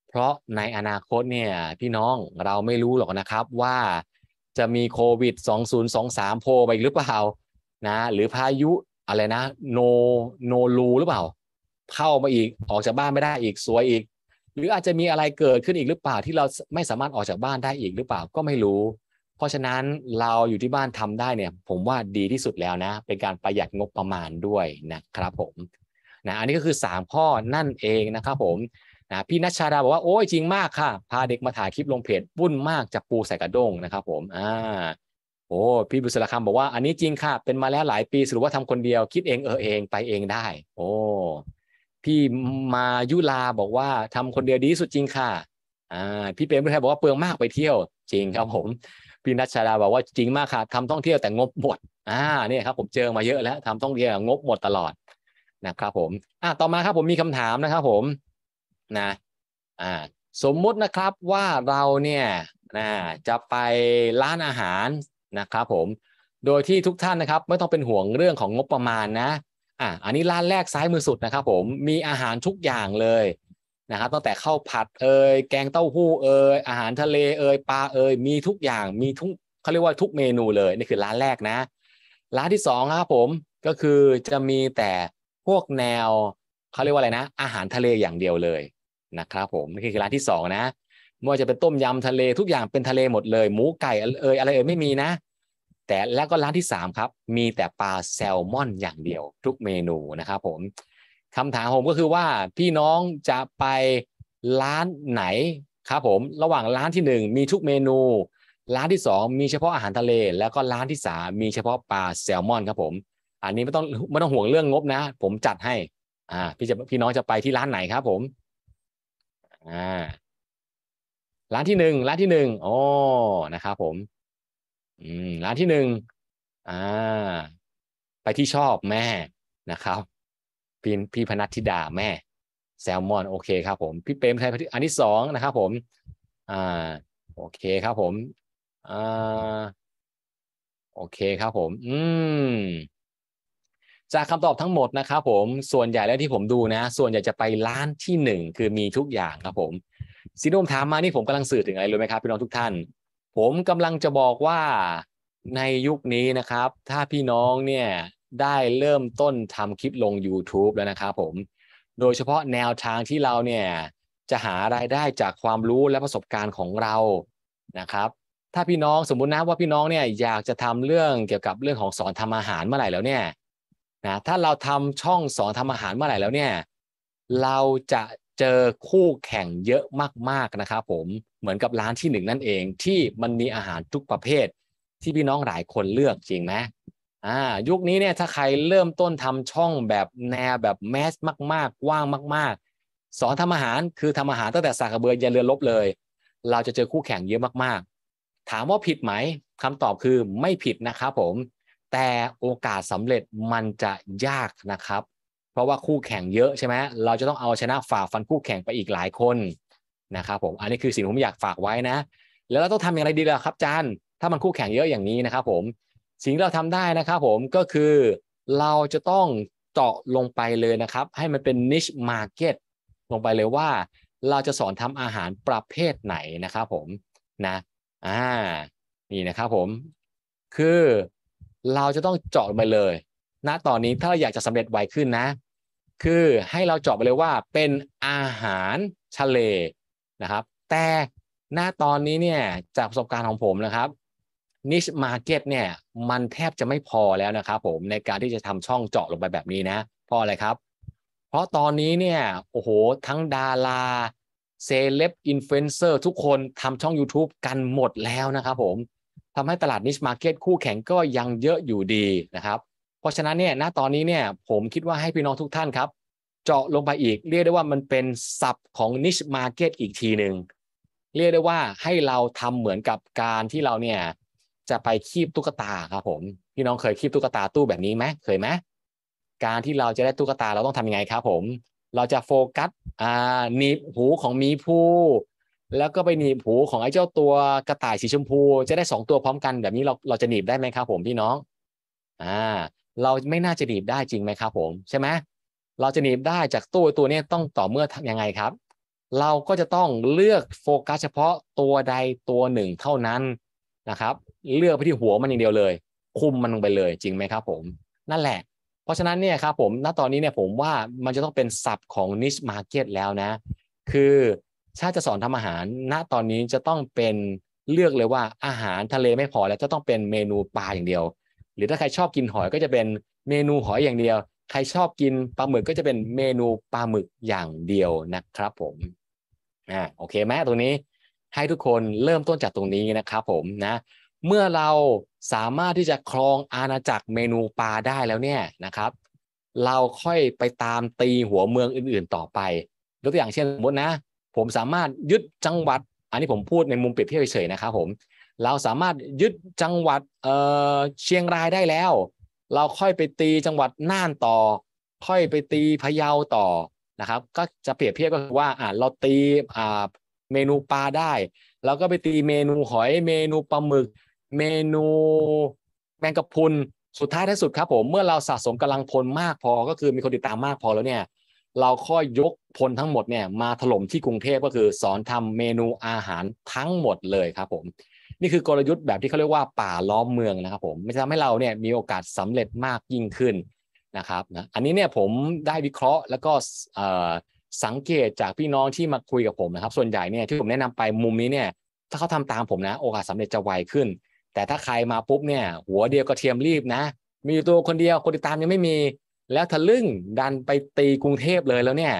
เพราะในอนาคตเนี่ยพี่น้องเราไม่รู้หรอกนะครับว่าจะมีโควิด 2023โพไปอีกหรือเปล่านะ หรือพายุอะไรนะโนโนรูหรือเปล่าเข้ามาอีกออกจากบ้านไม่ได้อีกสวยอีก หรืออาจจะมีอะไรเกิดขึ้นอีกหรือเปล่าที่เราไม่สามารถออกจากบ้านได้อีกหรือเปล่าก็ไม่รู้ เพราะฉะนั้นเราอยู่ที่บ้านทำได้เนี่ยผมว่าดีที่สุดแล้วนะ เป็นการประหยัดงบประมาณด้วยนะครับผม นะ อันนี้ก็คือ3ข้อนั่นเองนะครับ ผมนะพี่นัชชาดาบอกว่าโอ้ยจริงมากค่ะ พาเด็กมาถ่ายคลิปลงเพจวุ่นมากจับปูใส่กระด้งนะครับผมอ่าโอ้พี่บุษราคำบอกว่าอันนี้จริงค่ะ เป็นมาแล้วหลายปีสรุปว่าทำคนเดียวคิดเองเออเองไปเองได้ โอ้พี่มายุลาบอกว่า ทำคนเดียวดีสุดจริงค่ะอ่าพี่เปรมุทธยบอกว่าเปลืองมากไปเที่ยว จริงครับผมพี่นัชชาดาบอกว่าจริงมากค่ะทำท่องเที่ยวแต่งบหมดอ่าเนี่ยครับ ผมเจอมาเยอะแล้วทำท่องเที่ยวงบหมดตลอดนะครับผม อ่าต่อมาครับ ผมมีคำถามนะครับผมนะ อ่า สมมุตินะครับว่าเราเนี่ยนะ จะไปร้านอาหารนะครับผม โดยที่ทุกท่านนะครับไม่ต้องเป็นห่วงเรื่องของงบประมาณนะ อ่าอันนี้ร้านแรกซ้ายมือสุดนะครับผม มีอาหารทุกอย่างเลยนะครับตั้งแต่ข้าวผัดเอ่ยแกงเต้าหู้เอ่ยอาหารทะเลเอ่ยปลาเอ่ยมีทุกอย่าง มีทุกเขาเรียกว่าทุกเมนูเลยนี่คือร้านแรกนะ ร้านที่สองครับผม ก็คือจะมีแต่พวกแนวเขาเรียกว่าอะไรนะ อาหารทะเลอย่างเดียวเลยนะครับผมนี่คือร้านที่สองนะไม่ว่าจะเป็นต้มยำทะเลทุกอย่างเป็นทะเลหมดเลย หมูไก่เอยอะไรเอยไม่มีนะ แต่แล้วก็ร้านที่สามครับ มีแต่ปลาแซลมอน อย่างเดียว ทุกเมนูนะครับผมคำถามผมก็คือว่าพี่น้องจะไปร้านไหนครับผมระหว่างร้านที่หนึ่งมีทุกเมนู ร้านที่สองมีเฉพาะอาหารทะเล แล้วก็ร้านที่สามมีเฉพาะปลาแซลมอนครับผมอันนี้ไม่ต้องไม่ต้องห่วงเรื่องงบนะ ผมจัดให้อ่าพี่จะพี่น้องจะไปที่ร้านไหนครับผม่าร้านที่หนึ่งร้านที่หนึ่งโอ้นะครับผมอืมร้านที่หนึ่งอ่าไปที่ชอบแม่นะครับ พี่พี่พนัทธิดาแม่แซลมอน โอเคครับผมพี่เปรมไทยอันที่สองนะครับผมอ่าโอเคครับ ผมอ่าโอเคครับ ผม อืมจากคำตอบทั้งหมดนะครับผมส่วนใหญ่แล้วที่ผมดูนะส่วนใหญ่จะไปร้านที่หนึ่งคือมีทุกอย่างครับผมิีุ่มถามมานี่ผมกำลังสื่อถึงอะไรรู้ไหมครับพี่น้องทุกท่าน ผมกำลังจะบอกว่าในยุคนี้นะครับ ถ้าพี่น้องเนี่ยได้เริ่มต้นทำคลิปลง YouTube แล้วนะครับผมโดยเฉพาะแนวทางที่เราเนี่ยจะหารายได้จากความรู้และประสบการณ์ของเรานะครับ ถ้าพี่น้องสมมุตินะว่าพี่น้องเนี่ยอยากจะทำเรื่องเกี่ยวกับเรื่องของสอนทำอาหารเมื่อไหร่แล้วเนี่ยนะถ้าเราทำช่องสอนทำอาหารเมื่อไหร่แล้วเนี่ยเราจะเจอคู่แข่งเยอะมากๆนะครับผมเหมือนกับร้านที่หนึ่งนั่นเองที่มันมีอาหารทุกประเภทที่พี่น้องหลายคนเลือกจริงไหมอ่ายุคนี้เนี่ยถ้าใครเริ่มต้นทำช่องแบบแนวแบบแมสมากๆกว้างมาก ๆ สอนทำอาหารคือทำอาหารตั้งแต่สากเบือยันเรือลบเลย เราจะเจอคู่แข่งเยอะมากๆ ถามว่าผิดไหมคำตอบคือไม่ผิดนะครับผมแต่โอกาสสำเร็จมันจะยากนะครับ เพราะว่าคู่แข่งเยอะใช่ไหมเราจะต้องเอาชนะฝ่าฟันคู่แข่งไปอีกหลายคนนะครับผม อันนี้คือสิ่งที่ผมอยากฝากไว้นะ แล้วเราต้องทำอย่างไรดีล่ะครับจานถ้ามันคู่แข่งเยอะอย่างนี้นะครับ ผม สิ่งที่เราทำได้นะครับผมก็คือเราจะต้องเจาะลงไปเลยนะครับ ให้มันเป็น niche market ลงไปเลยว่า เราจะสอนทำอาหารประเภทไหนนะครับผม นะ อ่า นี่นะครับ ผม คือเราจะต้องเจาะไปเลยณนะตอนนี้ถ้าเราอยากจะสำเร็จไวขึ้นนะ คือให้เราเจาะไปเลยว่าเป็นอาหารทะเลนะครับ แต่ณ ตอนนี้เนี่ยจากประสบการณ์ของผมนะครับนิชมาร์เก็ตเนี่ยมันแทบจะไม่พอแล้วนะครับผมในการที่จะทำช่องเจาะลงไปแบบนี้นะ เพราะอะไรครับ เพราะตอนนี้เนี่ยโอ้โหทั้งดาราเซเลบอินฟลูเอนเซอร์ทุกคนทำช่อง YouTube กันหมดแล้วนะครับ ผมทำให้ตลาดนิชมาร์เก็ตคู่แข่งก็ยังเยอะอยู่ดีนะครับ เพราะฉะนั้นเนี่ยณตอนนี้เนี่ย ผมคิดว่าให้พี่น้องทุกท่านครับ เจาะลงไปอีก เรียกได้ว่ามันเป็นสับของนิชมาร์เก็ตอีกทีหนึ่งเรียกได้ว่าให้เราทำเหมือนกับการที่เราเนี่ยจะไปคีบตุ๊กตาครับผมพี่น้องเคยคีบตุ๊กตาตู้แบบนี้ไหมเคยไหมการที่เราจะได้ตุ๊กตาเราต้องทำยังไงครับผม เราจะโฟกัสอ่าหนีบหูของมีผู้แล้วก็ไปหนีบหูของไอ้เจ้าตัวกระต่ายสีชมพู จะได้สองตัวพร้อมกันแบบนี้เราเราจะหนีบได้ไหมครับผมพี่น้องอ่าเราไม่น่าจะหนีบได้จริงไหมครับผมใช่ไหมเราจะหนีบได้จากตัวตัวนี้ต้องต่อเมื่อยังไงครับ เราก็จะต้องเลือกโฟกัส เฉพาะตัวใดตัวหนึ่งเท่านั้นนะครับ เลือกไปที่หัวมันอย่างเดียวเลยคุมมันลงไปเลยจริงไหมครับผม นั่นแหละ เพราะฉะนั้นเนี่ยครับผมณตอนนี้เนี่ยผมว่ามันจะต้องเป็นสับของนิชมาร์เก็ตแล้วนะ คือถ้าจะสอนทำอาหารณตอนนี้จะต้องเป็นเลือกเลยว่าอาหารทะเลไม่พอแล้วจะต้องเป็นเมนูปลาอย่างเดียว หรือถ้าใครชอบกินหอยก็จะเป็นเมนูหอยอย่างเดียว ใครชอบกิน ปลาหมึกก็จะเป็นเมนูปลาหมึกอย่างเดียวนะครับผมอ่า โอเคไหมตรงนี้ ให้ทุกคนเริ่มต้นจากตรงนี้นะครับผมนะ เมื่อเราสามารถที่จะครองอาณาจักรเมนูปลาได้แล้วเนี่ยนะครับ เราค่อยไปตามตีหัวเมืองอื่นๆ ต่อไปยกตัวอย่างเช่นสมมตินะผมสามารถยึดจังหวัดอันนี้ผมพูดในมุมเปรียบเทียบเฉยๆนะครับผมเราสามารถยึดจังหวัดเเชียงรายได้แล้ว เราค่อยไปตีจังหวัดน่านต่อ ค่อยไปตีพะเยาต่อนะครับ ก็จะเปรียบเทียบก็คือว่าอ่า เราตีอ่าเมนูปลาได้ เราก็ไปตีเมนูหอยเมนูปลาหมึก เมนูแมงกะพรุนสุดท้ายที่สุดครับผมเมื่อเราสะสมกำลังพลมากพอก็คือมีคนติดตามมากพอแล้วเนี่ย เราค่อยยกพลทั้งหมดเนี่ยมาถล่มที่กรุงเทพก็คือ สอนทำเมนูอาหารทั้งหมดเลยครับผมนี่คือกลยุทธ์แบบที่เขาเรียกว่าป่าล้อมเมืองนะครับผมไม่ทำให้เราเนี่ยมีโอกาสสำเร็จมากยิ่งขึ้นนะครับนะอันนี้เนี่ยผมได้วิเคราะห์แล้วก็สังเกตจากพี่น้องที่มาคุยกับผมนะครับส่วนใหญ่เนี่ยที่ผมแนะนำไปมุมนี้เนี่ยถ้าเขาทำตามผมนะโอกาสสาเร็จจะไวขึ้น แต่ถ้าใครมาปุ๊บเนี่ยหัวเดียวกระเทียมรีบนะ มีอยู่ตัวคนเดียวคนติดตามยังไม่มี แล้วทะลึ่งดันไปตีกรุงเทพเลยแล้วเนี่ย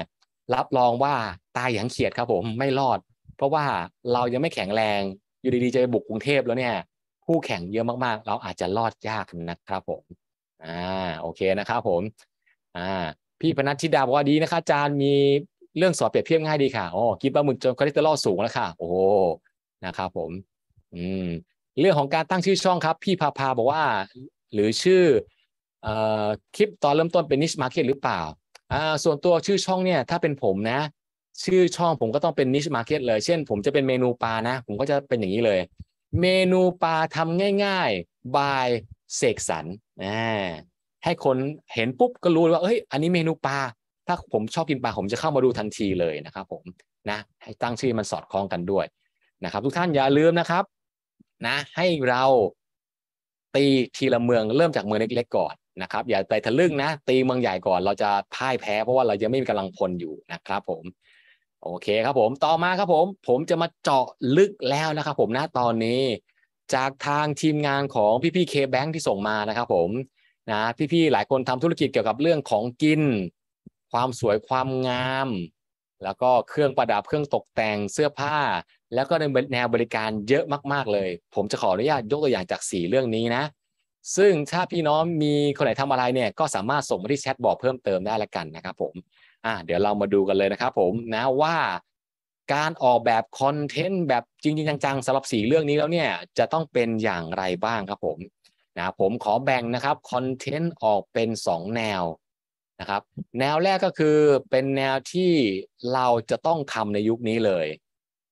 รับรองว่าตายอย่างเขียดครับ ผมไม่รอด เพราะว่าเรายังไม่แข็งแรง อยู่ดี ๆ จะไปบุกกรุงเทพแล้วเนี่ยคู่แข่งเยอะมากๆ เราอาจจะรอดยากนะครับผมอ่า โอเคนะครับผม อ่า พี่พนัทธิดาบอกว่าดีนะคะอาจารย์มีเรื่องสอบเปรียบเทียบง่ายดีค่ะอ๋อกินปลาหมึกจนคอเลสเตอรอลสูงแล้วค่ะโอ้นะครับผม อืมเรื่องของการตั้งชื่อช่องครับ พี่พาพาบอกว่า หรือชื่ออคลิปตอนเริ่มต้นเป็นนิชมาร์เก็ตหรือเปล่าอ่าส่วนตัวชื่อช่องเนี่ย ถ้าเป็นผมนะ ชื่อช่องผมก็ต้องเป็นนิชมาร์เก็ตเลย เช่น ผมจะเป็นเมนูปลานะ ผมก็จะเป็นอย่างนี้เลย เมนูปลาทำง่ายๆบายเสกสรรนะให้คนเห็นปุ๊บก็รู้ว่าเอ้ย อันนี้เมนูปลาถ้าผมชอบกินปลาผมจะเข้ามาดูทันทีเลยนะครับ ผมนะ ให้ตั้งชื่อมันสอดคล้องกันด้วยนะครับทุกท่านอย่าลืมนะครับ นะ ให้เรา ตีทีละเมืองเริ่มจากเมืองเล็กๆก่อนนะครับ อย่าไปทะลึ่งนะ ตีเมืองใหญ่ก่อนเราจะพ่ายแพ้ เพราะว่าเรายังไม่มีกำลังพลอยู่นะครับผม โอเคครับผมต่อมาครับผม ผมจะมาเจาะลึกแล้วนะครับผมนะตอนนี้ จากทางทีมงานของพี่ๆเคแบงค์ที่ส่งมานะครับผม นะพี่ๆหลายคนทำธุรกิจเกี่ยวกับเรื่องของกิน ความสวยความงาม แล้วก็เครื่องประดับเครื่องตกแต่งเสื้อผ้า แล้วก็ในแนวบริการเยอะมากๆเลย ผมจะขออนุญาตยกตัวอย่างจาก 4 เรื่องนี้นะซึ่งถ้าพี่น้องมีคนไหนทำอะไรเนี่ยก็สามารถส่งมาที่แชทบอกเพิ่มเติมได้ละกันนะครับผมอ่าเดี๋ยวเรามาดูกันเลยนะครับผมนะว่าการออกแบบคอนเทนต์แบบจริงจจังๆสำหรับสีเรื่องนี้แล้วเนี่ยจะต้องเป็นอย่างไรบ้างครับผมนะผมขอแบ่งนะครับคอนเทนต์ออกเป็น 2 แนวนะครับ แนวแรกก็คือเป็นแนวที่เราจะต้องทำในยุคนี้เลย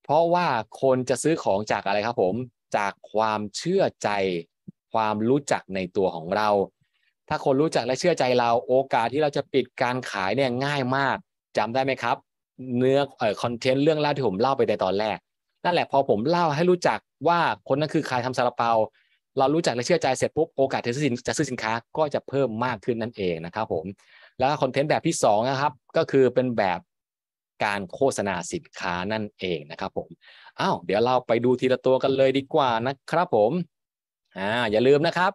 เพราะว่าคนจะซื้อของจากอะไรครับผมจากความเชื่อใจความรู้จักในตัวของเรา ถ้าคนรู้จักและเชื่อใจเราโอกาสที่เราจะปิดการขายเนี่ยง่ายมาก จำได้ไหมครับ เนื้อเอ่อคอนเทนต์เรื่องราวที่ผมเล่าไปในตอนแรกนั่นแหละพอผมเล่าให้รู้จักว่าคนนั้นคือใครทำซาลาเปาเรารู้จักและเชื่อใจเสร็จปุ๊บโอกาสที่จะซื้อสินค้าก็จะเพิ่มมากขึ้นนั่นเองนะครับผมแล้วคอนเทนต์แบบที่ 2 นะครับ ก็คือเป็นแบบการโฆษณาสินค้านั่นเองนะครับผมอ้าวเดี๋ยวเราไปดูทีละตัวกันเลยดีกว่านะครับ ผมอ่าอย่าลืมนะครับ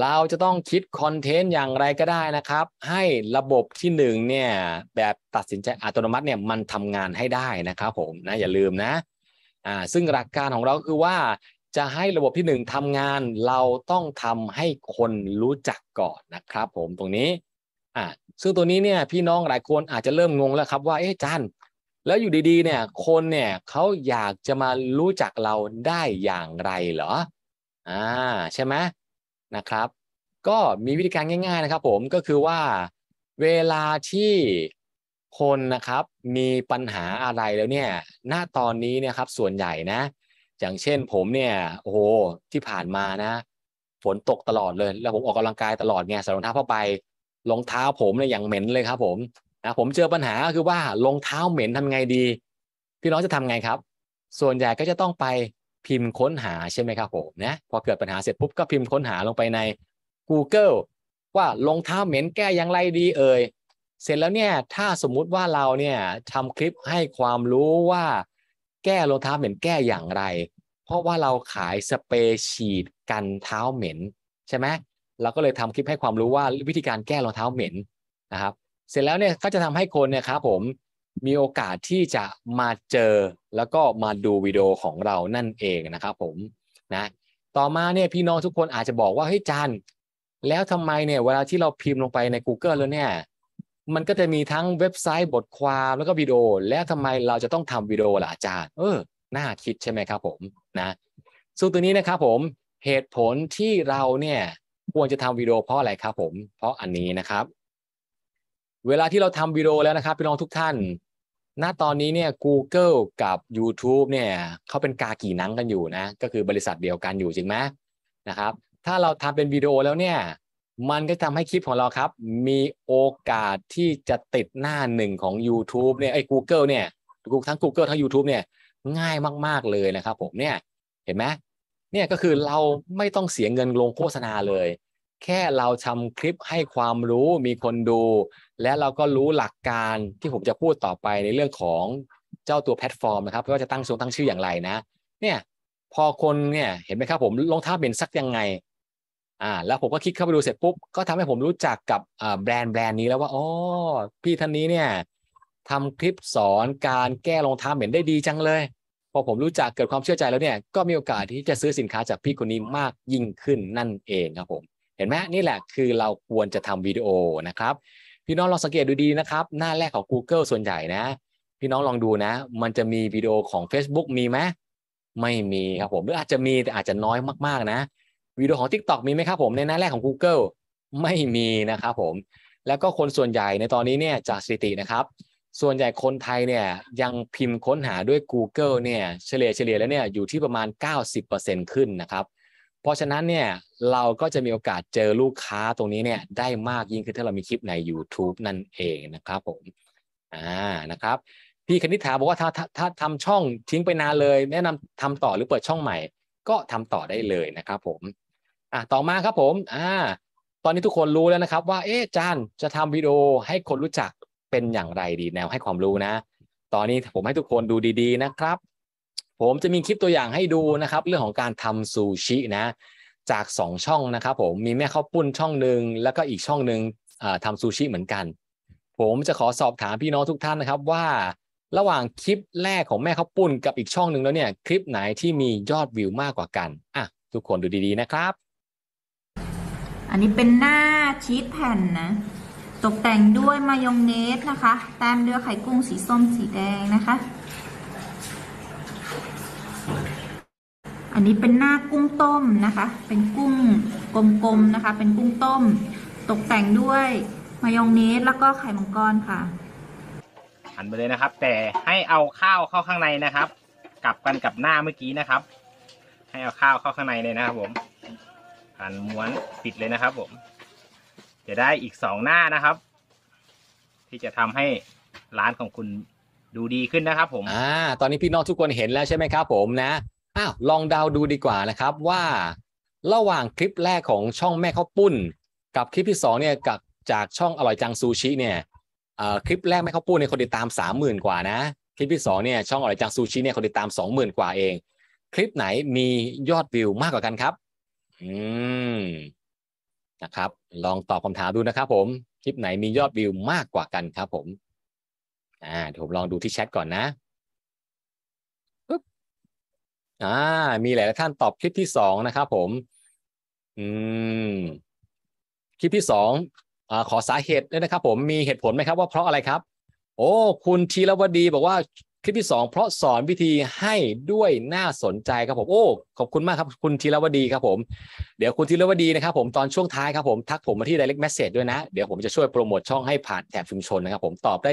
เราจะต้องคิดคอนเทนต์อย่างไรก็ได้นะครับ ให้ระบบที่หนึ่งเนี่ยแบบตัดสินใจอัตโนมัติเนี่ยมันทำงานให้ได้นะครับ ผมนะอย่าลืมนะอ่าซึ่งหลักการของเราคือว่าจะให้ระบบที่หนึ่งทำงานเราต้องทำให้คนรู้จักก่อนนะครับ ผมตรงนี้อ่าซึ่งตัวนี้เนี่ยพี่น้องหลายคนอาจจะเริ่มงงแล้วครับ ว่าเอ๊ะจันแล้วอยู่ดีๆ เนี่ย คนเนี่ยเขาอยากจะมารู้จักเราได้อย่างไรเหรออ่าใช่ไหมนะครับก็มีวิธีการง่ายๆนะครับผมก็คือว่าเวลาที่คนนะครับ มีปัญหาอะไรแล้วเนี่ยหน้าตอนนี้เนี่ยครับส่วนใหญ่นะ อย่างเช่นผมเนี่ยโอ้โหที่ผ่านมานะฝนตกตลอดเลยแล้วผมออกกำลังกายตลอดไงใส่รองเท้าผ้าใบรองเท้าผมเนี่ยอย่างเหม็นเลยครับผมนะผมเจอปัญหาคือว่ารองเท้าเหม็นทำไงดีพี่น้องจะทำไงครับ ส่วนใหญ่ก็จะต้องไปพิมพ์ค้นหาใช่ไหมครับผมนะพอเกิดปัญหาเสร็จปุ๊บก็พิมพ์ค้นหาลงไปใน Google ว่ารองเท้าเหม็นแก้อย่างไรดีเอ่ยเสร็จแล้วเนี่ยถ้าสมมุติว่าเราเนี่ยทำคลิปให้ความรู้ว่าแก้รองเท้าเหม็นแก้อย่างไร เพราะว่าเราขายสเปรย์ฉีดกันเท้าเหม็นใช่ไหมเราก็เลยทำคลิปให้ความรู้ว่าวิธีการแก้รองเท้าเหม็นนะครับเสร็จแล้วเนี่ยก็จะทำให้คนเนี่ยครับผมมีโอกาสที่จะมาเจอแล้วก็มาดูวิดีโอของเรานั่นเองนะครับผมนะต่อมาเนี่ยพี่น้องทุกคนอาจจะบอกว่าเฮ้ยจัน แล้วทำไมเนี่ยเวลาที่เราพิมพ์ลงไปใน Google แล้วเนี่ยมันก็จะมีทั้งเว็บไซต์บทความ แล้วก็วิดีโอ แล้วทำไมเราจะต้องทำวิดีโอล่ะจารย์เออน่าคิดใช่ไหมครับผมนะซึ่งตัวนี้นะครับผมเหตุผลที่เราเนี่ยควรจะทำวิดีโอเพราะอะไรครับผม เพราะอันนี้นะครับ เวลาที่เราทำวิดีโอแล้วนะครับ พี่น้องทุกท่านณตอนนี้เนี่ย Google กับ YouTube เนี่ยเขาเป็นกากี่นังกันอยู่นะ ก็คือบริษัทเดียวกันอยู่จริงไหมนะครับ ถ้าเราทำเป็นวิดีโอแล้วเนี่ย มันก็ทำให้คลิปของเราครับ มีโอกาสที่จะติดหน้าหนึ่งของ YouTube เนี่ย ไอ้ Google เนี่ยทั้ง Google ทั้ง YouTube เนี่ย ง่ายมาก ๆ เลยนะครับผม เนี่ย เห็นไหมเนี่ยก็คือเราไม่ต้องเสียเงินลงโฆษณาเลยแค่เราทำคลิปให้ความรู้มีคนดูและเราก็รู้หลักการที่ผมจะพูดต่อไปในเรื่องของเจ้าตัวแพลตฟอร์มนะครับว่าจะตั้งชื่อตั้งชื่ออย่างไรนะเนี่ยพอคนเนี่ยเห็นไหมครับผมลงท่าเป็นสักยังไงอ่า แล้วผมก็คลิกเข้าไปดูเสร็จปุ๊บก็ทำให้ผมรู้จักกับแบรนด์แบรนด์นี้แล้วว่าอ๋อพี่ท่านนี้เนี่ยทำคลิปสอนการแก้รองเท้าเป็นได้ดีจังเลย พอผมรู้จักเกิดความเชื่อใจแล้วเนี่ย ก็มีโอกาสที่จะซื้อสินค้าจากพี่คนนี้มากยิ่งขึ้นนั่นเองครับผมเห็นไหมนี่แหละคือเราควรจะทำวิดีโอนะครับ พี่น้องลองสังเกตดูดีนะครับ หน้าแรกของ Google ส่วนใหญ่นะ พี่น้องลองดูนะ มันจะมีวิดีโอของ Facebook มีไหมไม่มีครับผม หรืออาจจะมีแต่อาจจะน้อยมากๆนะวิดีโอของ TikTok มีไหมครับผม ในหน้าแรกของ Google ไม่มีนะครับผม แล้วก็คนส่วนใหญ่ในตอนนี้เนี่ยจากสถิตินะครับ ส่วนใหญ่คนไทยเนี่ยยังพิมพ์ค้นหาด้วย Google เนี่ยเฉลี่ยเฉลี่ยแล้วเนี่ยอยู่ที่ประมาณ90%ขึ้นนะครับเพราะฉะนั้นเนี่ยเราก็จะมีโอกาสเจอลูกค้าตรงนี้เนี่ยได้มากยิ่งขึ้นถ้าเรามีคลิปใน YouTube นั่นเองนะครับผมอ่านะครับพี่คณิษฐาบอกว่าถ้าถ้าทำช่องทิ้งไปนานเลย แนะนำทำต่อหรือเปิดช่องใหม่ ก็ทำต่อได้เลยนะครับ ผมอ่ะต่อมาครับผมอ่าตอนนี้ทุกคนรู้แล้วนะครับว่าเอ๊ะจานจะทำวิดีโอให้คนรู้จักเป็นอย่างไรดีแนวให้ความรู้นะ ตอนนี้ผมให้ทุกคนดูดี ๆ นะครับผมจะมีคลิปตัวอย่างให้ดูนะครับเรื่องของการทำซูชินะ จาก 2 ช่องนะครับผมมีแม่ข้าวปุ้นช่องหนึ่งแล้วก็อีกช่องหนึ่งทำซูชิเหมือนกัน ผมจะขอสอบถามพี่น้องทุกท่านนะครับว่าระหว่างคลิปแรกของแม่ข้าวปุ้นกับอีกช่องหนึ่งแล้วเนี่ย คลิปไหนที่มียอดวิวมากกว่ากัน อ่ะ ทุกคนดูดีๆนะครับ อันนี้เป็นหน้าชีสแผ่นนะตกแต่งด้วยมายองเนสนะคะต้มด้วยไข่กุ้งสีส้มสีแดงนะคะอันนี้เป็นหน้ากุ้งต้มนะคะ เป็นกุ้งกลมๆนะคะ เป็นกุ้งต้ม ตกแต่งด้วยมายองเนสแล้วก็ไข่มังกรค่ะหันไปเลยนะครับ แต่ให้เอาข้าวเข้าข้างในนะครับ กลับกันกับหน้าเมื่อกี้นะครับ ให้เอาข้าวเข้าข้างในเลยนะครับผมหันม้วนปิดเลยนะครับ ผมจะได้อีกสองหน้านะครับ ที่จะทำให้ร้านของคุณดูดีขึ้นนะครับผมอ่าตอนนี้พี่น้องทุกคนเห็นแล้วใช่ไหมครับผมนะอ้าวลองเดาดูดีกว่านะครับว่า ระหว่างคลิปแรกของช่องแม่ข้าวปุ้น กับคลิปที่ 2 เนี่ยกับจากช่องอร่อยจังซูชิ เนี่ยคลิปแรกแม่ข้าวปุ้นเนี่ยคนติดตาม 30,000 กว่านะคลิปที่2เนี่ยช่องอร่อยจังซูชิเนี่ยคนติดตาม20,000 กว่าเอง คลิปไหนมียอดวิวมากกว่ากันครับ อืมนะครับ ลองตอบคำถามดูนะครับ ผม คลิปไหนมียอดวิวมากกว่ากันครับผมอ่าเดี๋ยวผมลองดูที่แชทก่อนนะปึ๊บอ่ามีหลายท่านตอบคลิปที่สองนะครับผมอืมคลิปที่สองอ่าขอสาเหตุด้วยนะครับ ผมมีเหตุผลไหมครับว่าเพราะอะไรครับโอ้ คุณธีรวดี บอกว่าคลิปที่สองเพราะสอนวิธีให้ด้วยน่าสนใจครับผม โอ้ขอบคุณมากครับ คุณธีรวดีครับผม เดี๋ยวคุณธีรวดีนะครับผมตอนช่วงท้ายครับผมทักผมมาที่ direct message ด้วยนะเดี๋ยวผมจะช่วยโปรโมทช่องให้ผ่านแถบชุมชนนะครับผมตอบได้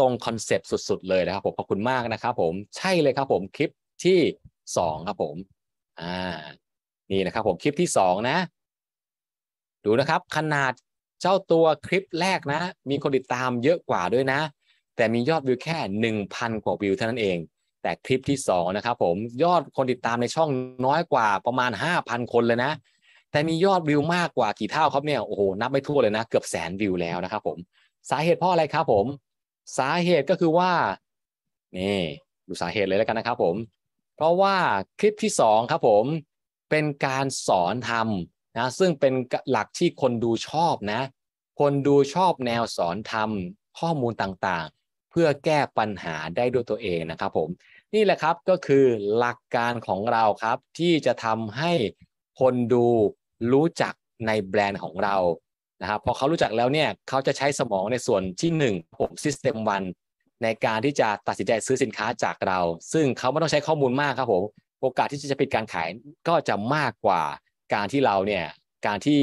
ตรงคอนเซปต์สุด ๆ เลยนะครับผม ขอบคุณมากนะครับผม ใช่เลยครับ ผมคลิปที่สองครับผม อ่า นี่นะครับผมคลิปที่สองนะ ดูนะครับ ขนาดเจ้าตัวคลิปแรกนะ มีคนติดตามเยอะกว่าด้วยนะ แต่มียอดวิวแค่ 1,000กว่าวิวเท่านั้นเอง แต่คลิปที่ 2นะครับผมยอดคนติดตามในช่องน้อยกว่าประมาณ 5,000 คนเลยนะ แต่มียอดวิวมากกว่ากี่เท่า ครับเนี่ย โอ้โหนับไม่ทั่วเลยนะเกือบแสนวิวแล้วนะครับผมสาเหตุเพราะอะไรครับผมสาเหตุก็คือว่านี่ดูสาเหตุเลยแล้วกันนะครับผม เพราะว่าคลิปที่2ครับผมเป็นการสอนทำนะซึ่งเป็นหลักที่คนดูชอบนะ คนดูชอบแนวสอนทำข้อมูลต่างๆ เพื่อแก้ปัญหาได้ด้วยตัวเองนะครับผม นี่แหละครับก็คือหลักการของเราครับที่จะทำให้คนดูรู้จักในแบรนด์ของเรานะครับพอเขารู้จักแล้วเนี่ยเขาจะใช้สมองในส่วนที่1ผมซิสเต็มวันในการที่จะตัดสินใจซื้อสินค้าจากเรา ซึ่งเขาไม่ต้องใช้ข้อมูลมากครับผมโอกาสที่จะปิดการขายก็จะมากกว่าการที่เราเนี่ยการที่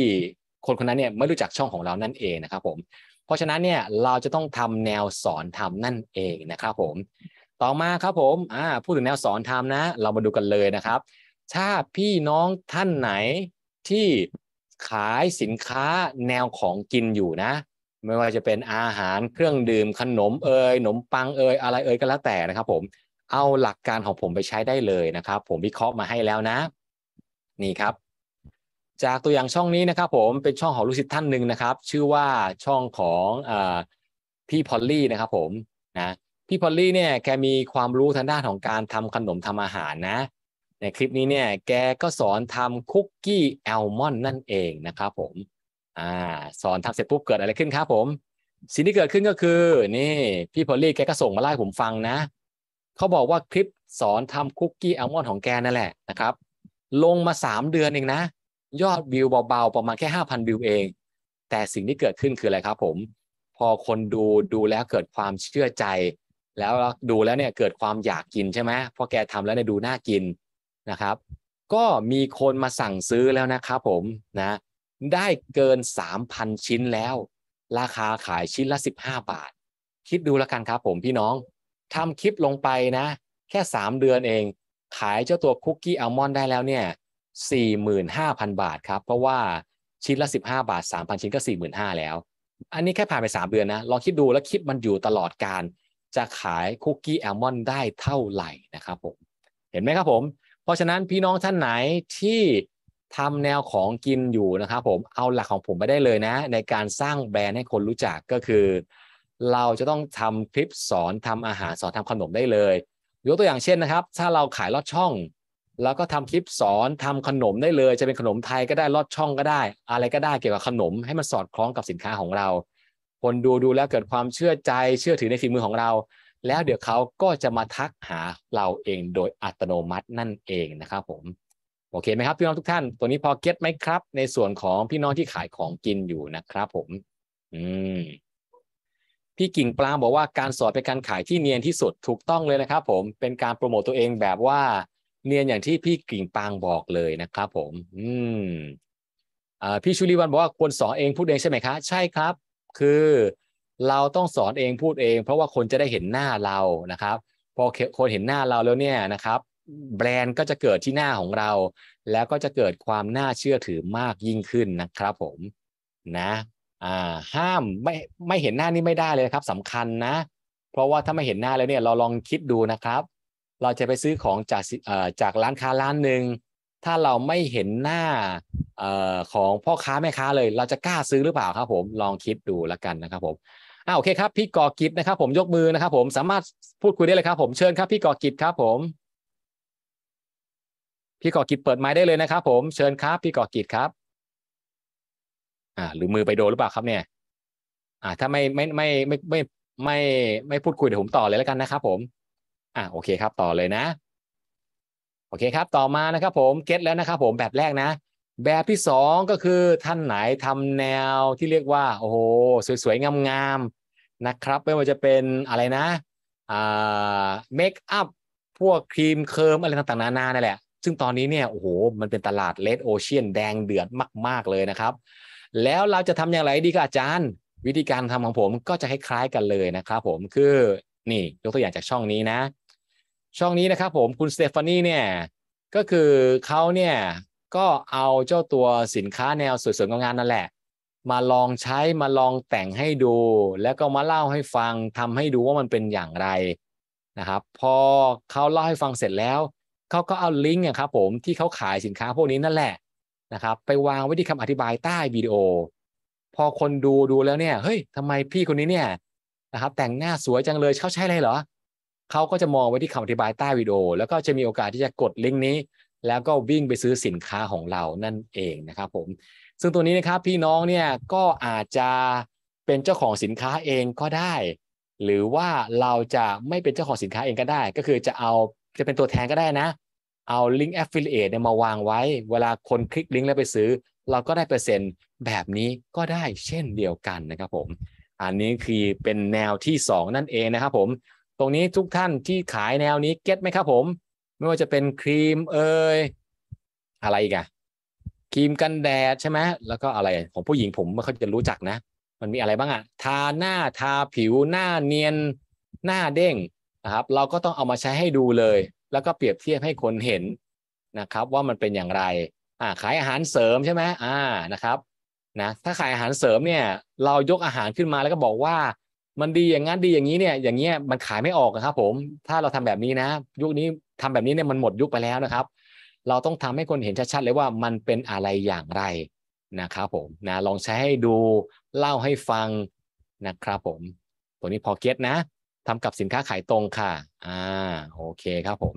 คนคนนั้นเนี่ยไม่รู้จักช่องของเรานั่นเองนะครับผมเพราะฉะนั้นเนี่ย เราจะต้องทำแนวสอนทำนั่นเองนะครับผมต่อมาครับผมอ่าพูดถึงแนวสอนทำนะ เรามาดูกันเลยนะครับ ถ้าพี่น้องท่านไหนที่ขายสินค้าแนวของกินอยู่นะ ไม่ว่าจะเป็นอาหารเครื่องดื่ม ขนมเอยขนมปังเอยอะไรเอยก็แล้วแต่นะครับ ผมเอาหลักการของผมไปใช้ได้เลยนะครับ ผมวิเคราะห์มาให้แล้วนะ นี่ครับ จากตัวอย่างช่องนี้นะครับผมเป็นช่องของลูกศิษย์ท่านหนึ่งนะครับ ชื่อว่าช่องของอพี่พอลลี่นะครับผมนะพี่พอลลี่เนี่ยแกมีความรู้ทางด้านของการทำขนมทำอาหารนะในคลิป นี้เนี่ยแกก็สอนทำคุกกี้แอลมอนนั่นเองนะครับผมอ่าสอนทำเสร็จปุ๊บเกิดอะไรขึ้น ครับผม สิ่งที่เกิดขึ้นก็คือนี่พี่พอลลี่แก ก็ส่งมาไล่ผมฟังนะเขาบอกว่าคลิปสอนทำคุกกี้แอลมอนของแกนั่นแหละนะครับลงมา 3 เดือน เองนะ ยอดวิวเบาๆ ประมาณแค่5,000วิวเองแต่สิ่งที่เกิดขึ้นคืออะไรครับผมพอคนดูดูแล้วเกิดความเชื่อใจแล้วดูแล้วเนี่ยเกิดความอยากกินใช่ไหมพอแกทำแล้วเนี่ยดูน่ากินนะครับก็มีคนมาสั่งซื้อแล้วนะครับผมนะได้เกิน 3,000 ชิ้นแล้ว ราคาขายชิ้นละ 15 บาท คิดดูแล้วกันครับผมพี่น้องทำคลิปลงไปนะ แค่ 3 เดือนเอง ขายเจ้าตัวคุกกี้อัลมอนด์ได้แล้วเนี่ย45,000 บาทครับ เพราะว่าชิ้นละ 15 บาท 3,000 ชิ้นก็ 45,000แล้ว อันนี้แค่ผ่านไป 3 เดือนนะลองคิดดูแล้วคลิปมันอยู่ตลอดการ จะขายคุกกี้อัลมอนด์ได้เท่าไหร่นะครับผมเห็นไหมครับผมเพราะฉะนั้นพี่น้องท่านไหนที่ทำแนวของกินอยู่นะครับ ผมเอาหลักของผมไปได้เลยนะ ในการสร้างแบรนด์ให้คนรู้จักก็คือ เราจะต้องทำคลิปสอนทำอาหารสอนทำขนมได้เลย ยกตัวอย่างเช่นนะครับ ถ้าเราขายลอดช่องแล้วก็ทำคลิปสอนทำขนมได้เลย จะเป็นขนมไทยก็ได้ลอดช่องก็ได้ อะไรก็ได้เกี่ยวกับขนมให้มันสอดคล้องกับสินค้าของเรา คนดูดูแล้วเกิดความเชื่อใจเชื่อถือในฝีมือของเราแล้วเดี๋ยวเขาก็จะมาทักหาเราเองโดยอัตโนมัตินั่นเองนะครับผม โอเคไหมครับพี่น้องทุกท่านตัวนี้พอเก็ตไหมครับในส่วนของพี่น้องที่ขายของกินอยู่นะครับผม อืมพี่กิ่งปลาบอกว่าการสอนเป็นการขายที่เนียนที่สุดถูกต้องเลยนะครับผม เป็นการโปรโมตตัวเองแบบว่า เนียนอย่างที่พี่กิ่งปางบอกเลยนะครับผมอืมอ่าพี่ชุลีวันบอกว่าควรสอนเองพูดเองใช่ไหมคะใช่ครับ คือเราต้องสอนเองพูดเองเพราะว่าคนจะได้เห็นหน้าเรานะครับพอคนเห็นหน้าเราแล้วเนี่ยนะครับ แบรนด์ก็จะเกิดที่หน้าของเรา แล้วก็จะเกิดความน่าเชื่อถือมากยิ่งขึ้นนะครับผมนะอ่าห้ามไม่ไม่เห็นหน้านี่ไม่ได้เลยครับสำคัญนะ เพราะว่าถ้าไม่เห็นหน้าแล้วเนี่ยเราลองคิดดูนะครับ เราจะไปซื้อของจากจากร้านค้าร้านหนึ่งถ้าเราไม่เห็นหน้าอของพ่อค้าแม่ค้าเลย เราจะกล้าซื้อหรือเปล่าครับ ผมลองคิดดูแล้วกันนะครับผมอ่าโอเคครับพี่กอกิจนะครับผมยกมือนะครับผมสามารถพูดคุยได้เลยครับผมเชิญครับ พี่กอกิจครับผมพี่กอกิจเปิดไม้ได้เลยนะครับผมเชิญครับพี่กอกิจครับอ่าหรือมือไปโดนหรือเปล่าครับเนี่ยอ่าถ้าไม่ไม่ไม่ไม่ไม่ไม่ไม่พูดคุยเดี๋ยวผมต่อเลยแล้วกันนะครับผมอ่าโอเคครับต่อเลยนะโอเคครับต่อมานะครับ ผมเก็ตแล้วนะครับผมแบบแรกนะแบบที่สองก็คือท่านไหนทำแนวที่เรียกว่าโอ้โหสวย ๆ งามๆนะครับ ไม่ว่าจะเป็นอะไรนะเมคอัพ พวกครีม เคิร์มอะไรต่างๆนานานั่นแหละ ซึ่งตอนนี้เนี่ยโอ้โหมันเป็นตลาดเลดโอเชียนแดงเดือด มากๆเลยนะครับ แล้วเราจะทำอย่างไรดีกับอาจารย์ วิธีการทำของผมก็จะคล้ายๆกันเลยนะครับผมคือนี่ยกตัวอย่างจากช่องนี้นะ ช่องนี้นะครับผมคุณสเตฟานีเนี่ยก็คือเขาเนี่ยก็เอาเจ้าตัวสินค้าแนว สวยๆงานนั่นแหละ มาลองใช้มาลองแต่งให้ดูแล้วก็มาเล่าให้ฟังทำให้ดูว่ามันเป็นอย่างไรนะครับพอเขาเล่าให้ฟังเสร็จแล้ว เขาก็เอาลิงก์เนี่ยครับผมที่เขาขายสินค้าพวกนี้นั่นแหละนะครับไปวางไว้ที่คำอธิบายใต้วิดีโอ พอคนดูดูแล้วเนี่ยเฮ้ยทำไมพี่คนนี้เนี่ยนะครับแต่งหน้าสวยจังเลยเขาใช้อะไรเหรอเขาก็จะมองไว้ที่คำอธิบายใต้วิดีโอแล้วก็จะมีโอกาสที่จะกดลิงก์นี้แล้วก็วิ่งไปซื้อสินค้าของเรานั่นเองนะครับผมซึ่งตัวนี้นะครับพี่น้องเนี่ยก็อาจจะเป็นเจ้าของสินค้าเองก็ได้ หรือว่าเราจะไม่เป็นเจ้าของสินค้าเองก็ได้ ก็คือจะเอาจะเป็นตัวแทนก็ได้นะ เอาลิงก์ affiliate เนี่ยมาวางไว้เวลาคนคลิกลิงก์แล้วไปซื้อเราก็ได้เปอร์เซ็นต์แบบนี้ก็ได้เช่นเดียวกันนะครับผมอันนี้คือเป็นแนวที่ 2 นั่นเองนะครับผมตรงนี้ทุกท่านที่ขายแนวนี้เก็ตไหมครับผมไม่ว่าจะเป็นครีมเอ่ยอะไรอีกอะครีมกันแดดใช่ไหมแล้วก็อะไรของผู้หญิงผมไม่ค่อยจะรู้จักนะ มันมีอะไรบ้างอะทาหน้าทาผิวหน้าเนียนหน้าเด้งนะครับ เราก็ต้องเอามาใช้ให้ดูเลย แล้วก็เปรียบเทียบให้คนเห็นนะครับ ว่ามันเป็นอย่างไรอ่าขายอาหารเสริมใช่ไหมอ่านะครับนะถ้าขายอาหารเสริมเนี่ย เรายกอาหารขึ้นมาแล้วก็บอกว่า มันดีอย่างนั้นดีอย่างนี้เนี่ย อย่างเงี้ยมันขายไม่ออกนะครับผม ถ้าเราทำแบบนี้นะ ยุคนี้ทำแบบนี้เนี่ยมันหมดยุคไปแล้วนะครับ เราต้องทำให้คนเห็นชัดๆ เลยว่ามันเป็นอะไรอย่างไรนะครับผมนะลองใช้ให้ดูเล่าให้ฟังนะครับผมตัวนี้พอเก็ตนะทำกับสินค้าขายตรงค่ะอ่าโอเคครับผม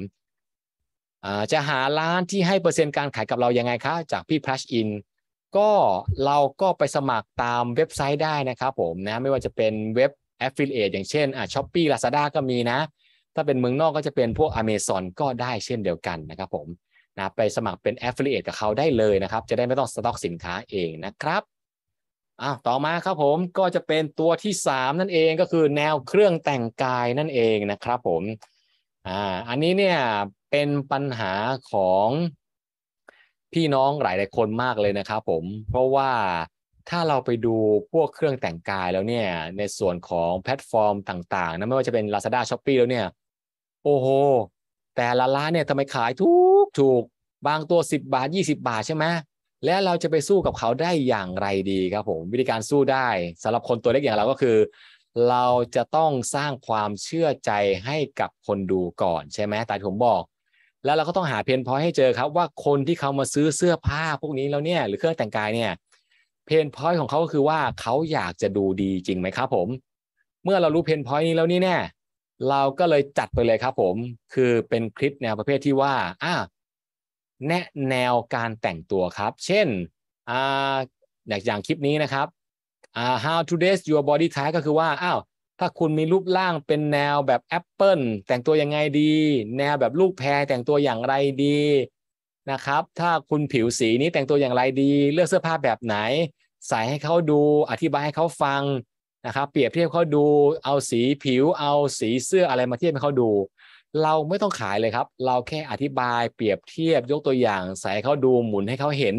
จะหาร้านที่ให้เปอร์เซ็นต์การขายกับเรายังไงคะ จากพี่พลัชอินก็เราก็ไปสมัครตามเว็บไซต์ได้นะครับผมนะ ไม่ว่าจะเป็นเว็บ Affiliate อย่างเช่นอ่าช้อปปี้ลาซาด้าก็มีนะถ้าเป็นเมืองนอกก็จะเป็นพวก Amazon ก็ได้เช่นเดียวกันนะครับผมนะไปสมัครเป็น Affiliate กับเขาได้เลยนะครับ จะได้ไม่ต้องสต็อกสินค้าเองนะครับอ่ะต่อมาครับผมก็จะเป็นตัวที่3นั่นเองก็คือแนวเครื่องแต่งกายนั่นเองนะครับผมอ่าอันนี้เนี่ยเป็นปัญหาของพี่น้องหลายหลายคนมากเลยนะครับผมเพราะว่าถ้าเราไปดูพวกเครื่องแต่งกายแล้วเนี่ยในส่วนของแพลตฟอร์ม ต่าง ๆนะไม่ว่าจะเป็น Lazada s h o p e e แล้วเนี่ยโอ้โห แต่ละร้านเนี่ยทำไมขายถูกถูกบางตัว 10 บาท 20 บาทใช่ไหมแล้วเราจะไปสู้กับเขาได้อย่างไรดีครับผม วิธีการสู้ได้สำหรับคนตัวเล็กอย่างเราก็คือ เราจะต้องสร้างความเชื่อใจให้กับคนดูก่อนใช่ไหมตาม่ผมบอก แล้วเราก็ต้องหาเพนพอยให้เจอครับว่าคนที่เขามาซื้อเสื้อผ้าพวกนี้แล้วเนี่ยหรือเครื่องแต่งกายเนี่ยเพนพอยของเขาก็คือว่าเขาอยากจะดูดีจริงไหมครับผม เมื่อเรารู้เพนพอยนี้แล้วนี่แน่เราก็เลยจัดไปเลยครับผมคือเป็นคลิปแนวประเภทที่ว่าอ่าแนะแนวการแต่งตัวครับเช่นอ่าอย่างคลิปนี้นะครับอ่า how to dress your body type ก็คือว่าอ้าวถ้าคุณมีรูปร่างเป็นแนวแบบแอปเปิลแต่งตัวยังไงดี แนวแบบลูกแพรแต่งตัวอย่างไรดีนะครับถ้าคุณผิวสีนี้แต่งตัวอย่างไรดี เลือกเสื้อผ้าแบบไหนใส่ให้เขาดูอธิบายให้เขาฟังนะครับเปรียบเทียบเขาดูเอาสีผิว เอาสีเสื้ออะไรมาเทียบให้เขาดู เราไม่ต้องขายเลยครับ เราแค่อธิบายเปรียบเทียบยกตัวอย่าง ใส่เขาดูหมุนให้เขาเห็น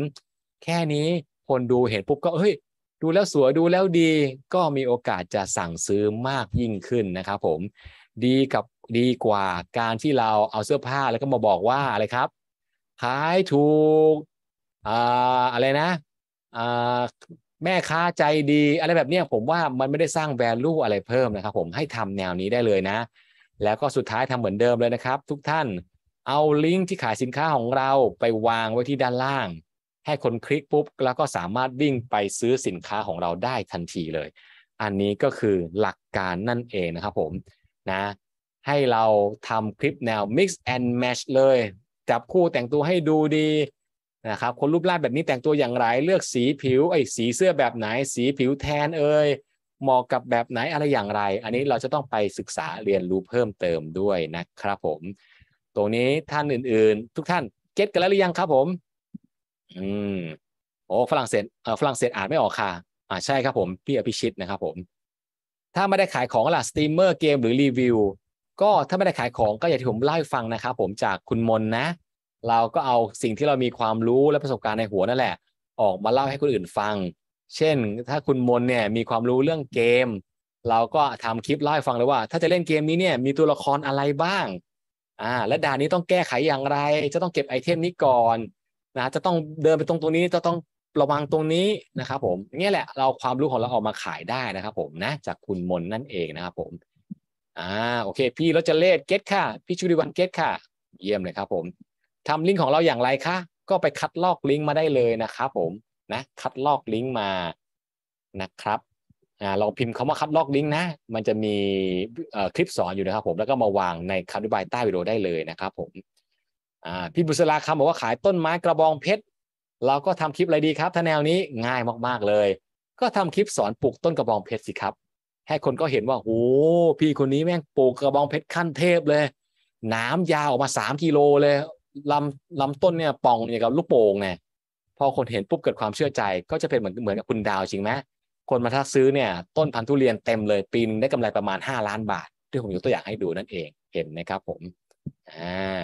แค่นี้คนดูเห็นปุ๊บก็เฮ้ยดูแล้วสวยดูแล้วดีก็มีโอกาสจะสั่งซื้อมากยิ่งขึ้นนะครับ ผมดีกับดีกว่าการที่เราเอาเสื้อผ้าแล้วก็มาบอกว่าอะไรครับขายถูกอ่าอะไรนะอ่าแม่ค้าใจดี อะไรแบบนี้ผมว่ามันไม่ได้สร้างแวลูอะไรเพิ่มนะครับ ผมให้ทำแนวนี้ได้เลยนะ แล้วก็สุดท้ายทำเหมือนเดิมเลยนะครับทุกท่านเอาลิงก์ที่ขายสินค้าของเราไปวางไว้ที่ด้านล่างให้คนคลิกปุ๊บแล้วก็สามารถวิ่งไปซื้อสินค้าของเราได้ทันทีเลย อันนี้ก็คือหลักการนั่นเองนะครับผมนะ ให้เราทำคลิปแนว mix and match เลยจับคู่แต่งตัวให้ดูดีนะครับคนรูปร่างแบบนี้แต่งตัวอย่างไร เลือกสีผิวไอ้สีเสื้อแบบไหนสีผิวแทนเอ่ยเหมาะกับแบบไหนอะไรอย่างไร อันนี้เราจะต้องไปศึกษาเรียนรู้เพิ่มเติมด้วยนะครับ ผม ตรงนี้ท่านอื่นๆ ทุกท่านเก็ตกันแล้วหรือยังครับผม อืมโอ้ฝรั่งเศสเออฝรั่งเศสอ่านไม่ออกค่ะ อ่าใช่ครับผมพี่อภิชิตนะครับผมถ้าไม่ได้ขายของล่ะสตรีมเมอร์เกมหรือรีวิวก็ถ้าไม่ได้ขายของก็อย่าที่ผมเล่าให้ฟังนะครับผมจากคุณมนนะเราก็เอาสิ่งที่เรามีความรู้และประสบการณ์ในหัวนั่นแหละออกมาเล่าให้คนอื่นฟัง เช่นถ้าคุณมนเนี่ยมีความรู้เรื่องเกม เราก็ทำคลิปเล่าให้ฟังเลยว่า ถ้าจะเล่นเกมนี้เนี่ย มีตัวละครอะไรบ้าง อ่า และด่านนี้ต้องแก้ไขอย่างไรจะต้องเก็บไอเทมนี้ก่อนนะ จะต้องเดินไปตรงตรงนี้จะต้องระวังตรงนี้นะครับผมนี่แหละเราความรู้ของเราออกมาขายได้นะครับผมนะ จากคุณมนนั่นเองนะครับผม อ่าโอเค พี่รจเลศเก็ตค่ะ พี่ชุดิวันเก็ตค่ะ เยี่ยมเลยครับผมทำลิงก์ของเราอย่างไรคะก็ไปคัดลอกลิงก์มาได้เลยนะครับผมนะคัดลอกลิงก์มานะครับเราพิมพ์คาว่าคัดลอกลิงก์นะมันจะมีคลิปสอนอยู่นะครับ ผมแล้วก็มาวางในคำอธิบายใต้วิดีโอได้เลยนะครับผมอ่าพี่บุษราคำบอกว่าขายต้นไม้กระบองเพชรเราก็ทำคลิปอะไรดีครับถ้าแนวนี้ง่ายมาก ๆเลย ก็ทำคลิปสอนปลูกต้นกระบองเพชรสิครับให้คนก็เห็นว่าโอ้พี่คนนี้แม่งปลูกกระบองเพชรขั้นเทพเลย น้ำยาวออกมา3กิโลเลยลำ ลำ ต้น เนี่ยป่องอย่างกับลูกโป่งไงพอคนเห็นปุ๊บ เกิดความเชื่อใจ ก็จะเป็น เหมือนเหมือนกับคุณ ดาว จริงไหมคนมาทักซื้อเนี่ย ต้นพันธุเรียนเต็มเลยปีนึงได้กำไรประมาณ 5 ล้านบาทที่ผมยกตัว อย่างให้ดูนั่น เองเห็นนะครับ ผมอ่า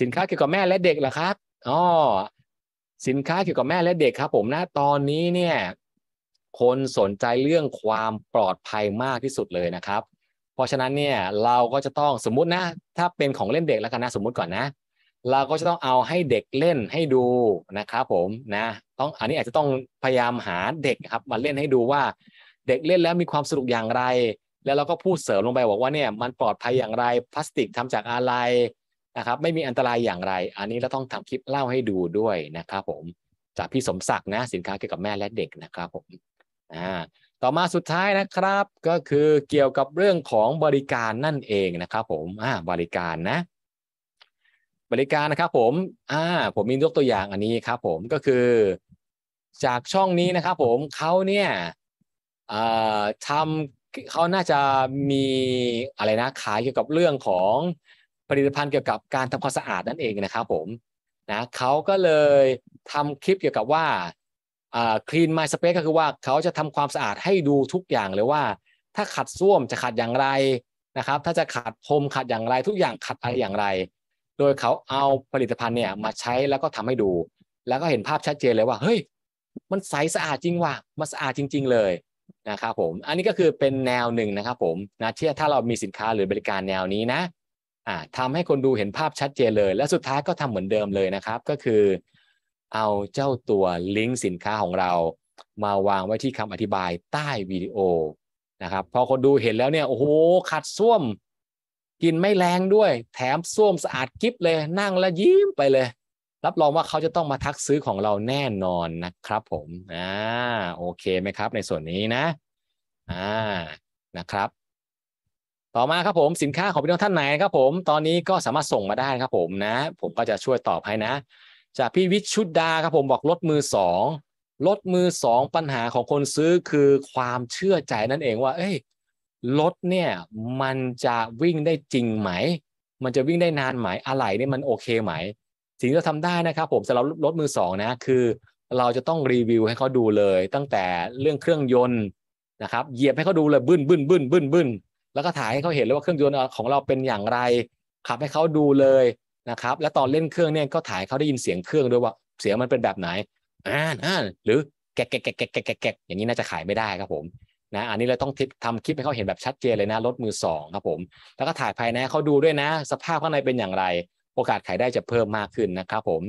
สินค้าเกี่ยวกับ แม่และเด็กเหรอครับอ๋อสินค้าเกี่ยวกับแม่และเด็กครับ ผมนะตอนนี้เนี่ยคนสนใจเรื่องความปลอดภัยมากที่สุดเลยนะครับ เพราะฉะนั้นเนี่ยเราก็จะต้องสมมุตินะถ้าเป็นของเล่นเด็กแล้วกันนะสมมุติก่อนนะเราก็จะต้องเอาให้เด็กเล่นให้ดูนะครับผมนะต้องอันนี้อาจจะต้องพยายามหาเด็กครับมาเล่นให้ดูว่าเด็กเล่นแล้วมีความสนุกอย่างไร แล้วเราก็พูดเสริมลงไปบอกว่าเนี่ยมันปลอดภัยอย่างไรพลาสติกทำจากอะไรนะครับ ไม่มีอันตรายอย่างไร อันนี้เราต้องทำคลิปเล่าให้ดูด้วยนะครับผมจากพี่สมศักดิ์นะ สินค้าเกี่ยวกับแม่และเด็กนะครับผมอ่าต่อมาสุดท้ายนะครับก็คือเกี่ยวกับเรื่องของบริการนั่นเองนะครับ ผมอ่าบริการนะบริการนะครับผม อ่า ผมมียกตัวอย่างอันนี้ครับผม ก็คือจากช่องนี้นะครับผมเขาเนี่ยทำเขาน่าจะมี อะไรนะขาย เกี่ยวกับ เรื่องของ ผลิตภัณฑ์ เกี่ยวกับ การทำความสะอาด นั่นเองนะครับผม นะเขาก็เลยทำคลิป เกี่ยวกับว่า clean my space ก็คือว่าเขาจะทำความสะอาดให้ดูทุกอย่างเลยว่า ถ้าขัดส้วมจะขัดอย่างไร นะครับ ถ้าจะขัดพรมขัดอย่างไร ทุกอย่างขัดอะไรอย่างไรโดยเขาเอาผลิตภัณฑ์เนี่ยมาใช้แล้วก็ทำให้ดูแล้วก็เห็นภาพชัดเจนเลยว่าเฮ้ยมันใสสะอาดจริงว่ะมันสะอาดจริง ๆเลยนะครับผมอันนี้ก็คือเป็นแนวหนึ่งนะครับผมนะเชื่อถ้าเรามีสินค้าหรือบริการแนวนี้นะอ่าทำให้คนดูเห็นภาพชัดเจนเลยและสุดท้ายก็ทำเหมือนเดิมเลยนะครับก็คือ เอาเจ้าตัวลิงก์สินค้าของเรามาวางไว้ที่คำอธิบายใต้วิดีโอนะครับพอคนดูเห็นแล้วเนี่ยโอ้โหขัดส้วมกินไม่แรงด้วยแถมส้วมสะอาดกิฟเลย นั่งแล้วยิ้มไปเลย รับรองว่าเขาจะต้องมาทักซื้อของเราแน่นอนนะครับผมอ่าโอเคไหมครับ ในส่วนนี้นะอ่านะครับ ต่อมาครับผมสินค้าของพี่น้องท่านไหนครับผมตอนนี้ก็สามารถส่งมาได้ครับผมนะ ผมก็จะช่วยตอบให้นะจากพี่วิชุดดาครับ ผมบอกลดมือสองลดมือสองปัญหาของคนซื้อคือความเชื่อใจนั่นเองว่า เอ้ยรถเนี่ยมันจะวิ่งได้จริงไหม มันจะวิ่งได้นานไหม อะไหล่เนี่ยมันโอเคไหม สิ่งที่เราทำได้นะครับผมสำหรับรถมือสองนะคือ เราจะต้องรีวิวให้เขาดูเลยตั้งแต่เรื่องเครื่องยนต์นะครับ เหยียบให้เขาดูเลยบึ้นบึ้นบึ้นบึ้นบึ้นแล้วก็ถ่ายให้เขาเห็นเลยว่าเครื่องยนต์ของเราเป็นอย่างไรขับ ให้เขาดูเลยนะครับและตอนเล่นเครื่องเนี่ยก็ถ่ายเขาได้ยินเสียงเครื่องด้วยว่าเสียงมันเป็นแบบไหนอ่านอ่านหรือแกะแกะแกะแกะแกะแกะอย่างนี้น่าจะขายไม่ได้ครับผมนะอันนี้เราต้องทิปทำคลิปให้เขาเห็นแบบชัดเจนเลยนะรถมือสองครับผมแล้วก็ถ่ายภายในเขาดูด้วยนะ สภาพข้างในเป็นอย่างไร โอกาสขายได้จะเพิ่มมากขึ้นนะครับผม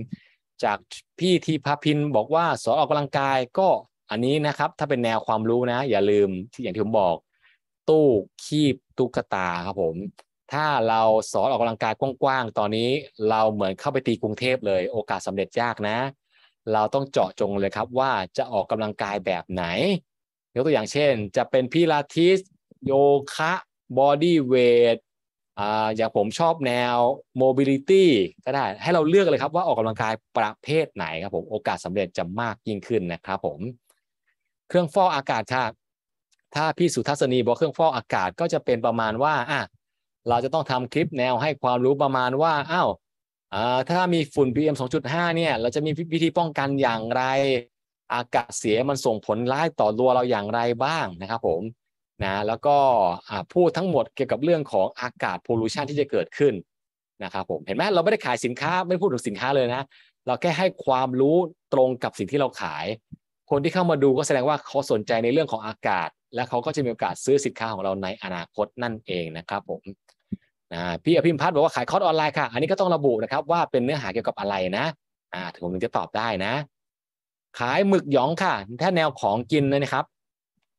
จากพี่ทีพพินบอกว่าสอนออกกำลังกายก็ อันนี้นะครับถ้าเป็นแนวความรู้นะ อย่าลืมที่อย่างที่ผมบอก ตู้คีบตุ๊กตาครับผมถ้าเราสอนออกกำลังกายกว้างๆ ตอนนี้เราเหมือนเข้าไปตีกรุงเทพเลยโอกาสสำเร็จยากนะ เราต้องเจาะจงเลยครับ ว่าจะออกกำลังกายแบบไหนยกตัวอย่างเช่น จะเป็นพิลาทิสโยคะ บอดี้เวทอ่าอย่างผมชอบแนว โมบิลิตี้ก็ได้ ให้เราเลือกเลยครับว่าออกกำลังกายประเภทไหนครับ ผมโอกาสสำเร็จจะมากยิ่งขึ้นนะครับผม เครื่องฟอกอากาศถ้าถ้าพี่สุทัศนีบอกเครื่องฟอกอากาศก็จะเป็นประมาณว่าอ่ะเราจะต้องทำคลิปแนวให้ความรู้ประมาณว่าอ้าวถ้ามีฝุ่น PM 2.5เนี่ยเราจะมีวิธีป้องกันอย่างไรอากาศเสียมันส่งผลร้ายต่อตัวเราอย่างไรบ้างนะครับผมนะแล้วก็พูดทั้งหมดเกี่ยวกับเรื่องของอากาศพลูชันที่จะเกิดขึ้นนะครับ ผมเห็นไหมเราไม่ได้ขายสินค้า ไม่พูดถึงสินค้าเลยนะ เราแค่ให้ความรู้ตรงกับสิ่งที่เราขาย คนที่เข้ามาดูก็แสดงว่าเขาสนใจในเรื่องของอากาศ และเขาก็จะมีโอกาสซื้อสินค้าของเราในอนาคตนั่นเองนะครับผมนะพี่อภิมพัฒน์บอกว่าขายคอร์สออนไลน์ค่ะอันนี้ก็ต้องระบุนะครับว่าเป็นเนื้อหาเกี่ยวกับอะไรนะถึงผมถึงจะตอบได้นะขายหมึกหยองค่ะ ถ้าแนวของกินนะครับ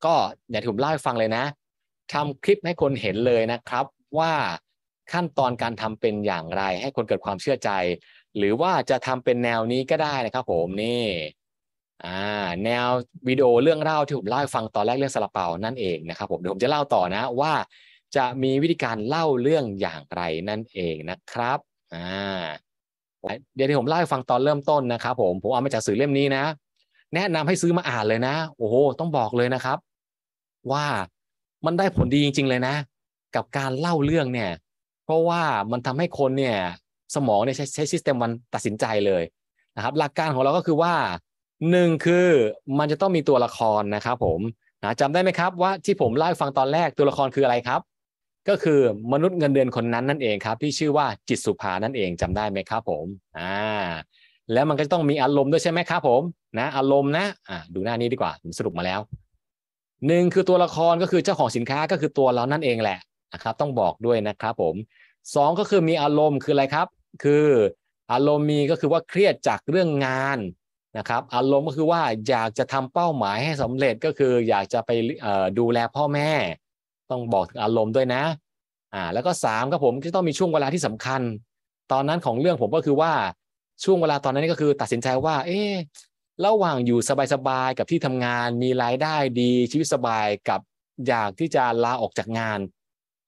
ก็เดี๋ยวผมเล่าให้ฟังเลยนะทำคลิปให้คนเห็นเลยนะครับ ว่าขั้นตอนการทำเป็นอย่างไร ให้คนเกิดความเชื่อใจ หรือว่าจะทำเป็นแนวนี้ก็ได้นะครับผมนี่อ่าแนววิดีโอเรื่องเล่าที่ผมเล่าให้ฟังตอนแรกเรื่องซาลาเปานั่นเองนะครับผมเดี๋ยวผมจะเล่าต่อนะ ว่าจะมีวิธีการเล่าเรื่องอย่างไรนั่นเองนะครับอ่าเดี๋ยวที่ผมเล่าให้ฟังตอนเริ่มต้นนะครับ ผมผมเอามาจากสื่อเล่มนี้นะแนะนำให้ซื้อมาอ่านเลยนะ โอ้โหต้องบอกเลยนะครับ ว่ามันได้ผลดีจริง ๆ เลยนะ กับการเล่าเรื่องเนี่ย เพราะว่ามันทำให้คนเนี่ย สมองเนี่ยใช้ใช้ซิสเต็มมันตัดสินใจเลยนะครับหลักการของเราก็คือว่าหนึ่งคือมันจะต้องมีตัวละครนะครับ ผมนะจำได้ไหมครับว่าที่ผมเล่าให้ฟังตอนแรกตัวละครคืออะไรครับ ก็คือมนุษย์เงินเดือนคนนั้นนั่นเองครับ ที่ชื่อว่าจิตสุภานั่นเอง จำได้ไหมครับ ผม อ่าแล้วมันก็ต้องมีอารมณ์ด้วยใช่ไหมครับผมนะอารมณ์นะอ่ะดูหน้านี้ดีกว่าผมสรุปมาแล้วหนึ่งคือตัวละครก็คือเจ้าของสินค้าก็คือตัวเรานั่นเองแหละนะครับต้องบอกด้วยนะครับผมสองก็คือมีอารมณ์คืออะไรครับ คืออารมณ์มีก็คือว่าเครียดจากเรื่องงานนะครับอารมณ์ก็คือว่าอยากจะทำเป้าหมายให้สำเร็จก็คือ อยากจะไปดูแลพ่อแม่ ต้องบอกถึงอารมณ์ด้วยนะอ่าแล้วก็สามครับผมจะต้องมีช่วงเวลาที่สำคัญ ตอนนั้นของเรื่องผมก็คือว่าช่วงเวลาตอนนั้นก็คือตัดสินใจว่าเอ๊ะระหว่างอยู่สบาย ๆ กับที่ทำงาน มีรายได้ดีชีวิตสบายกับอยากที่จะลาออกจากงาน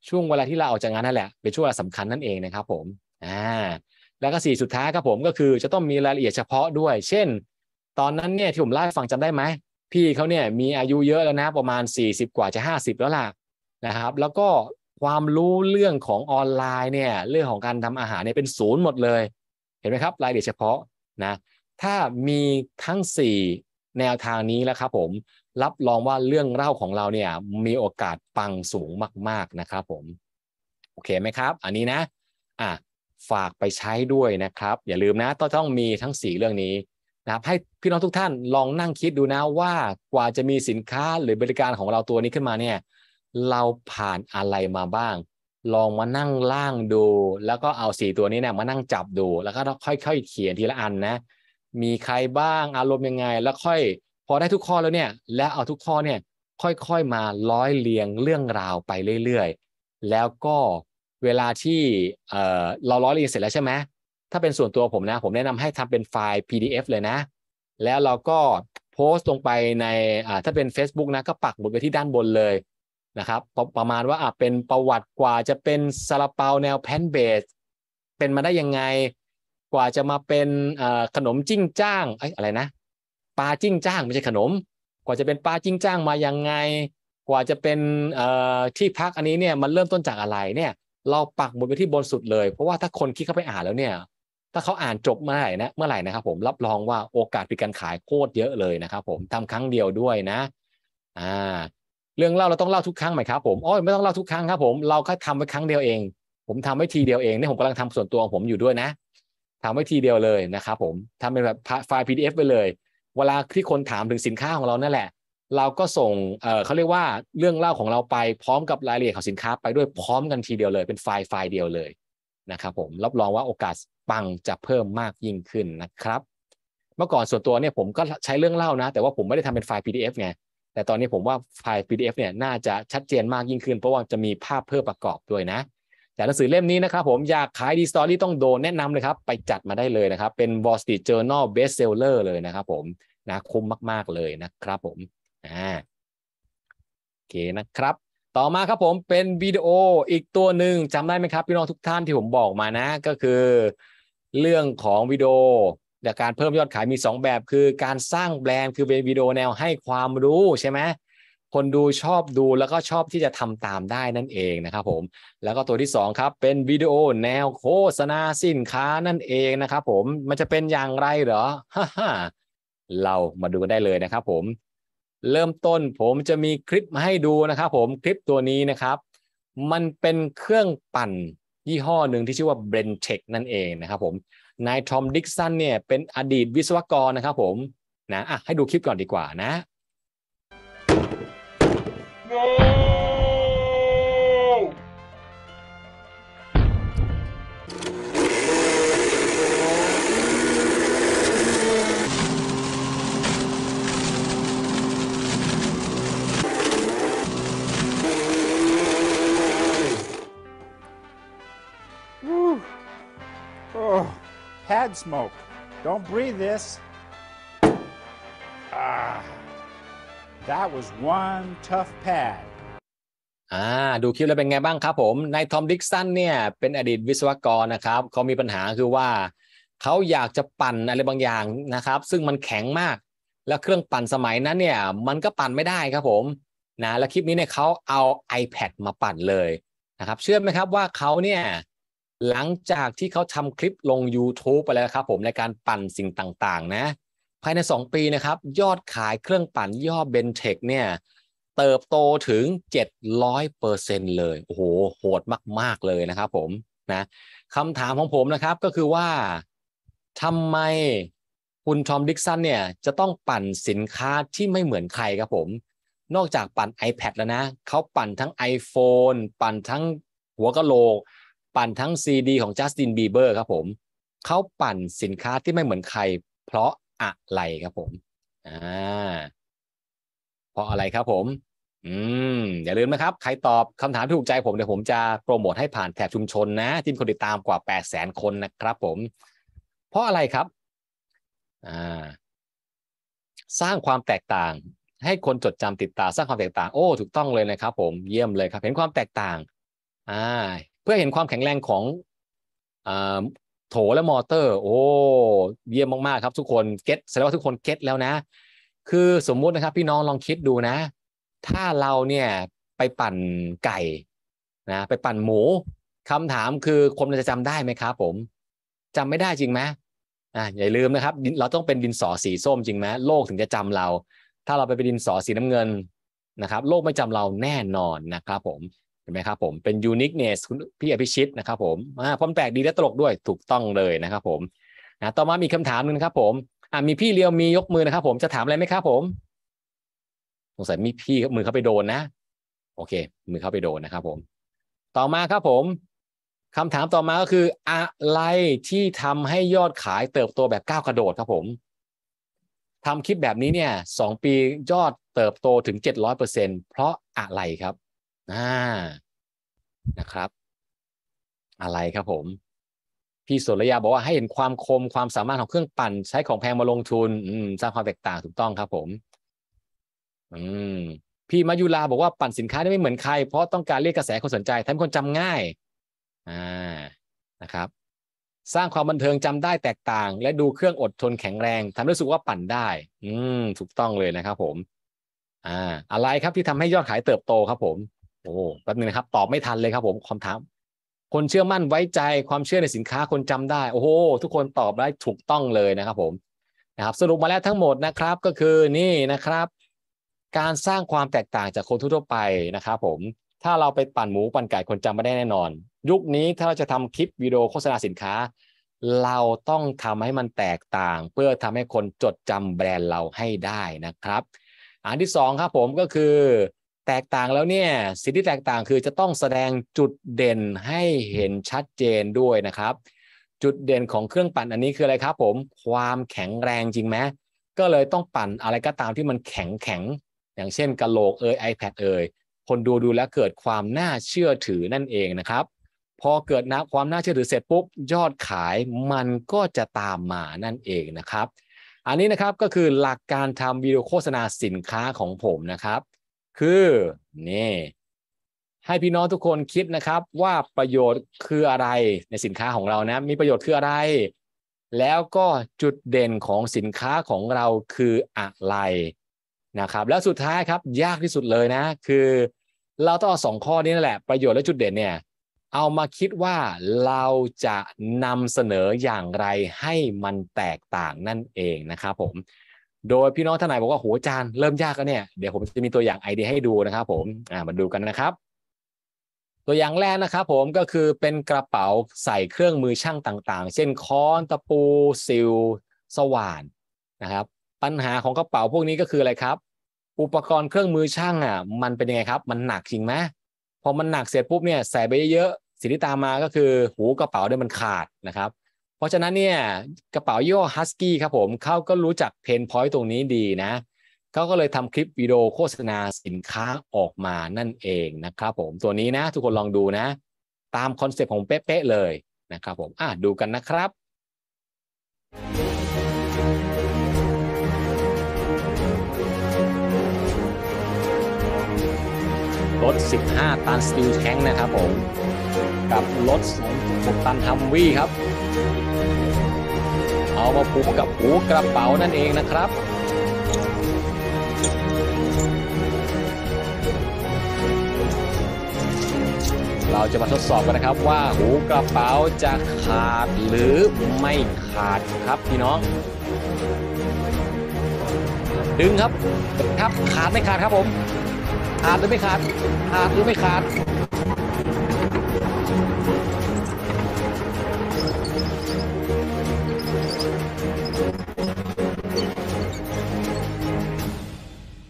ช่วงเวลาที่ลาออกจากงานนั่นแหละ เป็นช่วงเวลาสำคัญนั่นเองนะครับผมอ่าแล้วก็สี่สุดท้ายครับผม ก็คือจะต้องมีรายละเอียดเฉพาะด้วย เช่นตอนนั้นเนี่ยที่ผมเล่าฟังจำได้ไหมพี่เขาเนี่ยมีอายุเยอะแล้วนะประมาณ 40 กว่าจะ 50 แล้วล่ะนะครับ แล้วก็ความรู้เรื่องของออนไลน์เนี่ยเรื่องของการทำอาหารเนี่ยเป็นศูนย์หมดเลยเห็นไหมครับรายละเอียดเฉพาะนะถ้ามีทั้ง 4 แนวทางนี้แล้วครับผมรับรองว่าเรื่องเล่าของเราเนี่ยมีโอกาสปังสูงมาก ๆ นะครับผมโอเคไหมครับ อันนี้นะอ่ะฝากไปใช้ด้วยนะครับ อย่าลืมนะต้องต้องมีทั้ง 4 เรื่องนี้นะครับให้พี่น้องทุกท่านลองนั่งคิดดูนะว่ากว่าจะมีสินค้าหรือบริการของเราตัวนี้ขึ้นมาเนี่ยเราผ่านอะไรมาบ้างลองมานั่งล่างดู แล้วก็เอาสี่ตัวนี้เนี่ยมานั่งจับดูแล้วก็ค่อย ๆ เขียนทีละอันนะ มีใครบ้างอารมณ์ยังไง แล้วค่อยพอได้ทุกข้อแล้วเนี่ย แล้วเอาทุกข้อเนี่ยค่อย ๆมาร้อยเรียงเรื่องราวไปเรื่อยๆ แล้วก็เวลาที่เราร้อยเรียงเสร็จแล้วใช่ไหมถ้าเป็นส่วนตัวผมนะผมแนะนำให้ทำเป็นไฟล์ PDF เลยนะ แล้วเราก็โพสต์ลงไปในถ้าเป็น Facebook นะก็ปักหมุดไปที่ด้านบนเลยนะครับประมาณว่าอาจเป็นประวัติกว่าจะเป็นซาลาเปาแนวแพนเบส เป็นมาได้ยังไง กว่าจะมาเป็นขนมจิ้งจ้างออะไรนะ ปลาจิ้งจ้าง ไม่ใช่ขนม กว่าจะเป็นปลาจิ้งจ้างมายังไง กว่าจะเป็นที่พักอันนี้เนี่ยมันเริ่มต้นจากอะไรเนี่ย เราปักหมุดไปที่บนสุดเลยเพราะว่าถ้าคนคิดเข้าไปอ่านแล้วเนี่ย ถ้าเขาอ่านจบเมื่อไหร่นะเมื่อไหร่นะครับผมรับรองว่าโอกาสปิดการขายโคตรเยอะเลยนะครับ ผมทำครั้งเดียวด้วยนะ อ่าเรื่องเล่าเราต้องเล่าทุกครั้งไหมครับผม อ๋อไม่ต้องเล่าทุกครั้งครับผมเราแค่ทำไว้ครั้งเดียวเอง ผมทำไว้ทีเดียวเองนี่ผมกำลังทำส่วนตัวของผมอยู่ด้วยนะทำไว้ทีเดียวเลยนะครับผมทำเป็นแบบไฟล์ PDF ไปเลย เวลาที่คนถามถึงสินค้าของเรานั่นแหละ เราก็ส่งเเขาเรียกว่าเรื่องเล่าของเราไปพร้อมกับรายละเอียดของสินค้าไปด้วยพร้อมกันทีเดียวเลยเป็นไฟล์ไฟล์เดียวเลยนะครับผมรับรองว่าโอกาสปังจะเพิ่มมากยิ่งขึ้นนะครับ เมื่อก่อนส่วนตัวเนี่ยผมก็ใช้เรื่องเล่านะ แต่ว่าผมไม่ได้ทำเป็นไฟล์ PDF ไงแต่ตอนนี้ผมว่าไฟล์ PDF เนี่ยน่าจะชัดเจนมากยิ่งขึ้นเพราะว่าจะมีภาพเพิ่มประกอบด้วยนะ แต่หนังสือเล่มนี้นะครับ ผมอยากขายดีสตอรี่ต้องโดนแนะนำเลยครับ ไปจัดมาได้เลยนะครับ เป็น Wall Street Journal Bestseller เลยนะครับผมนะคุ้มมาก ๆ เลยนะครับผมอ่าโอเคนะครับ ต่อมาครับผมเป็นวิดีโออีกตัวหนึ่งจำได้ไหมครับพี่น้องทุกท่านที่ผมบอกมานะก็คือ เรื่องของวิดีโอแต่การเพิ่มยอดขายมี 2 แบบคือการสร้างแบรนด์คือเป็นวิดีโอแนวให้ความรู้ใช่ไหมคนดูชอบดูแล้วก็ชอบที่จะทำตามได้นั่นเองนะครับผมแล้วก็ตัวที่2ครับเป็นวิดีโอแนวโฆษณาสินค้านั่นเองนะครับผมมันจะเป็นอย่างไรเหรอฮ่าเรามาดูกันได้เลยนะครับผม เริ่มต้นผมจะมีคลิปมาให้ดูนะครับผมคลิปตัวนี้นะครับ มันเป็นเครื่องปั่นยี่ห้อหนึ่งที่ชื่อว่า b บรนเทคนั่นเองนะครับผมนายทอมดิกสันเนี่ยเป็นอดีตวิศวกรนะครับผมนะอ่ะ ให้ดูคลิปก่อนดีกว่านะ pad smoke. Don't breathe this. Ah, that was one tough pad. อ่าดูคลิปแล้วเป็นไงบ้างครับผมนายทอม ดิกสัน เนี่ย เป็นอดีตวิศวกรนะครับ เขามีปัญหาคือว่าเขาอยากจะปั่นอะไรบางอย่างนะครับ ซึ่งมันแข็งมาก แล้วเครื่องปั่นสมัยนั้นเนี่ย มันก็ปั่นไม่ได้ครับผมนะ และคลิปนี้เนี่ยเขาเอา iPad มาปั่นเลยนะครับ เชื่อไหมครับว่าเขาเนี่ยหลังจากที่เขาทำคลิปลง YouTube ไปแล้วครับผมในการปั่นสิ่งต่างๆ นะ ภายใน 2 ปีนะครับ ยอดขายเครื่องปั่นย่อเบนเทคเนี่ย เติบโตถึง 700%เลย โอ้โห โหดมาก ๆเลยนะครับผม นะคำถามของผมนะครับก็คือว่าทำไมคุณทอมดิกสันเนี่ย จะต้องปั่นสินค้าที่ไม่เหมือนใครครับผม นอกจากปั่น iPad แล้วนะ เขาปั่นทั้ง iPhone ปั่นทั้งหัวกะโหลกปั่นทั้งซีดีของจัสตินบีเบอร์ครับผม เขาปั่นสินค้าที่ไม่เหมือนใคร เพราะอะไรครับผมอ่าเพราะอะไรครับผมอืมอย่าลืมนะครับใครตอบคำถามที่ถูกใจผมเดี๋ยวผมจะโปรโมทให้ผ่านแถบชุมชน นะทีมคนติดตามกว่า8ปดแสนคนนะครับ ผม เพราะอะไรครับอ่าสร้างความแตกต่าง ให้คนจดจำติดตาสร้างความแตกต่าง โอ้ ถูกต้องเลยนะครับ ผมเยี่ยมเลยครับเห็นความแตกต่างอ่าเพื่อเห็นความแข็งแรงของโถและมอเตอร์ โอ้ เยี่ยมมากๆครับ ทุกคน เก็ตแสดงว่าทุกคนเก็ตแล้วนะ คือสมมุตินะครับ พี่น้องลองคิดดูนะ ถ้าเราเนี่ยไปปั่นไก่ นะ ไปปั่นหมูคำถามคือคนจะจำได้ไหมครับผม จำไม่ได้จริงไหมอ่าอย่าลืมนะครับ เราต้องเป็นดินสอสีส้มจริงไหมโลกถึงจะจำเรา ถ้าเราไปเป็นดินสอสีน้ำเงินนะครับ โลกไม่จำเราแน่นอนนะครับ ผมเห็นไหมครับผมเป็นยูนิคเนสคุณพี่อภิชิตนะครับผมอ่าพอมแปลกดีและตลกด้วยถูกต้องเลยนะครับผมนะต่อมามีคำถามนึงครับผมอ่ามีพี่เลียวมียกมือนะครับผมจะถามอะไรไหมครับผมสงสัยมีพี่มือเขาไปโดนนะ โอเค มือเขาไปโดนนะครับผม ต่อมาครับผมคำถามต่อมาก็คือ อะไรที่ทำให้ยอดขายเติบโตแบบก้าวกระโดดครับผมทำคลิปแบบนี้เนี่ยสองปียอดเติบโตถึงเเเจ็ดรร้ออยป์ซ็นเพราะอะไรครับอ่านะครับ อะไรครับ ผม พี่สุรยาบอกว่าให้เห็นความคมความสามารถของเครื่องปั่น ใช้ของแพงมาลงทุนอืมสร้างความแตกต่างถูกต้องครับ ผม อืมพี่มายุลาบอกว่าปั่นสินค้าได้ไม่เหมือนใคร เพราะต้องการเรียกกระแสคนสนใจทำให้คนจำง่ายอ่านะครับ สร้างความบันเทิงจำได้แตกต่าง และดูเครื่องอดทนแข็งแรงทำให้รู้สึกว่าปั่นได้ อืมถูกต้องเลยนะครับ ผม อ่า อะไรครับที่ทำให้ยอดขายเติบโตครับ ผมโอ้ แป๊บนึงนะครับตอบไม่ทันเลยครับผมคำถามคนเชื่อมั่นไว้ใจความเชื่อในสินค้าคนจำได้โอ้โหทุกคนตอบได้ถูกต้องเลยนะครับผมนะครับสรุปมาแล้วทั้งหมดนะครับก็คือนี่นะครับ การสร้างความแตกต่างจากคนทั่วไปนะครับผมถ้าเราไปปั่นหมูปั่นไก่คนจำไม่ได้แน่นอน ยุคนี้ถ้าเราจะทำคลิปวิดีโอโฆษณาสินค้า เราต้องทำให้มันแตกต่าง เพื่อทำให้คนจดจำแบรนด์เราให้ได้นะครับอันที่2ครับผมก็คือแตกต่างแล้วเนี่ยสิ่งที่แตกต่าง คือจะต้องแสดงจุดเด่นให้เห็นชัดเจนด้วยนะครับ จุดเด่นของเครื่องปั่นอันนี้คืออะไรครับผม ความแข็งแรงจริงไหมก็เลยต้องปั่นอะไรก็ตามที่มันแข็งแข็งอย่างเช่นกระโหลกเอ่ย iPad เอ่ยคนดูดูแล้วเกิดความน่าเชื่อถือนั่นเองนะครับ พอเกิดนะความน่าเชื่อถือเสร็จปุ๊บยอดขายมันก็จะตามมานั่นเองนะครับ อันนี้นะครับก็คือหลักการทำวิดีโอโฆษณาสินค้าของผมนะครับคือนี่ให้พี่น้องทุกคนคิดนะครับว่าประโยชน์คืออะไร ในสินค้าของเรานะมีประโยชน์คืออะไร แล้วก็จุดเด่นของสินค้าของเราคืออะไรนะครับ แล้วสุดท้ายครับยากที่สุดเลยนะ คือเราต้องเอาสองข้อนี้นั่นแหละประโยชน์และจุดเด่นเนี่ยเอามาคิดว่าเราจะนำเสนออย่างไรให้มันแตกต่างนั่นเองนะครับผมโดยพี่น้องท่านไหนบอกว่าโหจานเริ่มยากแล้วเนี่ยเดี๋ยวผมจะมีตัวอย่างไอเดียให้ดูนะครับผมอ่ามาดูกันนะครับ ตัวอย่างแรกนะครับผมก็คือเป็นกระเป๋าใส่เครื่องมือช่างต่าง ๆ เช่นค้อนตะปูสิวสว่านนะครับ ปัญหาของกระเป๋าพวกนี้ก็คืออะไรครับ อุปกรณ์เครื่องมือช่างอ่ะมันเป็นยังไงครับ มันหนักจริงไหมพอมันหนักเสร็จปุ๊บเนี่ยใส่ไปเยอะๆสิ่งที่ตามมาก็คือ หูกระเป๋าเนี่ยมันขาดนะครับราะฉะนั้นเนี่ยกระเป๋ายี่ห้อฮัสกี้ครับผมเขาก็รู้จักเพนพอยต์ตรงนี้ดีนะเขาก็เลยทำคลิปวิดีโอโฆษณาสินค้าออกมานั่นเองนะครับผมตัวนี้นะทุกคนลองดูนะตามคอนเซปต์ของเป๊ะๆเลยนะครับผมอ่ะดูกันนะครับ รถ 15 ตันสตีลแท้งนะครับผมกับรถ6ตันทัมวีครับเอามาผูกกับหูกระเป๋านั่นเองนะครับ เราจะมาทดสอบกันนะครับว่าหูกระเป๋าจะขาดหรือไม่ขาดครับพี่น้อง ดึงครับครับขาดไม่ขาดครับผมขาดหรือไม่ขาด ขาดหรือไม่ขาด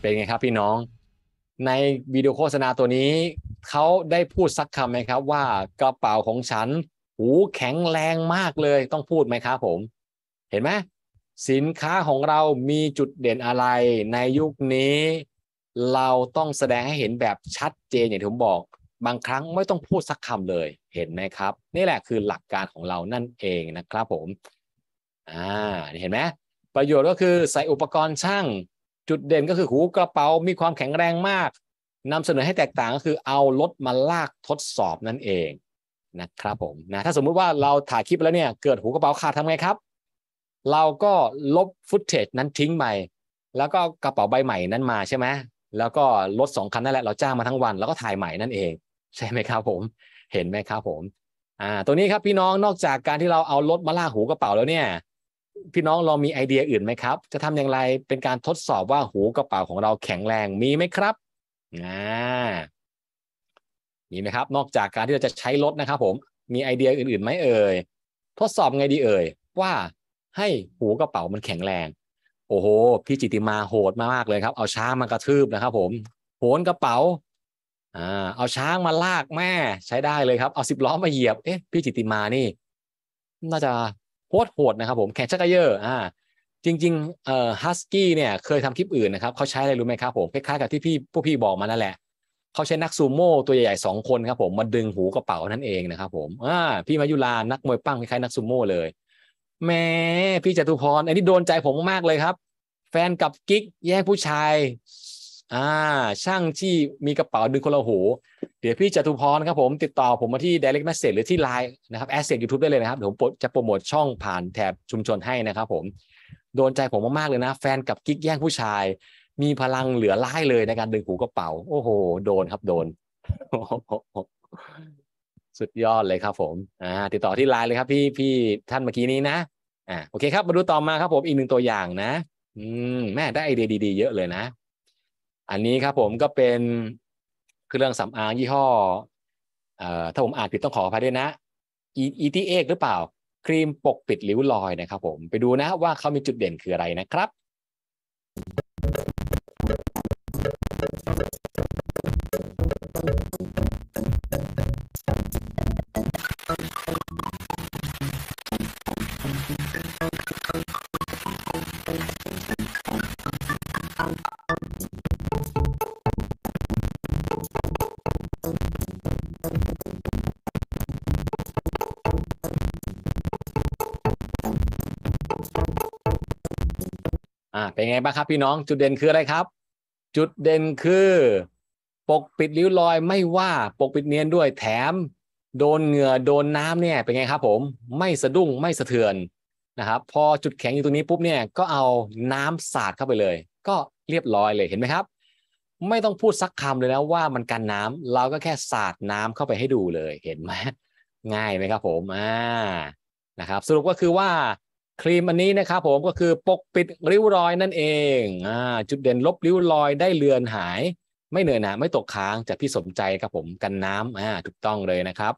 เป็นไงครับพี่น้อง ในวิดีโอโฆษณาตัวนี้เขาได้พูดสักคำไหมครับ ว่ากระเป๋าของฉันหูแข็งแรงมากเลยต้องพูดไหมครับผมเห็นไหมสินค้าของเรามีจุดเด่นอะไรในยุคนี้ เราต้องแสดงให้เห็นแบบชัดเจนอย่างที่ผมบอก บางครั้งไม่ต้องพูดสักคำเลย เห็นไหมครับ นี่แหละคือหลักการของเรานั่นเองนะครับผมอ่าเห็นไหมประโยชน์ก็คือใส่อุปกรณ์ช่างจุดเด่นก็คือหูกระเป๋ามีความแข็งแรงมากนำเสนอให้แตกต่างก็คือเอารถมาลากทดสอบนั่นเองนะครับผมนะถ้าสมมุติว่าเราถ่ายคลิปแล้วเนี่ยเกิดหูกระเป๋าขาดทำไงครับ เราก็ลบฟุตเทจนั้นทิ้งไปแล้วก็กระเป๋าใบใหม่นั้นมาใช่ไหมแล้วก็รถสองคันนั่นแหละเราจ้างมาทั้งวันแล้วก็ถ่ายใหม่นั่นเองใช่ไหมครับผม เห็นไหมครับผมอ่าตัวนี้ครับพี่น้องนอกจากการที่เราเอารถมาลากหูกระเป๋าแล้วเนี่ยพี่น้องเรามีไอเดียอื่นไหมครับ จะทำอย่างไรเป็นการทดสอบว่าหูกระเป๋า ของเราแข็งแรงมีไหมครับน่มีไหมครับ นอกจากการที่เรา จะใช้รถนะครับ ผม มีไอเดียอื่นๆไหมเอ่ยทดสอบไงดีเอ่ยว่าให้หูกระเป๋ามันแข็งแรง โอ้โหพี่จิติมาโหดมากเลยครับ เอาช้างมากระทืบนะครับ ผมโหนกระเป๋าอ่าเอาช้างมาลากแม่ใช้ได้เลยครับเอาสิบล้อมาเหยียบเอ๊ะพี่จิติมานี่น่าจะโหดนะครับผมแขนชักกระเยอะอ่าจริงๆเอ่อฮัสกี้เนี่ยเคยทำคลิปอื่นนะครับเขาใช้อะไรรู้ไหมครับผมคล้ายๆกับที่พี่พวกพี่บอกมานั่นแหละเขาใช้นักซูโม่ ตัวใหญ่ๆสองคนครับ ผมมาดึงหูกระเป๋านั่นเองนะครับผมอ่าพี่มายุลานักมวยปั้งคล้ายๆนักซูโม่เลย แม่พี่จตุพรอันนี้โดนใจผมมากเลยครับ แฟนกับกิ๊กแย่งผู้ชาย อ่า ช่างที่มีกระเป๋าดึงคนละหูเดี๋ยวพี่จตุพรครับผมติดต่อผมมาที่ direct message หรือที่ Line นะครับ asset youtube ได้เลยนะครับเดี๋ยวผมจะโปรโมทช่องผ่านแถบชุมชนให้นะครับผม โดนใจผมมากๆเลยนะ แฟนกับกิ๊กแย่งผู้ชาย มีพลังเหลือล้ายเลยในการดึงหูกระเป๋า โอ้โห โดนครับโดน สุดยอดเลยครับผมอ่าติดต่อที่ไลน์เลยครับ พี่พี่ท่านเมื่อกี้นี้นะอ่าโอเคครับ มาดูต่อมาครับผมอีกหนึ่งตัวอย่างนะ อืมแม่ได้ไอเดียดีๆเยอะเลยนะ อันนี้ครับ ผมก็เป็นคือเรื่องสำอางยี่ห้อเอ่อถ้าผมอ่านผิดต้องขออภัยด้วยนะอีีทอ็กหรือเปล่าครีมปกปิดริ้วรอยนะครับผมไปดูนะว่าเขามีจุดเด่นคืออะไรนะครับอ่าเป็นไงบ้างครับพี่น้องจุดเด่นคืออะไรครับจุดเด่นคือปกปิดริ้วรอยไม่ว่าปกปิดเนียนด้วยแถมโดนเหงื่อโดนน้ำเนี่ยเป็นไง ครับผมไม่สะดุ้งไม่สะเทือนนะครับพอจุดแข็งอยู่ตรงนี้ปุ๊บเนี่ย ก็เอาน้ำสาดเข้าไปเลยก็เรียบร้อยเลยเห็นไหมครับไม่ต้องพูดซักคำเลยนะว่ามันกันน้ำ เราก็แค่สาดน้ำเข้าไปให้ดูเลย เห็นไหมง่ายไหมครับ ผมอ่านะครับ สรุปก็คือว่าครีมอันนี้นะครับผมก็คือปกปิดริ้วรอยนั่นเองอ่าจุดเด่นลบริ้วรอยได้เลือนหาย ไม่เหนื่อยหนาไม่ตกค้างจากพี่สมใจครับผมกันน้ำอ่าถูกต้องเลยนะครับ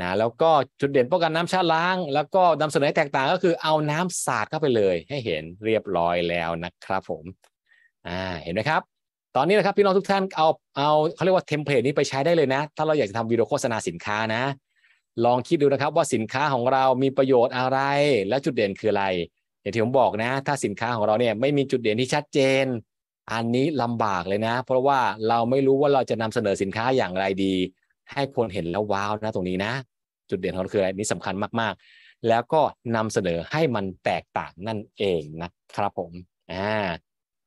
นะแล้วก็จุดเด่นป้องกันน้ำชาล้าง แล้วก็นำเสนอแตกต่างก็คือเอาน้ำสาดเข้าไปเลยให้เห็นเรียบร้อยแล้วนะครับผมอ่าเห็นไหมครับตอนนี้นะครับพี่น้องทุกท่านเอาเอาเขาเรียกว่าเทมเพลตนี้ไปใช้ได้เลยนะ ถ้าเราอยากจะทำวิดีโอโฆษณาสินค้านะลองคิดดูนะครับว่าสินค้าของเรามีประโยชน์อะไรและจุดเด่นคืออะไรอย่างที่ผมบอกนะ ถ้าสินค้าของเราเนี่ยไม่มีจุดเด่นที่ชัดเจน อันนี้ลำบากเลยนะเพราะว่าเราไม่รู้ว่าเราจะนำเสนอสินค้าอย่างไรดี ให้คนเห็นแล้วว้าวนะตรงนี้นะ จุดเด่นของเราคืออะไรนี่สำคัญมากๆ แล้วก็นำเสนอให้มันแตกต่างนั่นเองนะครับผมอ่า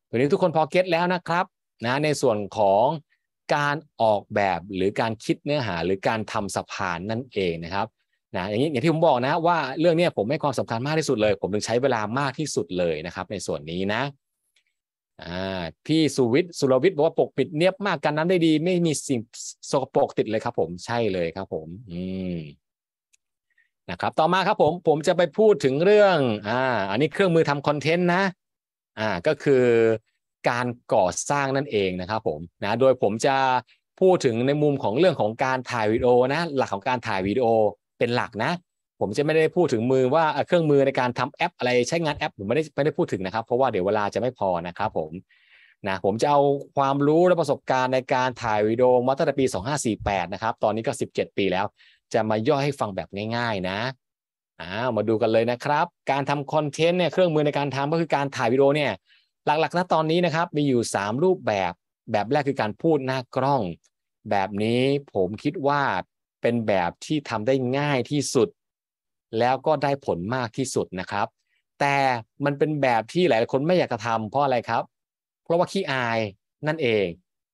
ทันี้ทุกคนพอเก็ตแล้วนะครับนะในส่วนของการออกแบบหรือการคิดเนื้อหา หรือการทำสะพานนั่นเองนะครับนะอย่างนี้อย่างที่ผมบอกนะว่าเรื่องนี้ผมให้ความสำคัญมากที่สุดเลย ผมถึงใช้เวลามากที่สุดเลยนะครับ ในส่วนนี้นะพี่สุวิทย์สุรวิทย์บอกว่าปก ปิดเนียบมากกันนั้นได้ดี ไม่มีสิ่งสกปรกติดเลยครับ ผมใช่เลยครับผมอืมนะครับ ต่อมาครับผมผมจะไปพูดถึงเรื่อง อ่า อันนี้เครื่องมือทำคอนเทนต์นะ อ่าก็คือการก่อสร้างนั่นเองนะครับผมนะโดยผมจะพูดถึงในมุมของเรื่องของการถ่ายวิดีโอนะหลักของการถ่ายวิดีโอเป็นหลักนะ ผมจะไม่ได้พูดถึงมือว่าเครื่องมือในการทำแอป อะไรใช้งานแอปผมไม่ได้ไม่ได้พูดถึงนะครับเพราะว่าเดี๋ยวเวลาจะไม่พอนะครับผมนะผมจะเอาความรู้และประสบการณ์ในการถ่ายวิดีโอมาตั้งแต่ปี2548นะครับตอนนี้ก็ 17 ปีแล้ว จะมาย่อให้ฟังแบบง่ายๆนะอ่ามาดูกันเลยนะครับ การทำคอนเทนต์เนี่ยเครื่องมือในการทำก็คือการถ่ายวิดีโอเนี่ยหลักๆนะตอนนี้นะครับมีอยู่ 3 รูปแบบแบบแรกคือการพูดหน้ากล้อง แบบนี้ผมคิดว่าเป็นแบบที่ทำได้ง่ายที่สุด แล้วก็ได้ผลมากที่สุดนะครับ แต่มันเป็นแบบที่หลายคนไม่อยากจะทำเพราะอะไรครับ เพราะว่าขี้อายนั่นเอง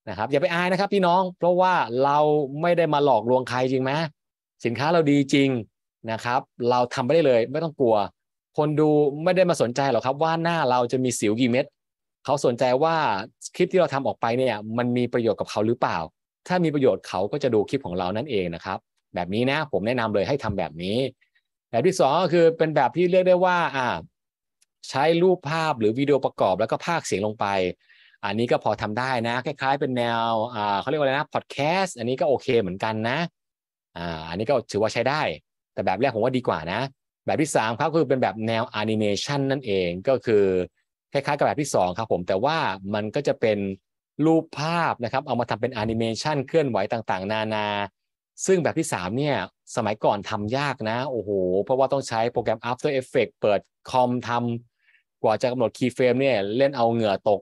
นะครับอย่าไปอายนะครับพี่น้องเพราะว่าเราไม่ได้มาหลอกลวงใครจริงไหมสินค้าเราดีจริงนะครับ เราทำไปได้เลยไม่ต้องกลัว คนดูไม่ได้มาสนใจหรอกครับว่าหน้าเราจะมีสิวกี่เม็ดเขาสนใจว่าคลิปที่เราทำออกไปเนี่ย มันมีประโยชน์กับเขาหรือเปล่า ถ้ามีประโยชน์เขาก็จะดูคลิปของเรานั่นเองนะครับ แบบนี้นะผมแนะนำเลยให้ทำแบบนี้ แบบที่ 2 ก็คือเป็นแบบที่เรียกได้ว่าอ่า ใช้รูปภาพหรือวิดีโอประกอบ แล้วก็ภาคเสียงลงไป อันนี้ก็พอทำได้นะ คล้ายๆ เป็นแนวอ่าเขาเรียกว่าอะไรนะพอดแคสต์อันนี้ก็โอเคเหมือนกันนะอ่าอันนี้ก็ถือว่าใช้ได้แต่แบบแรกผมว่าดีกว่านะแบบที่3ครับคือเป็นแบบแนวแอนิเมชันนั่นเองก็คือคล้ายๆกับแบบที่ 2 ครับผมแต่ว่ามันก็จะเป็นรูปภาพนะครับเอามาทำเป็นแอนิเมชันเคลื่อนไหวต่าง ๆ นานา ซึ่งแบบที่ 3 เนี่ย สมัยก่อนทำยากนะ โอ้โห เพราะว่าต้องใช้โปรแกรม After e f f e c t เปิดคอมทำกว่าจะกำหนดคีย์เฟรมเนี่ย เล่นเอาเหงื่อตก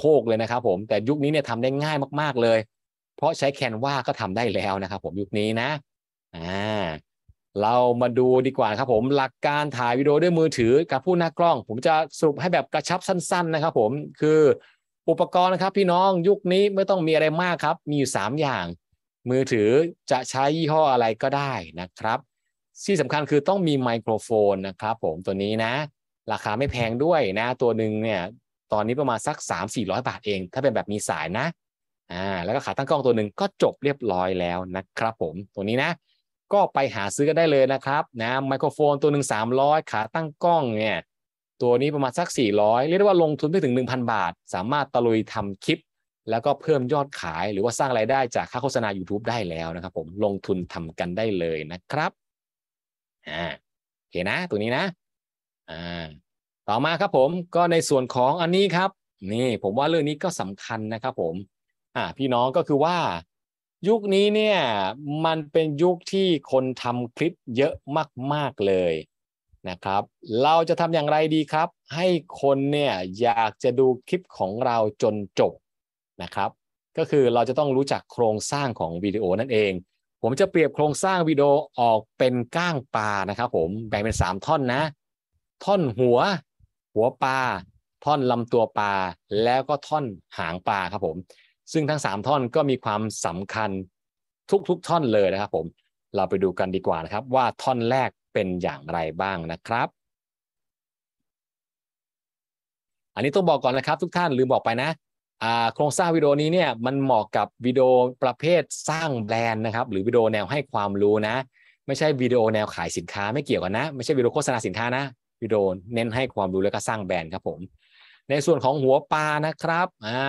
โคกๆเลยนะครับผมแต่ยุคนี้เนี่ยทำได้ง่ายมาก ๆเลยเพราะใช้แคนวาก็ทำได้แล้วนะครับผมยุคนี้นะอ่าเรามาดูดีกว่าครับ ผมหลักการถ่ายวิดีโอด้วยมือถือกับผู้หน้ากล้องผมจะสรุปให้แบบกระชับสั้น ๆ นะครับผมคืออุปกรณ์นะครับพี่น้องยุคนี้ไม่ต้องมีอะไรมากครับ มีอยู่ 3 อย่างมือถือจะใช้ยี่ห้ออะไรก็ได้นะครับ ที่สำคัญคือต้องมีไมโครโฟนนะครับผมตัวนี้นะ ราคาไม่แพงด้วยนะ ตัวหนึ่งเนี่ยตอนนี้ประมาณสัก3-400บาทเองถ้าเป็นแบบมีสายนะอ่าแล้วก็ขาตั้งกล้องตัวหนึ่งก็จบเรียบร้อยแล้วนะครับ ผมตัวนี้นะก็ไปหาซื้อกันได้เลยนะครับนะไมโครโฟนตัวหนึ่งสามร้อยขาตั้งกล้องเนี่ย ตัวนี้ประมาณสัก 400 เรียกได้ว่าลงทุนไม่ถึง 1,000 บาท สามารถตะลุยทำคลิปแล้วก็เพิ่มยอดขายหรือว่าสร้างไรายได้จากค่าโฆษณา YouTube ได้แล้วนะครับผมลงทุนทำกันได้เลยนะครับอ่าเห็นนะ ตัวนี้นะอ่าต่อมาครับผมก็ในส่วนของอันนี้ครับ นี่ผมว่าเรื่องนี้ก็สำคัญนะครับผมอ่าพี่น้องก็คือว่ายุคนี้เนี่ยมันเป็นยุคที่คนทำคลิปเยอะมากๆ เลยนะครับ เราจะทำอย่างไรดีครับ ให้คนเนี่ยอยากจะดูคลิปของเราจนจบนะครับ ก็คือเราจะต้องรู้จักโครงสร้างของวิดีโอนั่นเอง ผมจะเปรียบโครงสร้างวิดีโอออกเป็นก้างปลานะครับ ผมแบ่งเป็น3ท่อนนะท่อนหัว หัวปลา ท่อนลำตัวปลา แล้วก็ท่อนหางปลาครับผมซึ่งทั้ง 3 ท่อนก็มีความสำคัญทุกๆท่อนเลยนะครับ ผม เราไปดูกันดีกว่านะครับ ว่าท่อนแรกเป็นอย่างไรบ้างนะครับ อันนี้ต้องบอกก่อนนะครับ ทุกท่านลืมบอกไปนะโครงสร้างวิดีโอนี้เนี่ยมันเหมาะกับวิดีโอประเภทสร้างแบรนด์นะครับ หรือวิดีโอแนวให้ความรู้นะ ไม่ใช่วิดีโอแนวขายสินค้าไม่เกี่ยวกันนะ ไม่ใช่วิดีโอโฆษณาสินค้านะวิดีโอเน้นให้ความรู้แล้วก็สร้างแบรนด์ครับผมในส่วนของหัวปลานะครับ อ่า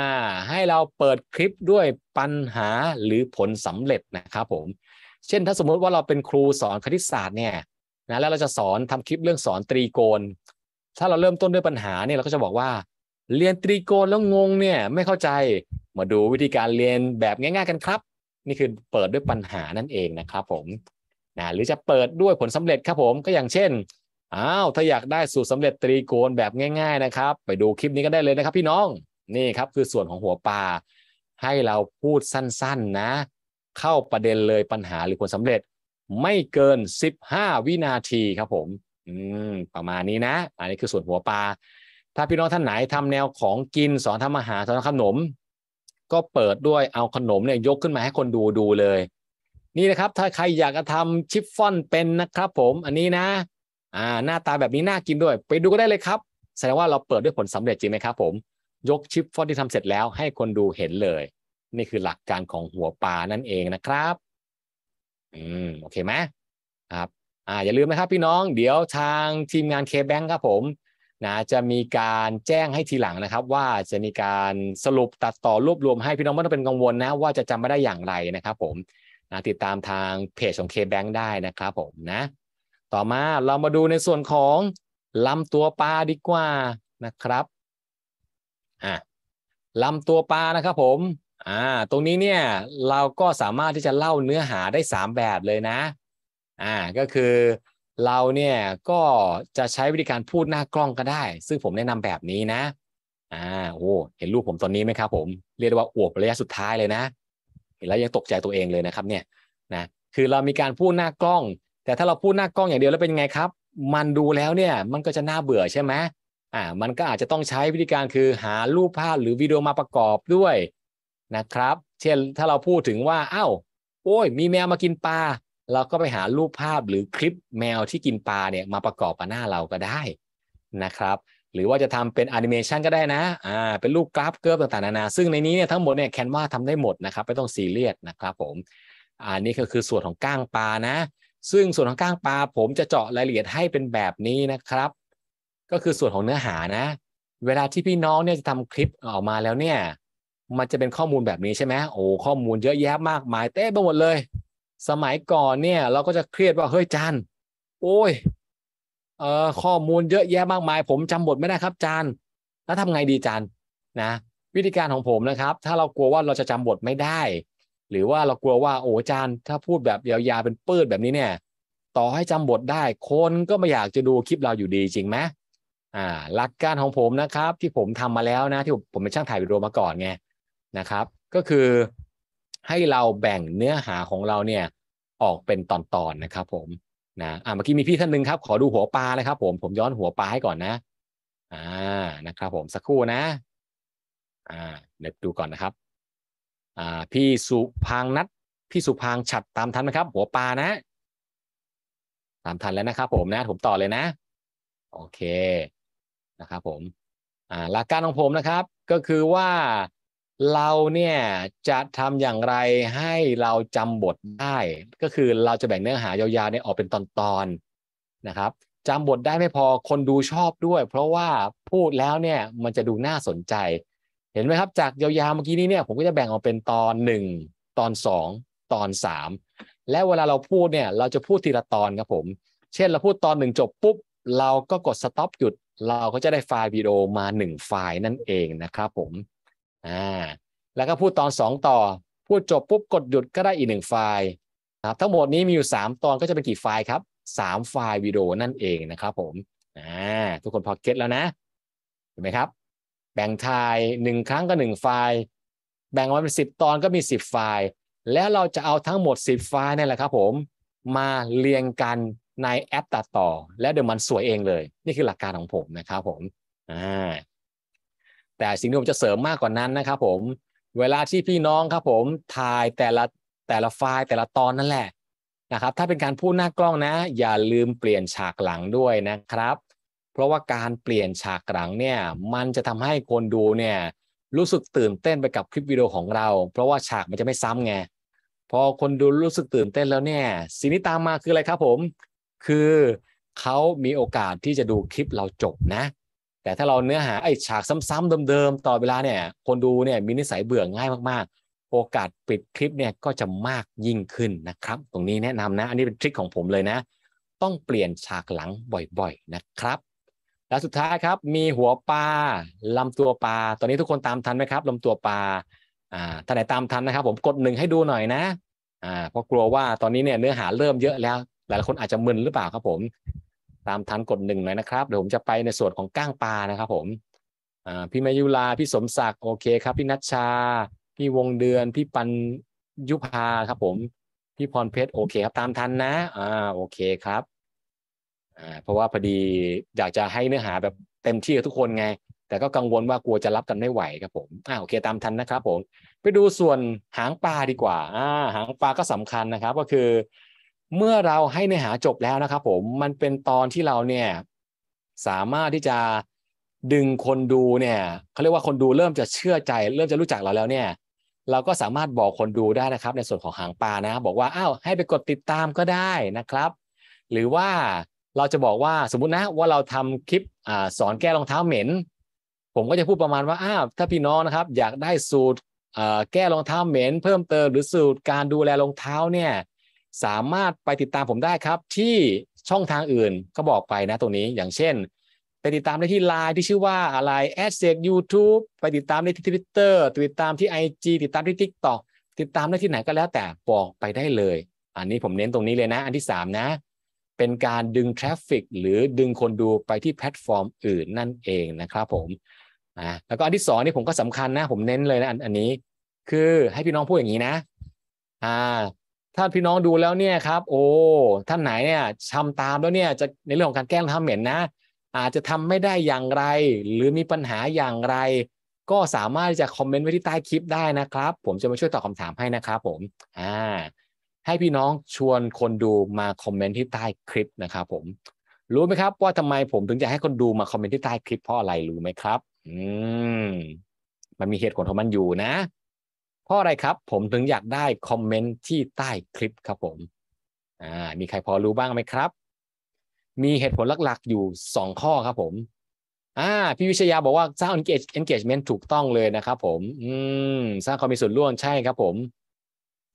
ให้เราเปิดคลิปด้วยปัญหาหรือผลสำเร็จนะครับผม เช่นถ้าสมมุติว่าเราเป็นครูสอนคณิตศาสตร์เนี่ยนะ แล้วเราจะสอนทำคลิปเรื่องสอนตรีโกณ ถ้าเราเริ่มต้นด้วยปัญหาเนี่ยเราก็จะบอกว่าเรียนตรีโกณแล้วงงเนี่ยไม่เข้าใจ มาดูวิธีการเรียนแบบง่าย ๆ กันครับ นี่คือเปิดด้วยปัญหานั่นเองนะครับผม นะ หรือจะเปิดด้วยผลสำเร็จครับผมก็อย่างเช่นอ้าวถ้าอยากได้สูตรสำเร็จตรีโกณแบบง่ายๆนะครับ ไปดูคลิปนี้กันได้เลยนะครับพี่น้อง นี่ครับ คือส่วนของหัวปลาให้เราพูดสั้นๆนะ เข้าประเด็นเลยปัญหาหรือผลสำเร็จ ไม่เกิน 15 วินาทีครับผม อืมประมาณนี้นะ อันนี้คือส่วนหัวปลาถ้าพี่น้องท่านไหนทำแนวของกินสอนทำอาหารสอนทำขนม ก็เปิดด้วยเอาขนมเนี่ยยกขึ้นมาให้คนดูดูเลย นี่นะครับ ถ้าใครอยากจะทำชิฟฟ่อนเป็นนะครับ ผม อันนี้นะอ่าหน้าตาแบบนี้น่ากินด้วย ไปดูก็ได้เลยครับแสดงว่าเราเปิดด้วยผลสำเร็จจริงไหมครับผมยกชิปฟอนที่ทำเสร็จแล้วให้คนดูเห็นเลย นี่คือหลักการของหัวปลานั่นเองนะครับอืมโอเคไหมครับอ่าอย่าลืมนะครับพี่น้องเดี๋ยวทางทีมงานเคแบงครับผมนะจะมีการแจ้งให้ทีหลังนะครับ ว่าจะมีการสรุปตัดต่อรวบรวมให้พี่น้องไม่ต้องเป็นกังวลนะ ว่าจะจำไม่ได้อย่างไรนะครับ ผมนะติดตามทางเพจของแบงค์ได้นะครับ ผมนะต่อมา เรามาดูในส่วนของ ลำตัว ปลาดีกว่านะครับอ่ะลำตัวปลานะครับผมอ่าตรงนี้เนี่ยเราก็สามารถที่จะเล่าเนื้อหาได้ 3 แบบเลยนะอ่าก็คือเราเนี่ยก็จะใช้วิธีการพูดหน้ากล้องก็ได้ ซึ่งผมแนะนำแบบนี้นะอ่าโอ้เห็นรูปผมตอนนี้ไหมครับผมเรียกว่าอวบระยะสุดท้ายเลยนะเห็นแล้วยังตกใจตัวเองเลยนะครับเนี่ยนะคือเรามีการพูดหน้ากล้องแต่ถ้าเราพูดหน้ากล้องอย่างเดียวแล้วเป็นไงครับ มันดูแล้วเนี่ยมันก็จะน่าเบื่อใช่ไหม อ่า มันก็อาจจะต้องใช้วิธีการคือหารูปภาพหรือ วิดีโอมาประกอบด้วยนะครับ เช่นถ้าเราพูดถึงว่าอ้าวโอ้ยมีแมวมากินปลาเราก็ไปหารูปภาพหรือคลิปแมวที่กินปลาเนี่ยมาประกอบกับหน้าเราก็ได้นะครับ หรือว่าจะทำเป็นแอนิเมชันก็ได้นะอ่าเป็นรูปกราฟเกิร์ฟต่างๆนานาซึ่งในนี้เนี่ยทั้งหมดเนี่ยแคนวาทำได้หมดนะครับไม่ต้องซีเรียสนะครับ ผมอันนี้ก็คือส่วนของก้างปลานะซึ่งส่วนของก้างปลา ผมจะเจาะรายละเอียดให้เป็นแบบนี้นะครับ ก็คือส่วนของเนื้อหานะ เวลาที่พี่น้องเนี่ยจะทำคลิปออกมาแล้วเนี่ยมันจะเป็นข้อมูลแบบนี้ใช่ไหมโอ้ข้อมูลเยอะแยะมากมาย เต้ไปหมดเลย สมัยก่อนเนี่ยเราก็จะเครียดว่าเฮ้ยจานโอ้ยเอ่อข้อมูลเยอะแยะมากมาย ผม จำบทไม่ได้ครับจานแล้วทำไงดีจานนะ วิธีการของผมนะครับ ถ้าเรากลัวว่าเราจะจำบทไม่ได้หรือว่าเรากลัวว่าโอ้อาจารย์ถ้าพูดแบบยาวๆเป็นเปิดแบบนี้เนี่ย ต่อให้จำบทได้คนก็ไม่อยากจะดูคลิปเราอยู่ดีจริงไหมอ่าหลักการของผมนะครับ ที่ผมทำมาแล้วนะที่ผมเป็นช่างถ่ายวิดีโอมาก่อนไงนะครับ ก็คือให้เราแบ่งเนื้อหาของเราเนี่ยออกเป็นตอนๆนนะครับ ผมนะอ่าเมื่อกี้มีพี่ท่านหนึ่งครับ ขอดูหัวปลาเลยครับ ผมผมย้อนหัวปลาให้ก่อนนะอ่านะครับ ผมสักครู่นะอ่าเดี๋ยวดูก่อนนะครับพี่สุพางนัด พี่สุพางฉัดตามทันไหมครับ หัว ปลานะตามทันแล้วนะครับผมนะผมต่อเลยนะ โอเคนะครับผมหลักการของผมนะครับ ก็คือว่าเราเนี่ยจะทำอย่างไรให้เราจำบทได้ ก็คือเราจะแบ่งเนื้อหายาวๆเนี่ยออกเป็นตอนๆนะครับจำบทได้ไม่พอคนดูชอบด้วยเพราะว่าพูดแล้วเนี่ยมันจะดูน่าสนใจเห็นไหมครับจากยาวๆเมื่อกี้นี้เนี่ยผมก็จะแบ่งออกเป็นตอนหนึ่งตอนสองตอนสามและเวลาเราพูดเนี่ยเราจะพูดทีละตอนครับผมเช่นเราพูดตอนหนึ่งจบปุ๊บเราก็กดสต็อปหยุดเราก็จะได้ไฟล์วิดีโอมาหนึ่งไฟล์นั่นเองนะครับผมอ่าแล้วก็พูดตอนสองต่อพูดจบปุ๊บกดหยุดก็ได้อีกหนึ่งไฟล์ครับทั้งหมดนี้มีอยู่สามตอนก็จะเป็นกี่ไฟล์ครับสามไฟล์วิดีโอนั่นเองนะครับผมอ่าทุกคนพอเก็ตแล้วนะ เห็นไหมครับแบ่งทายหนึ่งครั้งก็หนึ่งไฟล์แบ่งไว้เป็นสิบตอนก็มีสิบไฟล์ แล้วเราจะเอาทั้งหมดสิบไฟล์นี่แหละครับ ผม มาเรียงกันในแอปตัดต่อ แล้วเดี๋ยวมันสวยเองเลย นี่คือหลักการของผมนะครับผมอ่าแต่สิ่งที่ผมจะเสริมมากกว่านั้นนะครับ ผม เวลาที่พี่น้องครับ ผมถ่ายแต่ละแต่ละไฟล์แต่ละตอนนั่นแหละนะครับ ถ้าเป็นการพูดหน้ากล้องนะ อย่าลืมเปลี่ยนฉากหลังด้วยนะครับเพราะว่าการเปลี่ยนฉากหลังเนี่ย มันจะทำให้คนดูเนี่ยรู้สึกตื่นเต้นไปกับคลิปวิดีโอของเรา เพราะว่าฉากมันจะไม่ซ้ำไงพอคนดูรู้สึกตื่นเต้นแล้วเนี่ย สิ่งที่ตามมาคืออะไรครับผม คือเขามีโอกาสที่จะดูคลิปเราจบนะ แต่ถ้าเราเนื้อหาไอ้ฉากซ้ำๆเดิมๆ ต่อเวลาเนี่ย คนดูเนี่ยมีนิสัยเบื่อง่ายมากๆ โอกาสปิดคลิปเนี่ยก็จะมากยิ่งขึ้นนะครับ ตรงนี้แนะนำนะ อันนี้เป็นทริคของผมเลยนะ ต้องเปลี่ยนฉากหลังบ่อยๆ นะครับและสุดท้ายครับมีหัวปลาลำตัวปลาตอนนี้ทุกคนตามทันไหมครับลำตัวปลาอ่าท่านไหนตามทันนะครับผมกดหนึ่งให้ดูหน่อยนะ อ่าเพราะกลัวว่าตอนนี้เนี่ยเนื้อหาเริ่มเยอะแล้วหลายคนอาจจะมึนหรือเปล่าครับ ผม ตามทันกดหนึ่งหน่อยนะครับเดี๋ยวผมจะไปในส่วนของก้างปลานะครับ ผมอ่าพี่มายุลาพี่สมศักดิ์โอเคครับ พี่นัชชา พี่วงเดือน พี่ปันยุพาครับ ผมพี่พรเพชรโอเค ครับตามทันนะอ่าโอเคครับอ่าเพราะว่าพอดีอยากจะให้เนื้อหาแบบเต็มที่กับทุกคนไง แต่ก็กังวลว่ากลัวจะรับกันไม่ไหวครับผมอ่าโอเคตามทันนะครับ ผม ไปดูส่วนหางปลาดีกว่าอ่าหางปลาก็สำคัญนะครับ ก็คือ เมื่อเราให้เนื้อหาจบแล้วนะครับ ผมมันเป็นตอนที่เราเนี่ยสามารถที่จะดึงคนดูเนี่ยเขาเรียกว่าคนดูเริ่มจะเชื่อใจ เริ่มจะรู้จักเราแล้วเนี่ย เราก็สามารถบอกคนดูได้นะครับ ในส่วนของหางปลานะบอกว่าอ้าวให้ไปกดติดตามก็ได้นะครับ หรือว่าเราจะบอกว่าสมมตินะว่าเราทำคลิปอสอนแก้รองเท้าเหม็น ผมก็จะพูดประมาณว่าอ้าวถ้าพี่น้องนะครับอยากได้สูตรแก้รองเท้าเหม็น เพิ่มเติมหรือสูตรการดูแลรองเท้าเนี่ย สามารถไปติดตามผมได้ครับ ที่ช่องทางอื่นก็บอกไปนะ ตรงนี้อย่างเช่นไปติดตามได้ที่ไลน์ที่ชื่อว่าอะไรแอดเซกยูทูบไปติดตามได้ที่ทวิตเตอร์ติดตามที่ IG ติดตามที่ทิกตอกติดตามได้ที่ไหนก็แล้ว แต่บอกไปได้เลย อันนี้ผมเน้นตรงนี้เลยนะ อันที่3นะเป็นการดึงทราฟฟิกหรือดึงคนดูไปที่แพลตฟอร์มอื่นนั่นเองนะครับ ผมนะแล้วก็ อัน ที่สองนี่ผมก็สำคัญนะ ผมเน้นเลย นะอันอันนี้ คือให้พี่น้องพูด อย่างนี้ นะอ่าถ้าพี่น้องดูแล้วเนี่ยครับ โอ้ ท่านไหนเนี่ยทำตามแล้วเนี่ย จะในเรื่อง ของการแก้ทำเหม็นนะ อาจจะทำไม่ได้อย่างไร หรือมีปัญหาอย่างไร ก็สามารถจะคอมเมนต์ไว้ที่ใต้คลิปได้นะครับผมจะมาช่วยตอบคาถามให้นะครับผม อ่าให้พี่น้องชวนคนดูมาคอมเมนต์ที่ใต้คลิปนะครับผม รู้ไหมครับ ว่าทำไมผมถึงจะให้คนดูมาคอมเมนต์ที่ใต้คลิปเพราะอะไรรู้ไหมครับ อืมมันมีเหตุผลของมันอยู่นะเพราะอะไรครับ ผมถึงอยากได้คอมเมนต์ที่ใต้คลิปครับผม อ่า มีใครพอรู้บ้างไหมครับ มีเหตุผลหลักๆ อยู่สองข้อครับผมอ่าพี่วิชยาบอกว่าสร้าง engagement ถูกต้องเลยนะครับผม อืมสร้างความมีส่วนร่วมใช่ครับ ผม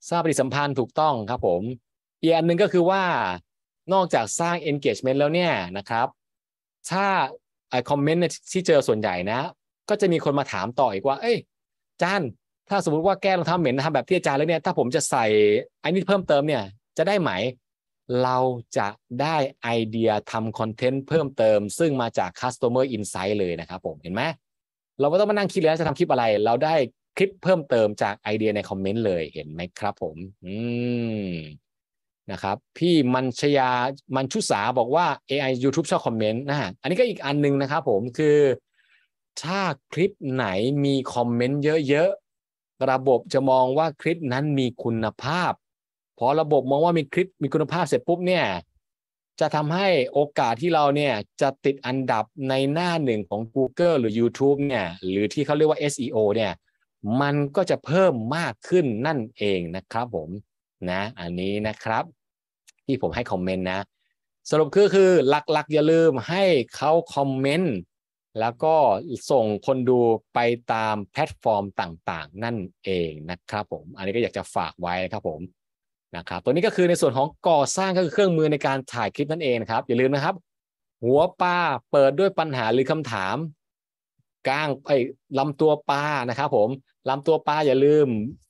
สร้างปฏิสัมพันธ์ถูกต้องครับผมอีกอันหนึ่งก็คือว่า นอกจากสร้าง engagement แล้วเนี่ยนะครับ ถ้าไอคอมเมนต์ที่เจอส่วนใหญ่นะ ก็จะมีคนมาถามต่ออีกว่า เอ้ยจานถ้าสมมติว่าแก้รองเท้าเหม็นนะครับแบบที่อาจารย์แล้วเนี่ย ถ้าผมจะใส่อันนี้เพิ่มเติมเนี่ย จะได้ไหม เราจะได้ไอเดียทำคอนเทนต์เพิ่มเติม ซึ่งมาจาก customer insight เลยนะครับผมเห็นไหมเราก็ต้องมานั่งคิดแล้วจะทำคลิปอะไรเราได้คลิปเพิ่มเติมจากไอเดียในคอมเมนต์เลยเห็นไหมครับผมอืมนะครับ พี่มัญชยามัญชุษาบอกว่า AI YouTube ชอบคอมเมนต์นะฮะอันนี้ก็อีกอันนึงนะครับผมคือ ถ้าคลิปไหนมีคอมเมนต์เยอะๆระบบจะมองว่าคลิปนั้นมีคุณภาพ พอระบบมองว่ามีคลิปมีคุณภาพเสร็จปุ๊บเนี่ยจะทำให้โอกาสที่เราเนี่ยจะติดอันดับในหน้าหนึ่งของ Google หรือ YouTube เนี่ย หรือที่เขาเรียกว่า SEO เนี่ยมันก็จะเพิ่มมากขึ้นนั่นเองนะครับผมนะ อันนี้นะครับ ที่ผมให้คอมเมนต์นะสรุปคือคือหลักๆอย่าลืมให้เขาคอมเมนต์แล้วก็ส่งคนดูไปตามแพลตฟอร์มต่างๆ นั่นเองนะครับผมอันนี้ก็อยากจะฝากไว้นะครับผมนะครับ ตัวนี้ก็คือในส่วนของก่อสร้างก็คือเครื่องมือในการถ่ายคลิปนั่นเองนะครับอย่าลืมนะครับหัวป้าเปิดด้วยปัญหาหรือคำถามก้างไอ้ลำตัวปลานะครับผมลำตัวปลาอย่าลืม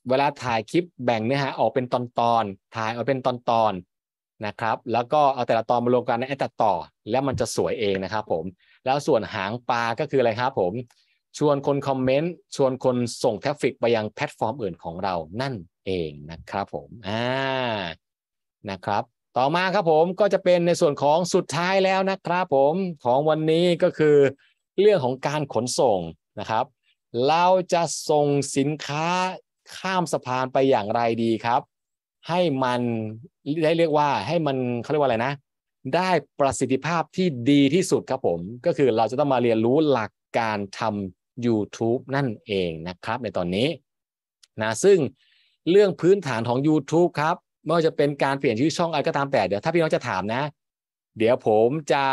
เวลาถ่ายคลิปแบ่งเนื้อหาออกเป็นตอนตอนถ่ายออกเป็นตอนตอนนะครับ แล้วก็เอาแต่ละตอนมารวมกันในแอตัดต่อแล้วมันจะสวยเองนะครับผมแล้วส่วนหางปลาก็คืออะไรครับผมชวนคนคอมเมนต์ ชวนคนส่งทราฟฟิกไปยังแพลตฟอร์มอื่นของเรานั่นเองนะครับผมอ่านะครับ ต่อมาครับผมก็จะเป็นในส่วนของสุดท้ายแล้วนะครับผมของวันนี้ก็คือเรื่องของการขนส่งนะครับ เราจะส่งสินค้าข้ามสะพานไปอย่างไรดีครับ ให้มันได้เรียกว่าให้มันเขาเรียกว่าอะไรนะ ได้ประสิทธิภาพที่ดีที่สุด ครับ ผม ก็คือเราจะต้องมาเรียนรู้หลักการทำ YouTube นั่นเองนะครับในตอนนี้ นะ ซึ่งเรื่องพื้นฐานของ YouTube ครับไม่ว่าจะเป็นการเปลี่ยนชื่อช่องอะไรก็ตามแต่เดี๋ยวถ้าพี่น้องจะถามนะเดี๋ยว ผมจะ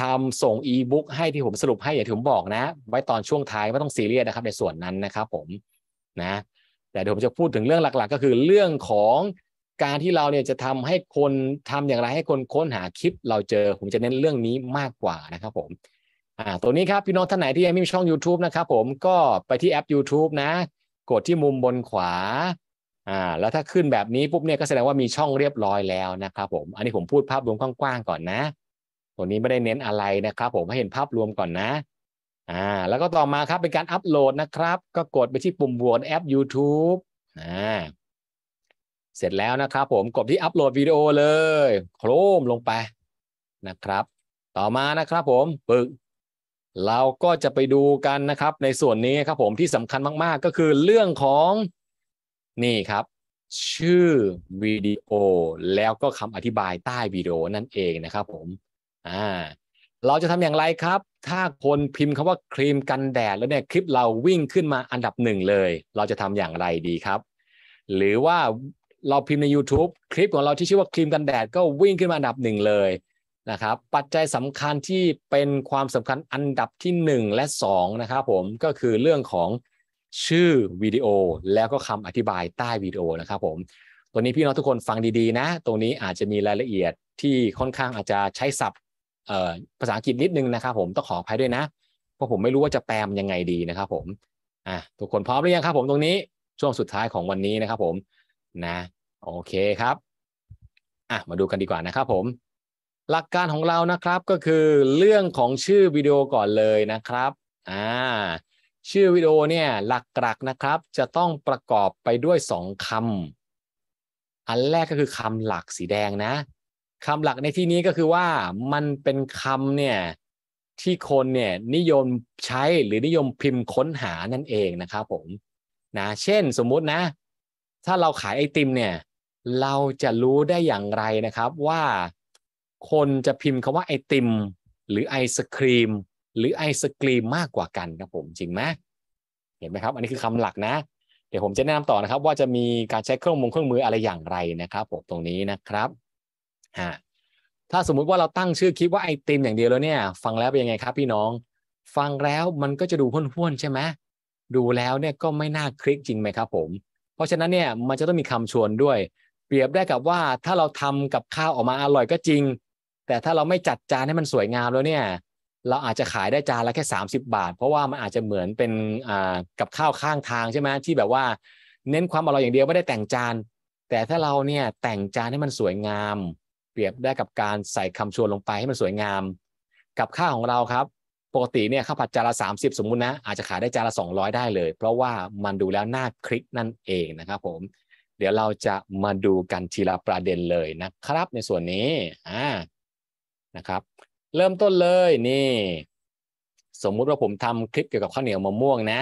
ทำส่งอีบุ๊กให้ที่ผมสรุปให้ อย่างที่ผมบอกนะไว้ตอนช่วงท้ายไม่ต้องซีเรียสนะครับในส่วนนั้นนะครับผมนะแต่เดี๋ยวผมจะพูดถึงเรื่องหลักๆ ก็คือเรื่องของการที่เราเนี่ยจะทำให้คนทำอย่างไรให้คนค้นหาคลิป เราเจอผมจะเน้นเรื่องนี้มากกว่านะครับผมอ่าตัวนี้ครับพี่น้องท่านไหนที่ยังไม่มีช่อง YouTube นะครับผมก็ไปที่แอป YouTube นะ กดที่มุมบนขวาอ่าแล้วถ้าขึ้นแบบนี้ปุ๊บเนี่ยก็แสดงว่ามีช่องเรียบร้อยแล้วนะครับผม อันนี้ผมพูดภาพรวมกว้างๆก่อนนะตัวนี้ไม่ได้เน้นอะไรนะครับผมให้เห็นภาพรวมก่อนนะอ่าแล้วก็ต่อมาครับเป็นการอัปโหลดนะครับก็กดไปที่ปุ่มบวกแอป YouTube อ่าเสร็จแล้วนะครับผมกดที่อัปโหลดวิดีโอเลยโครมลงไปนะครับ ต่อมานะครับผมปึกเราก็จะไปดูกันนะครับในส่วนนี้ครับผมที่สำคัญมากๆ ก็คือเรื่องของนี่ครับ ชื่อวิดีโอ แล้วก็คำอธิบายใต้วิดีโอนั่นเองนะครับผม อ่า เราจะทำอย่างไรครับ ถ้าคนพิมพ์คำว่าครีมกันแดด แล้วเนี่ยคลิปเราวิ่งขึ้นมาอันดับหนึ่งเลย เราจะทำอย่างไรดีครับ หรือว่าเราพิมพ์ใน YouTube คลิปของเราที่ชื่อว่าครีมกันแดดก็วิ่งขึ้นมาอันดับหนึ่งเลยนะครับปัจจัยสำคัญที่เป็นความสำคัญอันดับที่ 1 และ2นะครับผมก็คือเรื่องของชื่อวิดีโอแล้วก็คำอธิบายใต้วิดีโอนะครับผมตัวนี้พี่น้องทุกคนฟังดีๆ นะ ตรงนี้อาจจะมีรายละเอียดที่ค่อนข้างอาจจะใช้ศัพท์ภาษาอังกฤษนิดนึงนะครับ ผมต้องขออภัยด้วยนะ เพราะผมไม่รู้ว่าจะแปลมันยังไงดีนะครับผมอ่ะทุกคนพร้อมหรือยังครับผมตรงนี้ช่วงสุดท้ายของวันนี้นะครับผมนะโอเคครับอ่ะมาดูกันดีกว่านะครับผม หลักการของเรานะครับก็คือเรื่องของชื่อวิดีโอก่อนเลยนะครับอ่าชื่อวิดีโอเนี่ยหลักๆนะครับจะต้องประกอบไปด้วยสองคำอันแรกก็คือคำหลักสีแดงนะคำหลักในที่นี้ก็คือว่ามันเป็นคำเนี่ยที่คนเนี่ยนิยมใช้หรือนิยมพิมพ์ค้นหานั่นเองนะครับผมนะเช่นสมมุตินะ ถ้าเราขายไอติมเนี่ยเราจะรู้ได้อย่างไรนะครับว่าคนจะพิมพ์คาว่าไอติมหรือไอศครีมหรือไอศกรีมมากกว่ากันครับผมจริงไหมเห็นไหมครับ อันนี้คือคำหลักนะ เดี๋ยวผมจะแนะนำต่อนะครับ ว่าจะมีการใช้เครื่องมือเครื่องมืออะไรอย่างไรนะครับผมตรงนี้นะครับฮะถ้าสมมุติว่าเราตั้งชื่อคลิปว่าไอติมอย่างเดียวแล้วเนี่ย ฟังแล้วเป็นยังไงครับ พี่น้อง ฟังแล้วมันก็จะดูห้วนๆใช่ไหมดูแล้วเนี่ยก็ไม่น่าคลิกจริงไหมครับผม เพราะฉะนั้นเนี่ยมันจะต้องมีคำชวนด้วย เปรียบได้กับว่าถ้าเราทำกับข้าวออกมาอร่อยก็จริง แต่ถ้าเราไม่จัดจานให้มันสวยงามแล้วเนี่ยเราอาจจะขายได้จานละแค่ 30 บาทเพราะว่ามันอาจจะเหมือนเป็นกับข้าวข้างทางใช่ไหมที่แบบว่า เน้นความอร่อยอย่างเดียวไม่ได้แต่งจาน แต่ถ้าเราเนี่ยแต่งจานให้มันสวยงาม เปรียบได้กับการใส่คำชวนลงไปให้มันสวยงาม กับข้าวของเราครับปกติเนี่ยข้าวผัดจานละ30 สมมุตินะอาจจะขายได้จานละ200 ได้เลยเพราะว่ามันดูแล้วน่าคลิกนั่นเองนะครับ ผม เดี๋ยวเราจะมาดูกันทีละประเด็นเลยนะครับ ในส่วนนี้อ่านะครับเริ่มต้นเลยนี่ สมมุติว่าผมทำคลิป เกี่ยวกับข้าวเหนียวมะม่วงนะ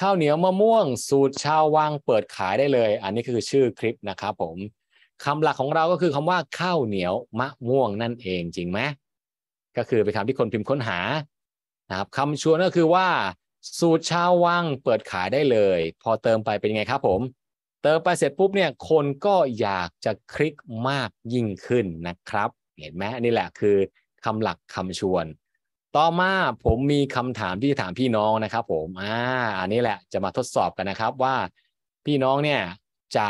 ข้าวเหนียวมะม่วง สูตรชาววังเปิดขายได้เลย อันนี้คือชื่อคลิปนะครับผมคำหลักของเราก็คือคำว่าข้าวเหนียวมะม่วงนั่นเองจริงไหมก็คือไปทำที่คนพิมพ์ค้นหานะครับคำชวนก็คือว่า สูตรชาววังเปิดขายได้เลย พอเติมไปเป็นไงครับ ผม เติมไปเสร็จปุ๊บเนี่ย คนก็อยากจะคลิกมากยิ่งขึ้นนะครับ เห็นไหมนี่แหละคือคำหลักคำชวน ต่อมาผมมีคำถามที่จะถามพี่น้องนะครับผม อ่า อันนี้แหละจะมาทดสอบกันนะครับว่าพี่น้องเนี่ยจะ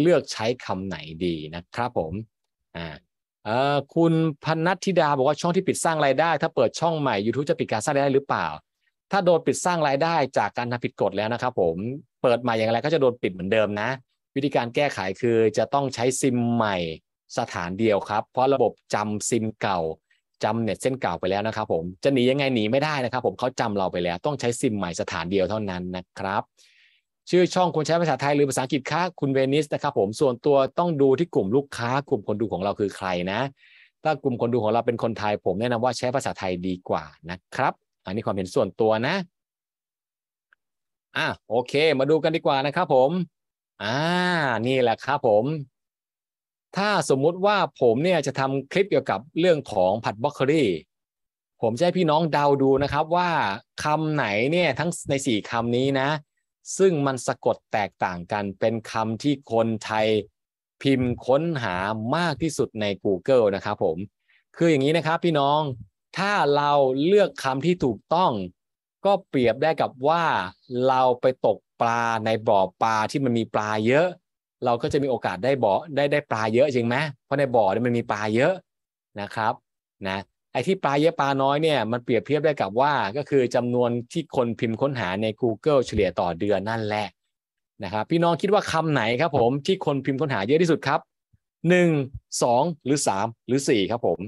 เลือกใช้คำไหนดีนะครับผม อ่าเออคุณพนัทธิดาบอกว่าช่องที่ปิดสร้างรายได้ ถ้าเปิดช่องใหม่ YouTube จะปิดการสร้างรายได้หรือเปล่า ถ้าโดนปิดสร้างรายได้จากการทำผิดกฎแล้วนะครับผมเปิดใหม่อย่างไรก็จะโดนปิดเหมือนเดิมนะ วิธีการแก้ไขคือจะต้องใช้ซิมใหม่สถานเดียวครับ เพราะระบบจำซิมเก่าจำเน็ตเส้นเก่าไปแล้วนะครับผม จะหนียังไงหนีไม่ได้นะครับผมเขาจำเราไปแล้ว ต้องใช้ซิมใหม่สถานเดียวเท่านั้นนะครับ ชื่อช่องควรใช้ภาษาไทยหรือภาษาอังกฤษคะคุณเวนิสนะครับผมส่วนตัวต้องดูที่กลุ่มลูกค้ากลุ่มคนดูของเราคือใครนะ ถ้ากลุ่มคนดูของเราเป็นคนไทย ผมแนะนำว่าใช้ภาษาไทยดีกว่านะครับ อันนี้ความเห็นส่วนตัวนะอ่ะโอเค มาดูกันดีกว่านะครับผมอ่านี่แหละครับผมถ้าสมมุติว่าผมเนี่ยจะทำคลิปเกี่ยวกับเรื่องของผัดบล็อกเกอรี่ ผมจะให้พี่น้องเดาดูนะครับว่าคำไหนเนี่ยทั้งในสี่คำนี้นะ ซึ่งมันสะกดแตกต่างกันเป็นคำที่คนไทยพิมพ์ค้นหามากที่สุดใน Google นะครับผม คืออย่างนี้นะครับพี่น้อง ถ้าเราเลือกคำที่ถูกต้อง ก็เปรียบได้กับว่าเราไปตกปลาในบ่อปลาที่มันมีปลาเยอะเราก็จะมีโอกาสได้บ่อได้ได้ปลาเยอะจริงไหม เพราะในบ่อเนี่ยมันมีปลาเยอะนะครับ นะ ไอ้ที่ปลาเยอะปลาน้อยเนี่ยมันเปรียบเทียบได้กับว่า ก็คือจำนวนที่คนพิมพ์ค้นหาใน Google เฉลี่ยต่อเดือนนั่นแหละนะครับพี่น้องคิดว่าคำไหนครับ ผมที่คนพิมพ์ค้นหาเยอะที่สุดครับหนึ่งสองหรือสามหรือสี่ครับผม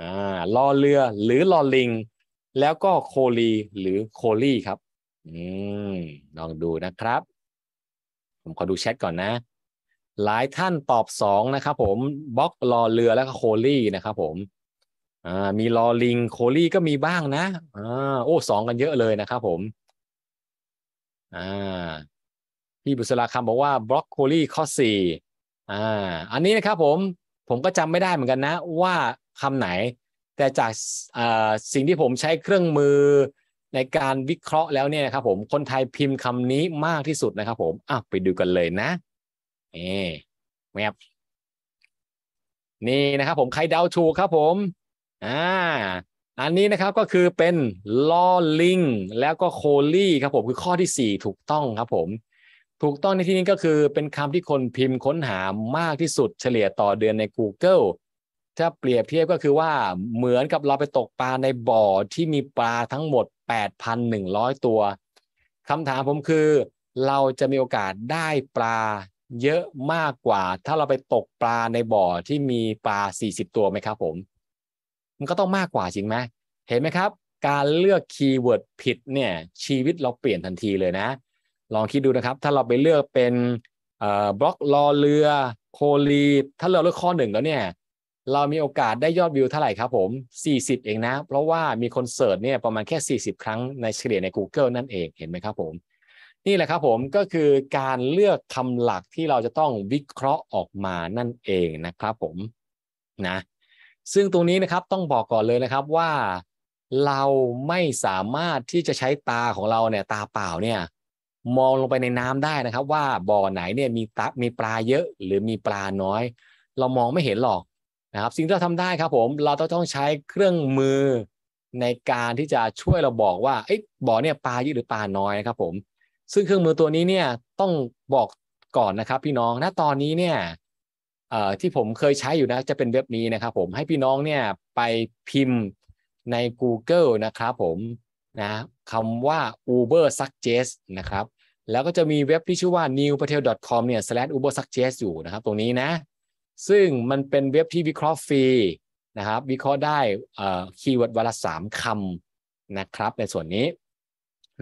อ่าลอเรือหรือลอลิง แล้วก็โคลีหรือโคลี่ครับอืมลองดูนะครับ ผมขอดูแชทก่อนนะหลายท่านตอบสองนะครับผมบล็อกรอเรือแล้วก็โคลี่นะครับผมอ่ามีรอลิงโคลี่ก็มีบ้างนะอ่าโอ้สองกันเยอะเลยนะครับผมอ่าพี่บุษราคำบอกว่าบล็อกโคลี่ข้อสี่อ่าอันนี้นะครับผมผมก็จำไม่ได้เหมือนกันนะ ว่าคำไหนแต่จากสิ่งที่ผมใช้เครื่องมือในการวิเคราะห์แล้วเนี่ยนะครับผมคนไทยพิมพ์คำนี้มากที่สุดนะครับผมอ่ะไปดูกันเลยนะนี่แมบนี่นะครับผมใครเดาถูกครับผมอ่าอันนี้นะครับก็คือเป็นลอลิงแล้วก็โคลี่ครับผมคือข้อที่ 4 ถูกต้องครับผม ถูกต้องในที่นี้ก็คือเป็นคำที่คนพิมพ์ค้นหามากที่สุดเฉลี่ยต่อเดือนใน Google ถ้าเปรียบเทียบก็คือว่าเหมือนกับเราไปตกปลาในบ่อที่มีปลาทั้งหมด 8,100 ตัวคำถามผมคือ เราจะมีโอกาสได้ปลาเยอะมากกว่าถ้าเราไปตกปลาในบ่อที่มีปลา 40 ตัวไหมครับผม มันก็ต้องมากกว่าจริงไหม เห็นไหมครับ การเลือกคีย์เวิร์ดผิดเนี่ยชีวิตเราเปลี่ยนทันทีเลยนะ ลองคิดดูนะครับ ถ้าเราไปเลือกเป็นบล็อกลอเรือ โคลีถ้าเราเลือกข้อหนึ่งแล้วเนี่ย เรามีโอกาสได้ยอดวิวเท่าไหร่ครับผม 40 เองนะ เพราะว่ามีคนเสิร์ชเนี่ยประมาณแค่ 40 ครั้งในเฉลี่ยใน Google นั่นเองเห็นไหมครับผมนี่แหละครับผมก็คือการเลือกคำหลักที่เราจะต้องวิเคราะห์ออกมานั่นเองนะครับผมนะซึ่งตรงนี้นะครับต้องบอกก่อนเลยนะครับว่า เราไม่สามารถที่จะใช้ตาของเราเนี่ยตาเปล่าเนี่ยมองลงไปในน้ำได้นะครับว่าบ่อไหนเนี่ยมีตกมีปลาเยอะหรือมีปลาน้อย เรามองไม่เห็นหรอกนะครับสิ่งที่เราทำได้ครับผมเราต้องใช้เครื่องมือในการที่จะช่วยเราบอกว่าไอ้บ่อเนี่ยปลาเยอะหรือปลาน้อยนะครับผมซึ่งเครื่องมือตัวนี้เนี่ยต้องบอกก่อนนะครับพี่น้อง ณ ตอนนี้เนี่ยที่ผมเคยใช้อยู่นะจะเป็นเว็บนี้นะครับ ผมให้พี่น้องเนี่ยไปพิมพ์ใน Google นะครับผมนะคำว่า Uber Suggest นะครับ แล้วก็จะมีเว็บที่ชื่อว่า newpatel.com เนี่ย uber suggest อยู่นะครับตรงนี้นะ ซึ่งมันเป็นเว็บที่วิเคราะห์ฟรีนะครับ วิเคราะห์ได้คีย์เวิร์ดวันละสามคำนะครับในส่วนนี้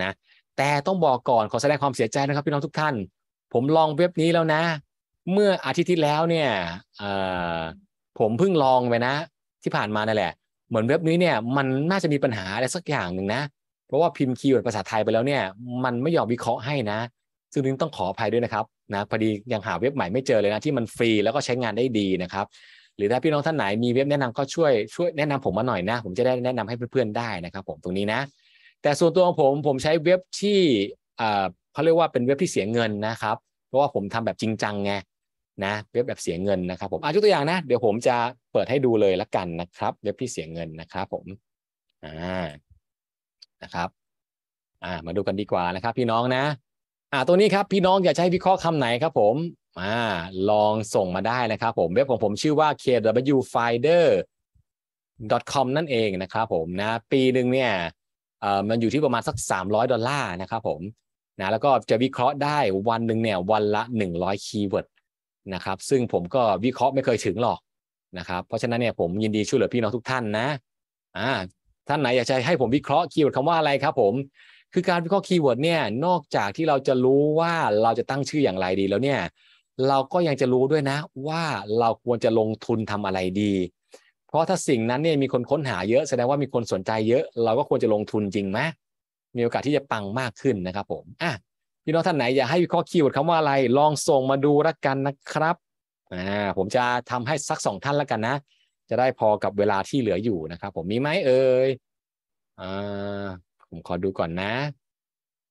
นะแต่ต้องบอกก่อนขอแสดงความเสียใจนะครับพี่น้องทุกท่าน ผมลองเว็บนี้แล้วนะ เมื่ออาทิตย์ที่แล้วเนี่ยผมเพิ่งลองไปนะ ที่ผ่านมานั่นแหละเหมือนเว็บนี้เนี่ยมันน่าจะมีปัญหาอะไรสักอย่างหนึ่งนะ เพราะว่าพิมพ์คีย์เวิร์ดภาษาไทยไปแล้วเนี่ยมันไม่ยอมวิเคราะห์ให้นะ ซึ่งนึงต้องขออภัยด้วยนะครับนะพอดียังหาเว็บใหม่ไม่เจอเลยนะ ที่มันฟรีแล้วก็ใช้งานได้ดีนะครับหรือถ้าพี่น้องท่านไหนมีเว็บแนะนำก็ช่วย ช่วยแนะนำผมมาหน่อยนะ ผมจะได้แนะนำให้เพื่อนๆได้นะครับ ผมตรงนี้นะแต่ส่วนตัวของผมผมใช้เว็บที่เขาเรียกว่าเป็นเว็บที่เสียเงินนะครับ เพราะว่าผมทำแบบจริงจังไงนะ เว็บแบบเสียเงินนะครับ ผมอายกตัวอย่างนะ เดี๋ยวผมจะเปิดให้ดูเลยละกันนะครับ เว็บที่เสียเงินนะครับผมอ่านะครับอ่ามาดูกันดีกว่านะครับ พี่น้องนะอ่าตัวนี้ครับพี่น้องอยากใช้วิเคราะห์คำไหนครับ ผมอ่าลองส่งมาได้นะครับ ผมเว็บของผมชื่อว่า kwfinder com นั่นเองนะครับ ผมนะ ปีหนึ่งเนี่ยมันอยู่ที่ประมาณสัก 300ดอลลาร์นะครับผมนะแล้วก็จะวิเคราะห์ได้วันหนึ่งเนี่ยวันละ 100คีย์เวิร์ดนะครับซึ่งผมก็วิเคราะห์ไม่เคยถึงหรอกนะครับเพราะฉะนั้นเนี่ยผมยินดีช่วยเหลือพี่น้องทุกท่านนะอ่าท่านไหนอยากจะให้ผมวิเคราะห์คีย์เวิร์ดคำว่าอะไรครับผมคือการวิเคราะห์คีย์เวิร์ดเนี่ยนอกจากที่เราจะรู้ว่าเราจะตั้งชื่ออย่างไรดีแล้วเนี่ยเราก็ยังจะรู้ด้วยนะ ว่าเราควรจะลงทุนทำอะไรดีพราะถ้าสิ่งนั้นเนี่ยมีคนค้นหาเยอะแสดงว่ามีคนสนใจเยอะ เราก็ควรจะลงทุนจริงไหมมีโอกาสที่จะปังมากขึ้นนะครับ ผมอ่ะพี่น้องท่านไหนอยากให้ข้อคคีย์เวิร์ดคำว่าอะไรลองส่งมาดูละกันนะครับอ่าผมจะทำให้สักสองท่านละกันนะจะได้พอกับเวลาที่เหลืออยู่นะครับ ผมมีไหมเอ่ยอ่าผมขอดูก่อนนะ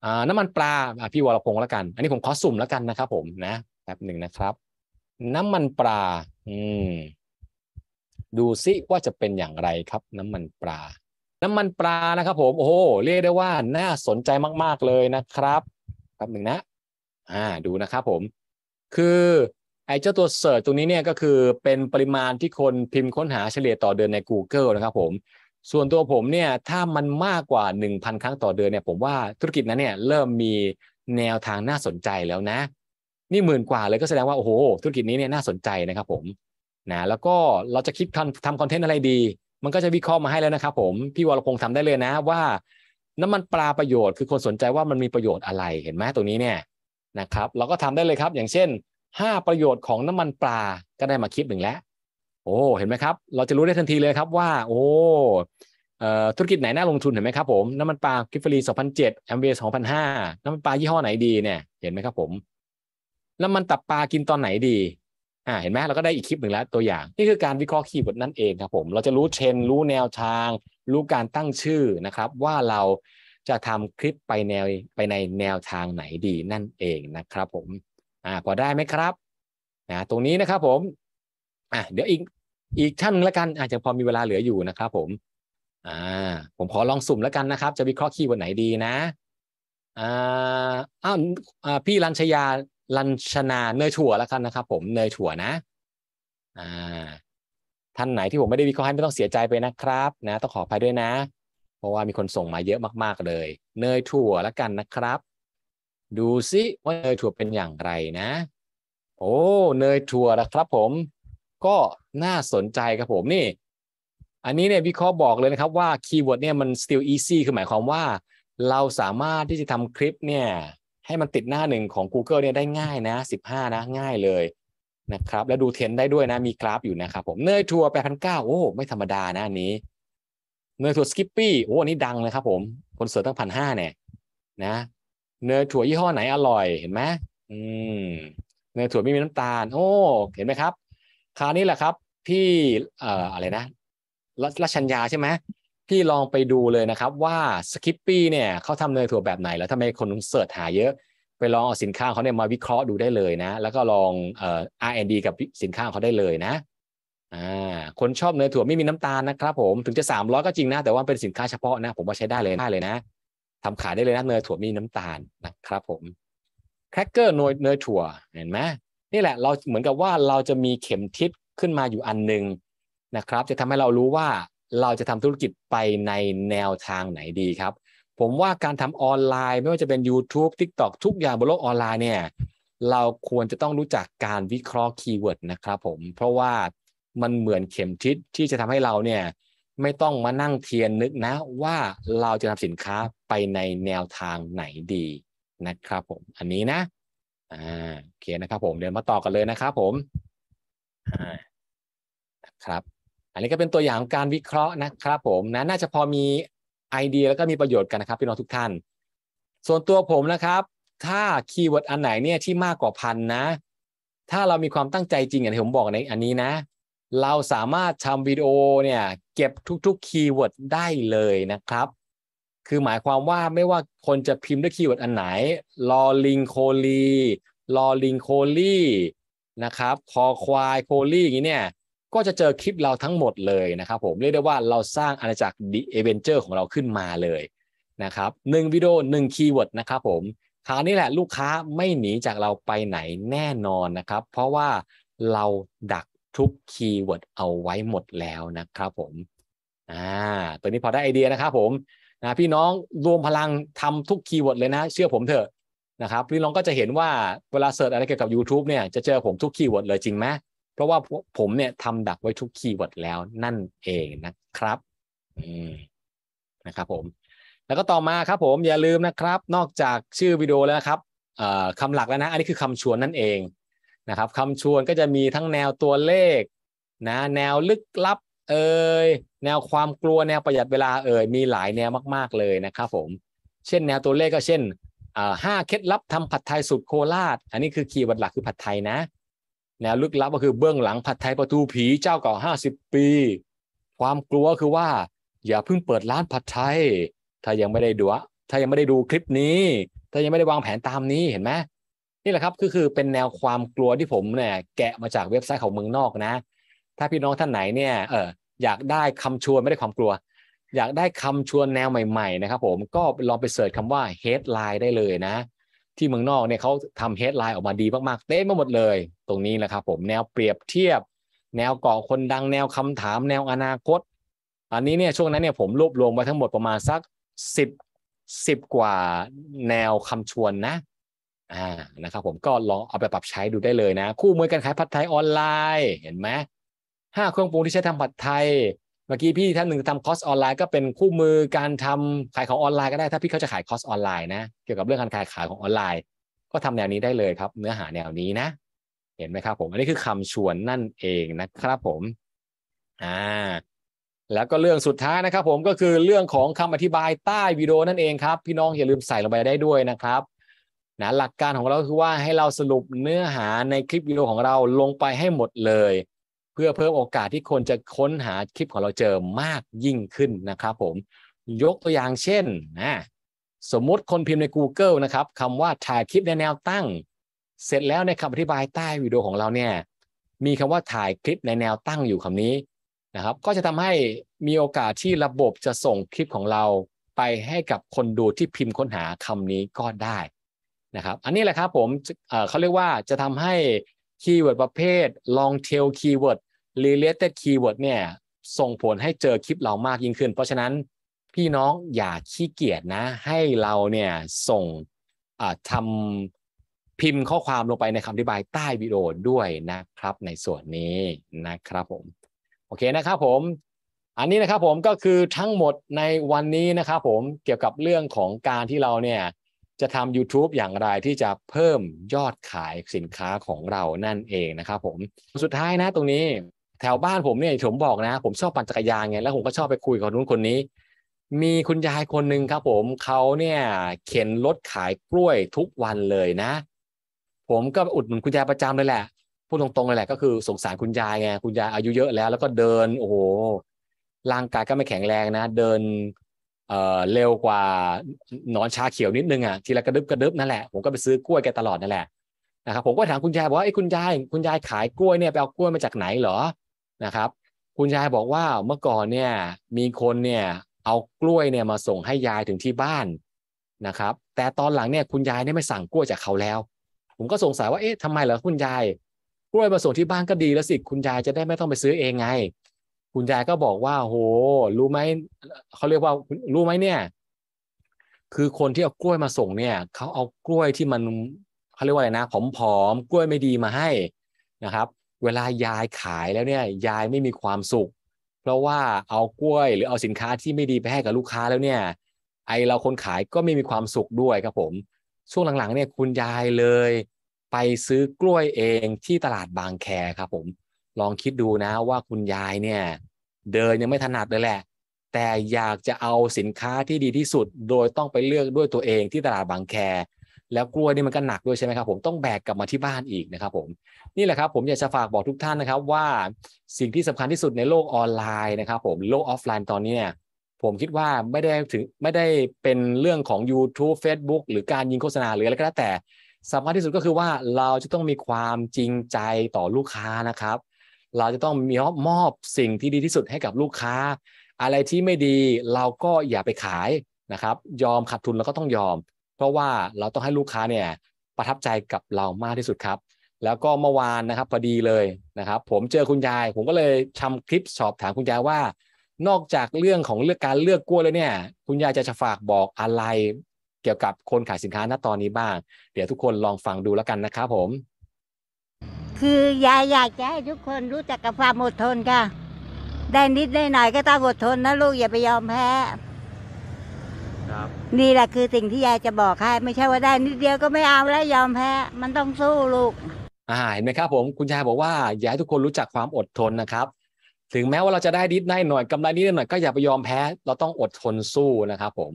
อ่าน้ำมันปลาพี่วรพงศ์ละกัน อันนี้ผมขอสุ่มละกันนะครับ ผมนะแป๊บหนึ่งนะครับ น้ำมันปลาอืมดูซิว่าจะเป็นอย่างไรครับ น้ำมันปลา น้ำมันปลานะครับผมโอ้โหเรียกได้ว่าน่าสนใจมาก ๆ เลยนะครับแป๊บหนึ่งนะอ่าดูนะครับผม คือไอ้เจ้าตัวเสิร์ชตรงนี้เนี่ยก็คือเป็นปริมาณที่คนพิมพ์ค้นหาเฉลี่ยต่อเดือนใน Google นะครับผม ส่วนตัวผมเนี่ยถ้ามันมากกว่า 1,000 ครั้งต่อเดือนเนี่ยผมว่าธุรกิจนั้นเนี่ย เริ่มมีแนวทางน่าสนใจแล้วนะ นี่หมื่นกว่าเลยก็แสดงว่าโอ้โหธุรกิจนี้เนี่ยน่าสนใจนะครับผมนะแล้วก็เราจะคิดทำคอนเทนต์อะไรดี มันก็จะวิเคราะห์มาให้แล้วนะครับผมพี่วรพงศ์ทำได้เลยนะ ว่า น้ำมันปลาประโยชน์คือคนสนใจว่ามันมีประโยชน์อะไรเห็นไหมตรงนี้เนี่ยนะครับ เราก็ทำได้เลยครับ อย่างเช่น5ประโยชน์ของน้ำมันปลาก็ได้มาคลิปหนึ่งแล้วโอ้เห็นไหมครับ เราจะรู้ได้ทันทีเลยครับว่า โอ้ธุรกิจไหนน่าลงทุนเห็นไหมครับผม น้ำมันปลากิฟฟรี2007แอมเงพั2005 น้ำมันปลายี่ห้อไหนดีเนี่ยเห็นไหมครับผมน้ำมันตับปลากินตอนไหนดีอ่าเห็นไหมเราก็ได้อีกคลิปหนึ่งแล้วตัวอย่างนี่คือการวิเคราะห์คีย์เวิร์ดนั่นเองครับ ผมเราจะรู้เทรนรู้แนวทาง รู้การตั้งชื่อนะครับว่าเราจะทำคลิปไปแนวไปในแนวทางไหนดีนั่นเองนะครับ ผมอ่าพอได้ไหมครับนะตรงนี้นะครับ ผมอ่าเดี๋ยวอีกอีกท่านละกัน อาจจะพอมีเวลาเหลืออยู่นะครับ ผมอ่าผมขอลองสุ่มแล้วกันนะครับจะวิเคราะห์คีย์เวิร์ดไหนดีนะอ่าอ้าวพี่รัญชยาลัญชนาเนยถั่วแล้วกันนะครับผมเนยถั่วนะอ่าท่านไหนที่ผมไม่ได้วิเคราะห์ให้ไม่ต้องเสียใจไปนะครับนะ ต้องขออภัยด้วยนะ เพราะว่ามีคนส่งมาเยอะมากๆเลย เนยถั่วแล้วกันนะครับ ดูซิว่าเนยถั่วเป็นอย่างไรนะโอ้เนยถั่วนะครับผม ก็น่าสนใจครับผมนี่อันนี้เนี่ยวิเคราะห์บอกเลยนะครับว่าคีย์เวิร์ดเนี่ยมัน still easy คือหมายความว่าเราสามารถที่จะทำคลิปเนี่ยให้มันติดหน้าหนึ่งของ Google เนี่ยได้ง่ายนะ 15 นะ ง่ายเลยนะครับ แล้วดูเทรนได้ด้วยนะมีกราฟอยู่นะครับผมเนยทัวร์แปดพันเก้าโอ้ ไม่ธรรมดานะอันนี้ เนยทัวร์สกิปปี้โอ้อันนี้ดังเลยครับผม คนเสิร์ตตั้งพันห้าเนี่ยนะ เนยถั่วยี่ห้อไหนอร่อยเห็นไหมอืมเนยถั่วไม่มีน้ำตาล โอ้ เห็นไหมครับ คราวนี้แหละครับพี่เอ่ออะไรนะรัชรัชัญญาใช่ไหมพี่ลองไปดูเลยนะครับว่าสคิปปี้เนี่ยเขาทำเนยถั่วแบบไหนแล้วทำไมคนเสิร์ชหาเยอะ ไปลองเอาสินค้าเขาเนี่ยมาวิเคราะห์ดูได้เลยนะแล้วก็ลองเอ่อ R&D กับสินค้าเขาได้เลยนะอ่าคนชอบเนยถั่วไม่มีน้ำตาลนะครับผมถึงจะ 300 ก็จริงนะ แต่ว่าเป็นสินค้าเฉพาะนะผมว่าใช้ได้เลยได้เลยนะทำขายได้เลยนะเนยถั่วมีน้ำตาลนะครับผมแครกเกอร์เนยเนยถั่วเห็นไหมนี่แหละเราเหมือนกับว่าเราจะมีเข็มทิศขึ้นมาอยู่อันหนึ่งนะครับ จะทำให้เรารู้ว่าเราจะทำธุรกิจไปในแนวทางไหนดีครับ ผมว่าการทำออนไลน์ไม่ว่าจะเป็น YouTube TikTok ทุกอย่างบนโลกออนไลน์เนี่ย เราควรจะต้องรู้จักการวิเคราะห์คีย์เวิร์ดนะครับผม เพราะว่ามันเหมือนเข็มทิศที่จะทำให้เราเนี่ยไม่ต้องมานั่งเทียนนึกนะ ว่าเราจะทำสินค้าไปในแนวทางไหนดีนะครับผมอันนี้นะอ่าโอเคนะครับ ผมเดี๋ยวมาต่อกันเลยนะครับผมอ่าครับอันนี้ก็เป็นตัวอย่างการวิเคราะห์นะครับผมนะน่าจะพอมีไอเดียแล้วก็มีประโยชน์กันนะครับพี่น้องทุกท่าน ส่วนตัวผมนะครับถ้าคีย์เวิร์ดอันไหนเนี่ยที่มากกว่าพันนะ ถ้าเรามีความตั้งใจจริงอย่างที่ผมบอกในอันนี้นะ เราสามารถทำวิดีโอเนี่ยเก็บทุกๆคีย์เวิร์ดได้เลยนะครับ คือหมายความว่าไม่ว่าคนจะพิมพ์ด้วยคีย์เวิร์ดอันไหนลอลิงโคลีลอลิงโคลี่นะครับคอควายโคลี่อย่างนี้เนี่ยก็จะเจอคลิปเราทั้งหมดเลยนะครับผมเรียกได้ว่าเราสร้างอาณาจักรดีเอเวนเจอร์ของเราขึ้นมาเลยนะครับหนึ่งวิดีโอหนึ่งคีย์เวิร์ดนะครับผมคราวนี้แหละลูกค้าไม่หนี จากเราไปไหนแน่นอนนะครับ เพราะว่าเราดักทุกคีย์เวิร์ดเอาไว้หมดแล้วนะครับผมอ่าตัวนี้พอได้ไอเดียนะครับผมนะพี่น้องรวมพลังทำทุกคีย์เวิร์ดเลยนะเชื่อผมเถอะนะครับพี่น้องก็จะเห็นว่าเวลาเสิร์ชอะไรเกี่ยวกับ YouTube เนี่ยจะเจอผมทุกคีย์เวิร์ดเลยจริงไหมเพราะว่าผมเนี่ยทำดักไว้ทุกคีย์เวิร์ดแล้ว นั่นเองนะครับนะครับผมแล้วก็ต่อมาครับ ผมอย่าลืมนะครับ นอกจากชื่อวิดีโอแล้วครับคำหลักแล้วนะ อันนี้คือคำชวนนั่นเองนะครับคำชวนก็จะมีทั้งแนวตัวเลขนะแนวลึกลับเอ่ยแนวความกลัวแนวประหยัดเวลาเอ่ยมีหลายแนวมากๆเลยนะครับผมเช่นแนวตัวเลขก็เช่นห้าเคล็ดลับทำผัดไทยสูตรโคราชอันนี้คือคีย์เวิร์ดหลักคือผัดไทยนะนวลึกลับก็คือเบื้องหลังผัดไทยประตูผีเจ้าเก่าห้าสิบปี ความกลัวคือว่าอย่าเพิ่งเปิดร้านผัดไทยถ้ายังไม่ได้ดูถ้ายังไม่ได้ดูคลิปนี้ ถ้ายังไม่ได้วางแผนตามนี้เห็นไหมนี่แหละครับก็คือเป็นแนวความกลัวที่ผมเนี่ยแกะมาจากเว็บไซต์ของเมืองนอกนะ ถ้าพี่น้องท่านไหนเนี่ยเอออยากได้คำชวนไม่ได้ความกลัว อยากได้คำชวนแนวใหม่ๆ นะครับผมก็ลองไปเสิร์ชคำว่า headline ได้เลยนะที่เมืองนอกเนี่ยเขาทำเฮดไลน์ออกมาดีมาก ๆเต็มไปหมดเลย ตรงนี้แหละครับผมแนวเปรียบเทียบแนวก่อคนดังแนวคำถาม แนวอนาคต อันนี้เนี่ยช่วงนั้นเนี่ยผมรวบรวมไว้ทั้งหมดประมาณสักสิบสิบกว่าแนวคำชวนนะอ่านะครับผมก็ลองเอาไปปรับใช้ดูได้เลยนะ คู่มือการขายผัดไทยออนไลน์เห็นไหมห้าเครื่องปรุงที่ใช้ทำผัดไทยเมื่อกี้พี่ท่านหนึ่งทำคอร์สออนไลน์ก็เป็นคู่มือการทำขายของออนไลน์ก็ได้ถ้าพี่เขาจะขายคอร์สออนไลน์นะเกี่ยวกับเรื่องการขายขายของออนไลน์ ก็ทำแนวนี้ได้เลยครับ เนื้อหาแนวนี้นะ เห็นไหมครับ ผมอันนี้คือคำชวนนั่นเองนะครับผมอ่าแล้วก็เรื่องสุดท้ายนะครับผมก็คือเรื่องของคำอธิบายใต้วิดีโอนั่นเองครับพี่น้อง อย่าลืมใส่ลงไปได้ด้วยนะครับนะหลักการของเราคือว่าให้เราสรุปเนื้อหาในคลิปวิดีโอของเราลงไปให้หมดเลยเพื่อเพิ่มโอกาสที่คนจะค้นหาคลิปของเราเจอมากยิ่งขึ้นนะครับผมยกตัวอย่างเช่นนะสมมติคนพิมพ์ใน Google นะครับคำว่าถ่ายคลิปในแนวตั้งเสร็จแล้วในคำอธิบายใต้วิดีโอของเราเนี่ยมีคำว่าถ่ายคลิปในแนวตั้งอยู่คำนี้นะครับ ก็จะทำให้มีโอกาสที่ระบบจะส่งคลิปของเราไปให้กับคนดูที่พิมพ์ค้นหาคำนี้ก็ได้นะครับอันนี้แหละครับผมเขาเรียกว่าจะทำให้คีย์เวิร์ดประเภท long tail keyword related keyword เนี่ย ส่งผลให้เจอคลิปเรามากยิ่งขึ้นเพราะฉะนั้นพี่น้องอย่าขี้เกียจนะให้เราเนี่ยส่งทำพิมพ์ข้อความลงไปในคำอธิบายใต้วิดีโอด้วยนะครับในส่วนนี้นะครับผม โอเคนะครับผม อันนี้นะครับผมก็คือทั้งหมดในวันนี้นะครับผมเกี่ยวกับเรื่องของการที่เราเนี่ยจะทำ YouTube อย่างไรที่จะเพิ่มยอดขายสินค้าของเรานั่นเองนะครับผมสุดท้ายนะ ตรงนี้แถวบ้านผมเนี่ยผมบอกนะผมชอบปั่นจักรยานไง แล้วผมก็ชอบไปคุยกับนู้นคนนี้ มีคุณยายคนหนึ่งครับผมเขาเนี่ยเข็นรถขายกล้วยทุกวันเลยนะ ผมก็อุดหนุนคุณยายประจำเลยแหละพูดตรงๆเลยแหละ ก็คือสงสารคุณยายไงคุณยายอายุเยอะแล้วแล้วก็เดินโอ้โหร่างกายก็ไม่แข็งแรงนะ เดินเร็วกว่านอนชาเขียวนิด นึงอ่ะทีละกระดึบกระดึบนั่นแหละผมก็ไปซื้อกล้วยแกตลอดนั่นแหละนะครับผมก็ถามคุณยายบอกว่าไอ้คุณยายคุณยายขายกล้วยเนี่ยไปเอากล้วยมาจากไหนเหรอนะครับ คุณยายบอกว่าเมื่อก่อนเนี่ยมีคนเนี่ยเอากล้วยเนี่ยมาส่งให้ยายถึงที่บ้านนะครับแต่ตอนหลังเนี่ยคุณยายเนี่ยไม่สั่งกล้วยจากเขาแล้ว ผมก็สงสัยว่าเอ๊ะทำไมเหรอคุณยายกล้วยมาส่งที่บ้านก็ดีแล้วสิคุณยายจะได้ไม่ต้องไปซื้อเองไงคุณยายก็บอกว่าโหรู้ไหม เขาเรียกว่า รู้ไหมเนี่ย คือคนที่เอากล้วยมาส่งเนี่ย เขาเอากล้วยที่มันเขาเรียกว่าอะไรนะผอมๆกล้วยไม่ดีมาให้นะครับ เวลายายขายแล้วเนี่ย ยายไม่มีความสุข เพราะว่าเอากล้วยหรือเอาสินค้าที่ไม่ดีไปให้กับลูกค้าแล้วเนี่ย ไอเราคนขายก็ไม่มีความสุขด้วยครับผม ช่วงหลังๆ เนี่ย คุณยายเลย ไปซื้อกล้วยเองที่ตลาดบางแคครับผมลองคิดดูนะว่าคุณยายเนี่ย เดินยังไม่ถนัดเลยแหละ แต่อยากจะเอาสินค้าที่ดีที่สุด โดยต้องไปเลือกด้วยตัวเองที่ตลาดบางแค แล้วกล้วยนี่มันก็หนักด้วยใช่ไหมครับผมต้องแบกกลับมาที่บ้านอีกนะครับ ผมนี่แหละครับผมอยากจะฝากบอกทุกท่านนะครับ ว่าสิ่งที่สำคัญที่สุดในโลกออนไลน์นะครับ ผมโลกออฟไลน์ตอนนี้เนี่ยผมคิดว่าไม่ได้ถึงไม่ได้เป็นเรื่องของ YouTube Facebook หรือการยิงโฆษณาหรืออะไรก็แล้วแต่สำคัญที่สุดก็คือว่าเราจะต้องมีความจริงใจต่อลูกค้านะครับเราจะต้องมีมอบสิ่งที่ดีที่สุดให้กับลูกค้า อะไรที่ไม่ดีเราก็อย่าไปขายนะครับ ยอมขาดทุนเราก็ต้องยอม เพราะว่าเราต้องให้ลูกค้าเนี่ยประทับใจกับเรามากที่สุดครับ แล้วก็เมื่อวานนะครับพอดีเลยนะครับผมเจอคุณยายผมก็เลยทำคลิปสอบถามคุณยายว่า นอกจากเรื่องของเลือกการเลือกกล้วยแล้วเนี่ยคุณยายจะจะฝากบอกอะไรเกี่ยวกับคนขายสินค้าณตอนนี้บ้าง เดี๋ยวทุกคนลองฟังดูแล้วกันนะครับผมคือยายอยากจะให้ทุกคนรู้จักกับความอดทนค่ะได้นิดได้หน่อยก็ต้องอดทนนะลูกอย่าไปยอมแพ้ครับนี่แหละคือสิ่งที่ยายจะบอกให้ไม่ใช่ว่าได้ นิดเดียวก็ไม่เอาแล้วยอมแพ้มันต้องสู้ลูก อ่าเห็นไหมครับผมคุณชายบอกว่าอยากให้ทุกคนรู้จักความอดทนนะครับ ถึงแม้ว่าเราจะได้นิดได้หน่อยกำไรนิดหน่อยก็อย่าไปยอมแพ้เราต้องอดทนสู้นะครับผม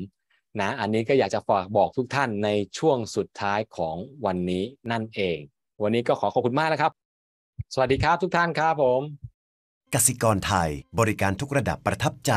นะ อันนี้ก็อยากจะฝากบอกทุกท่านในช่วงสุดท้ายของวันนี้นั่นเองวันนี้ก็ขอขอบคุณมากนะครับ สวัสดีครับทุกท่านครับผม กสิกรไทย บริการทุกระดับประทับใจ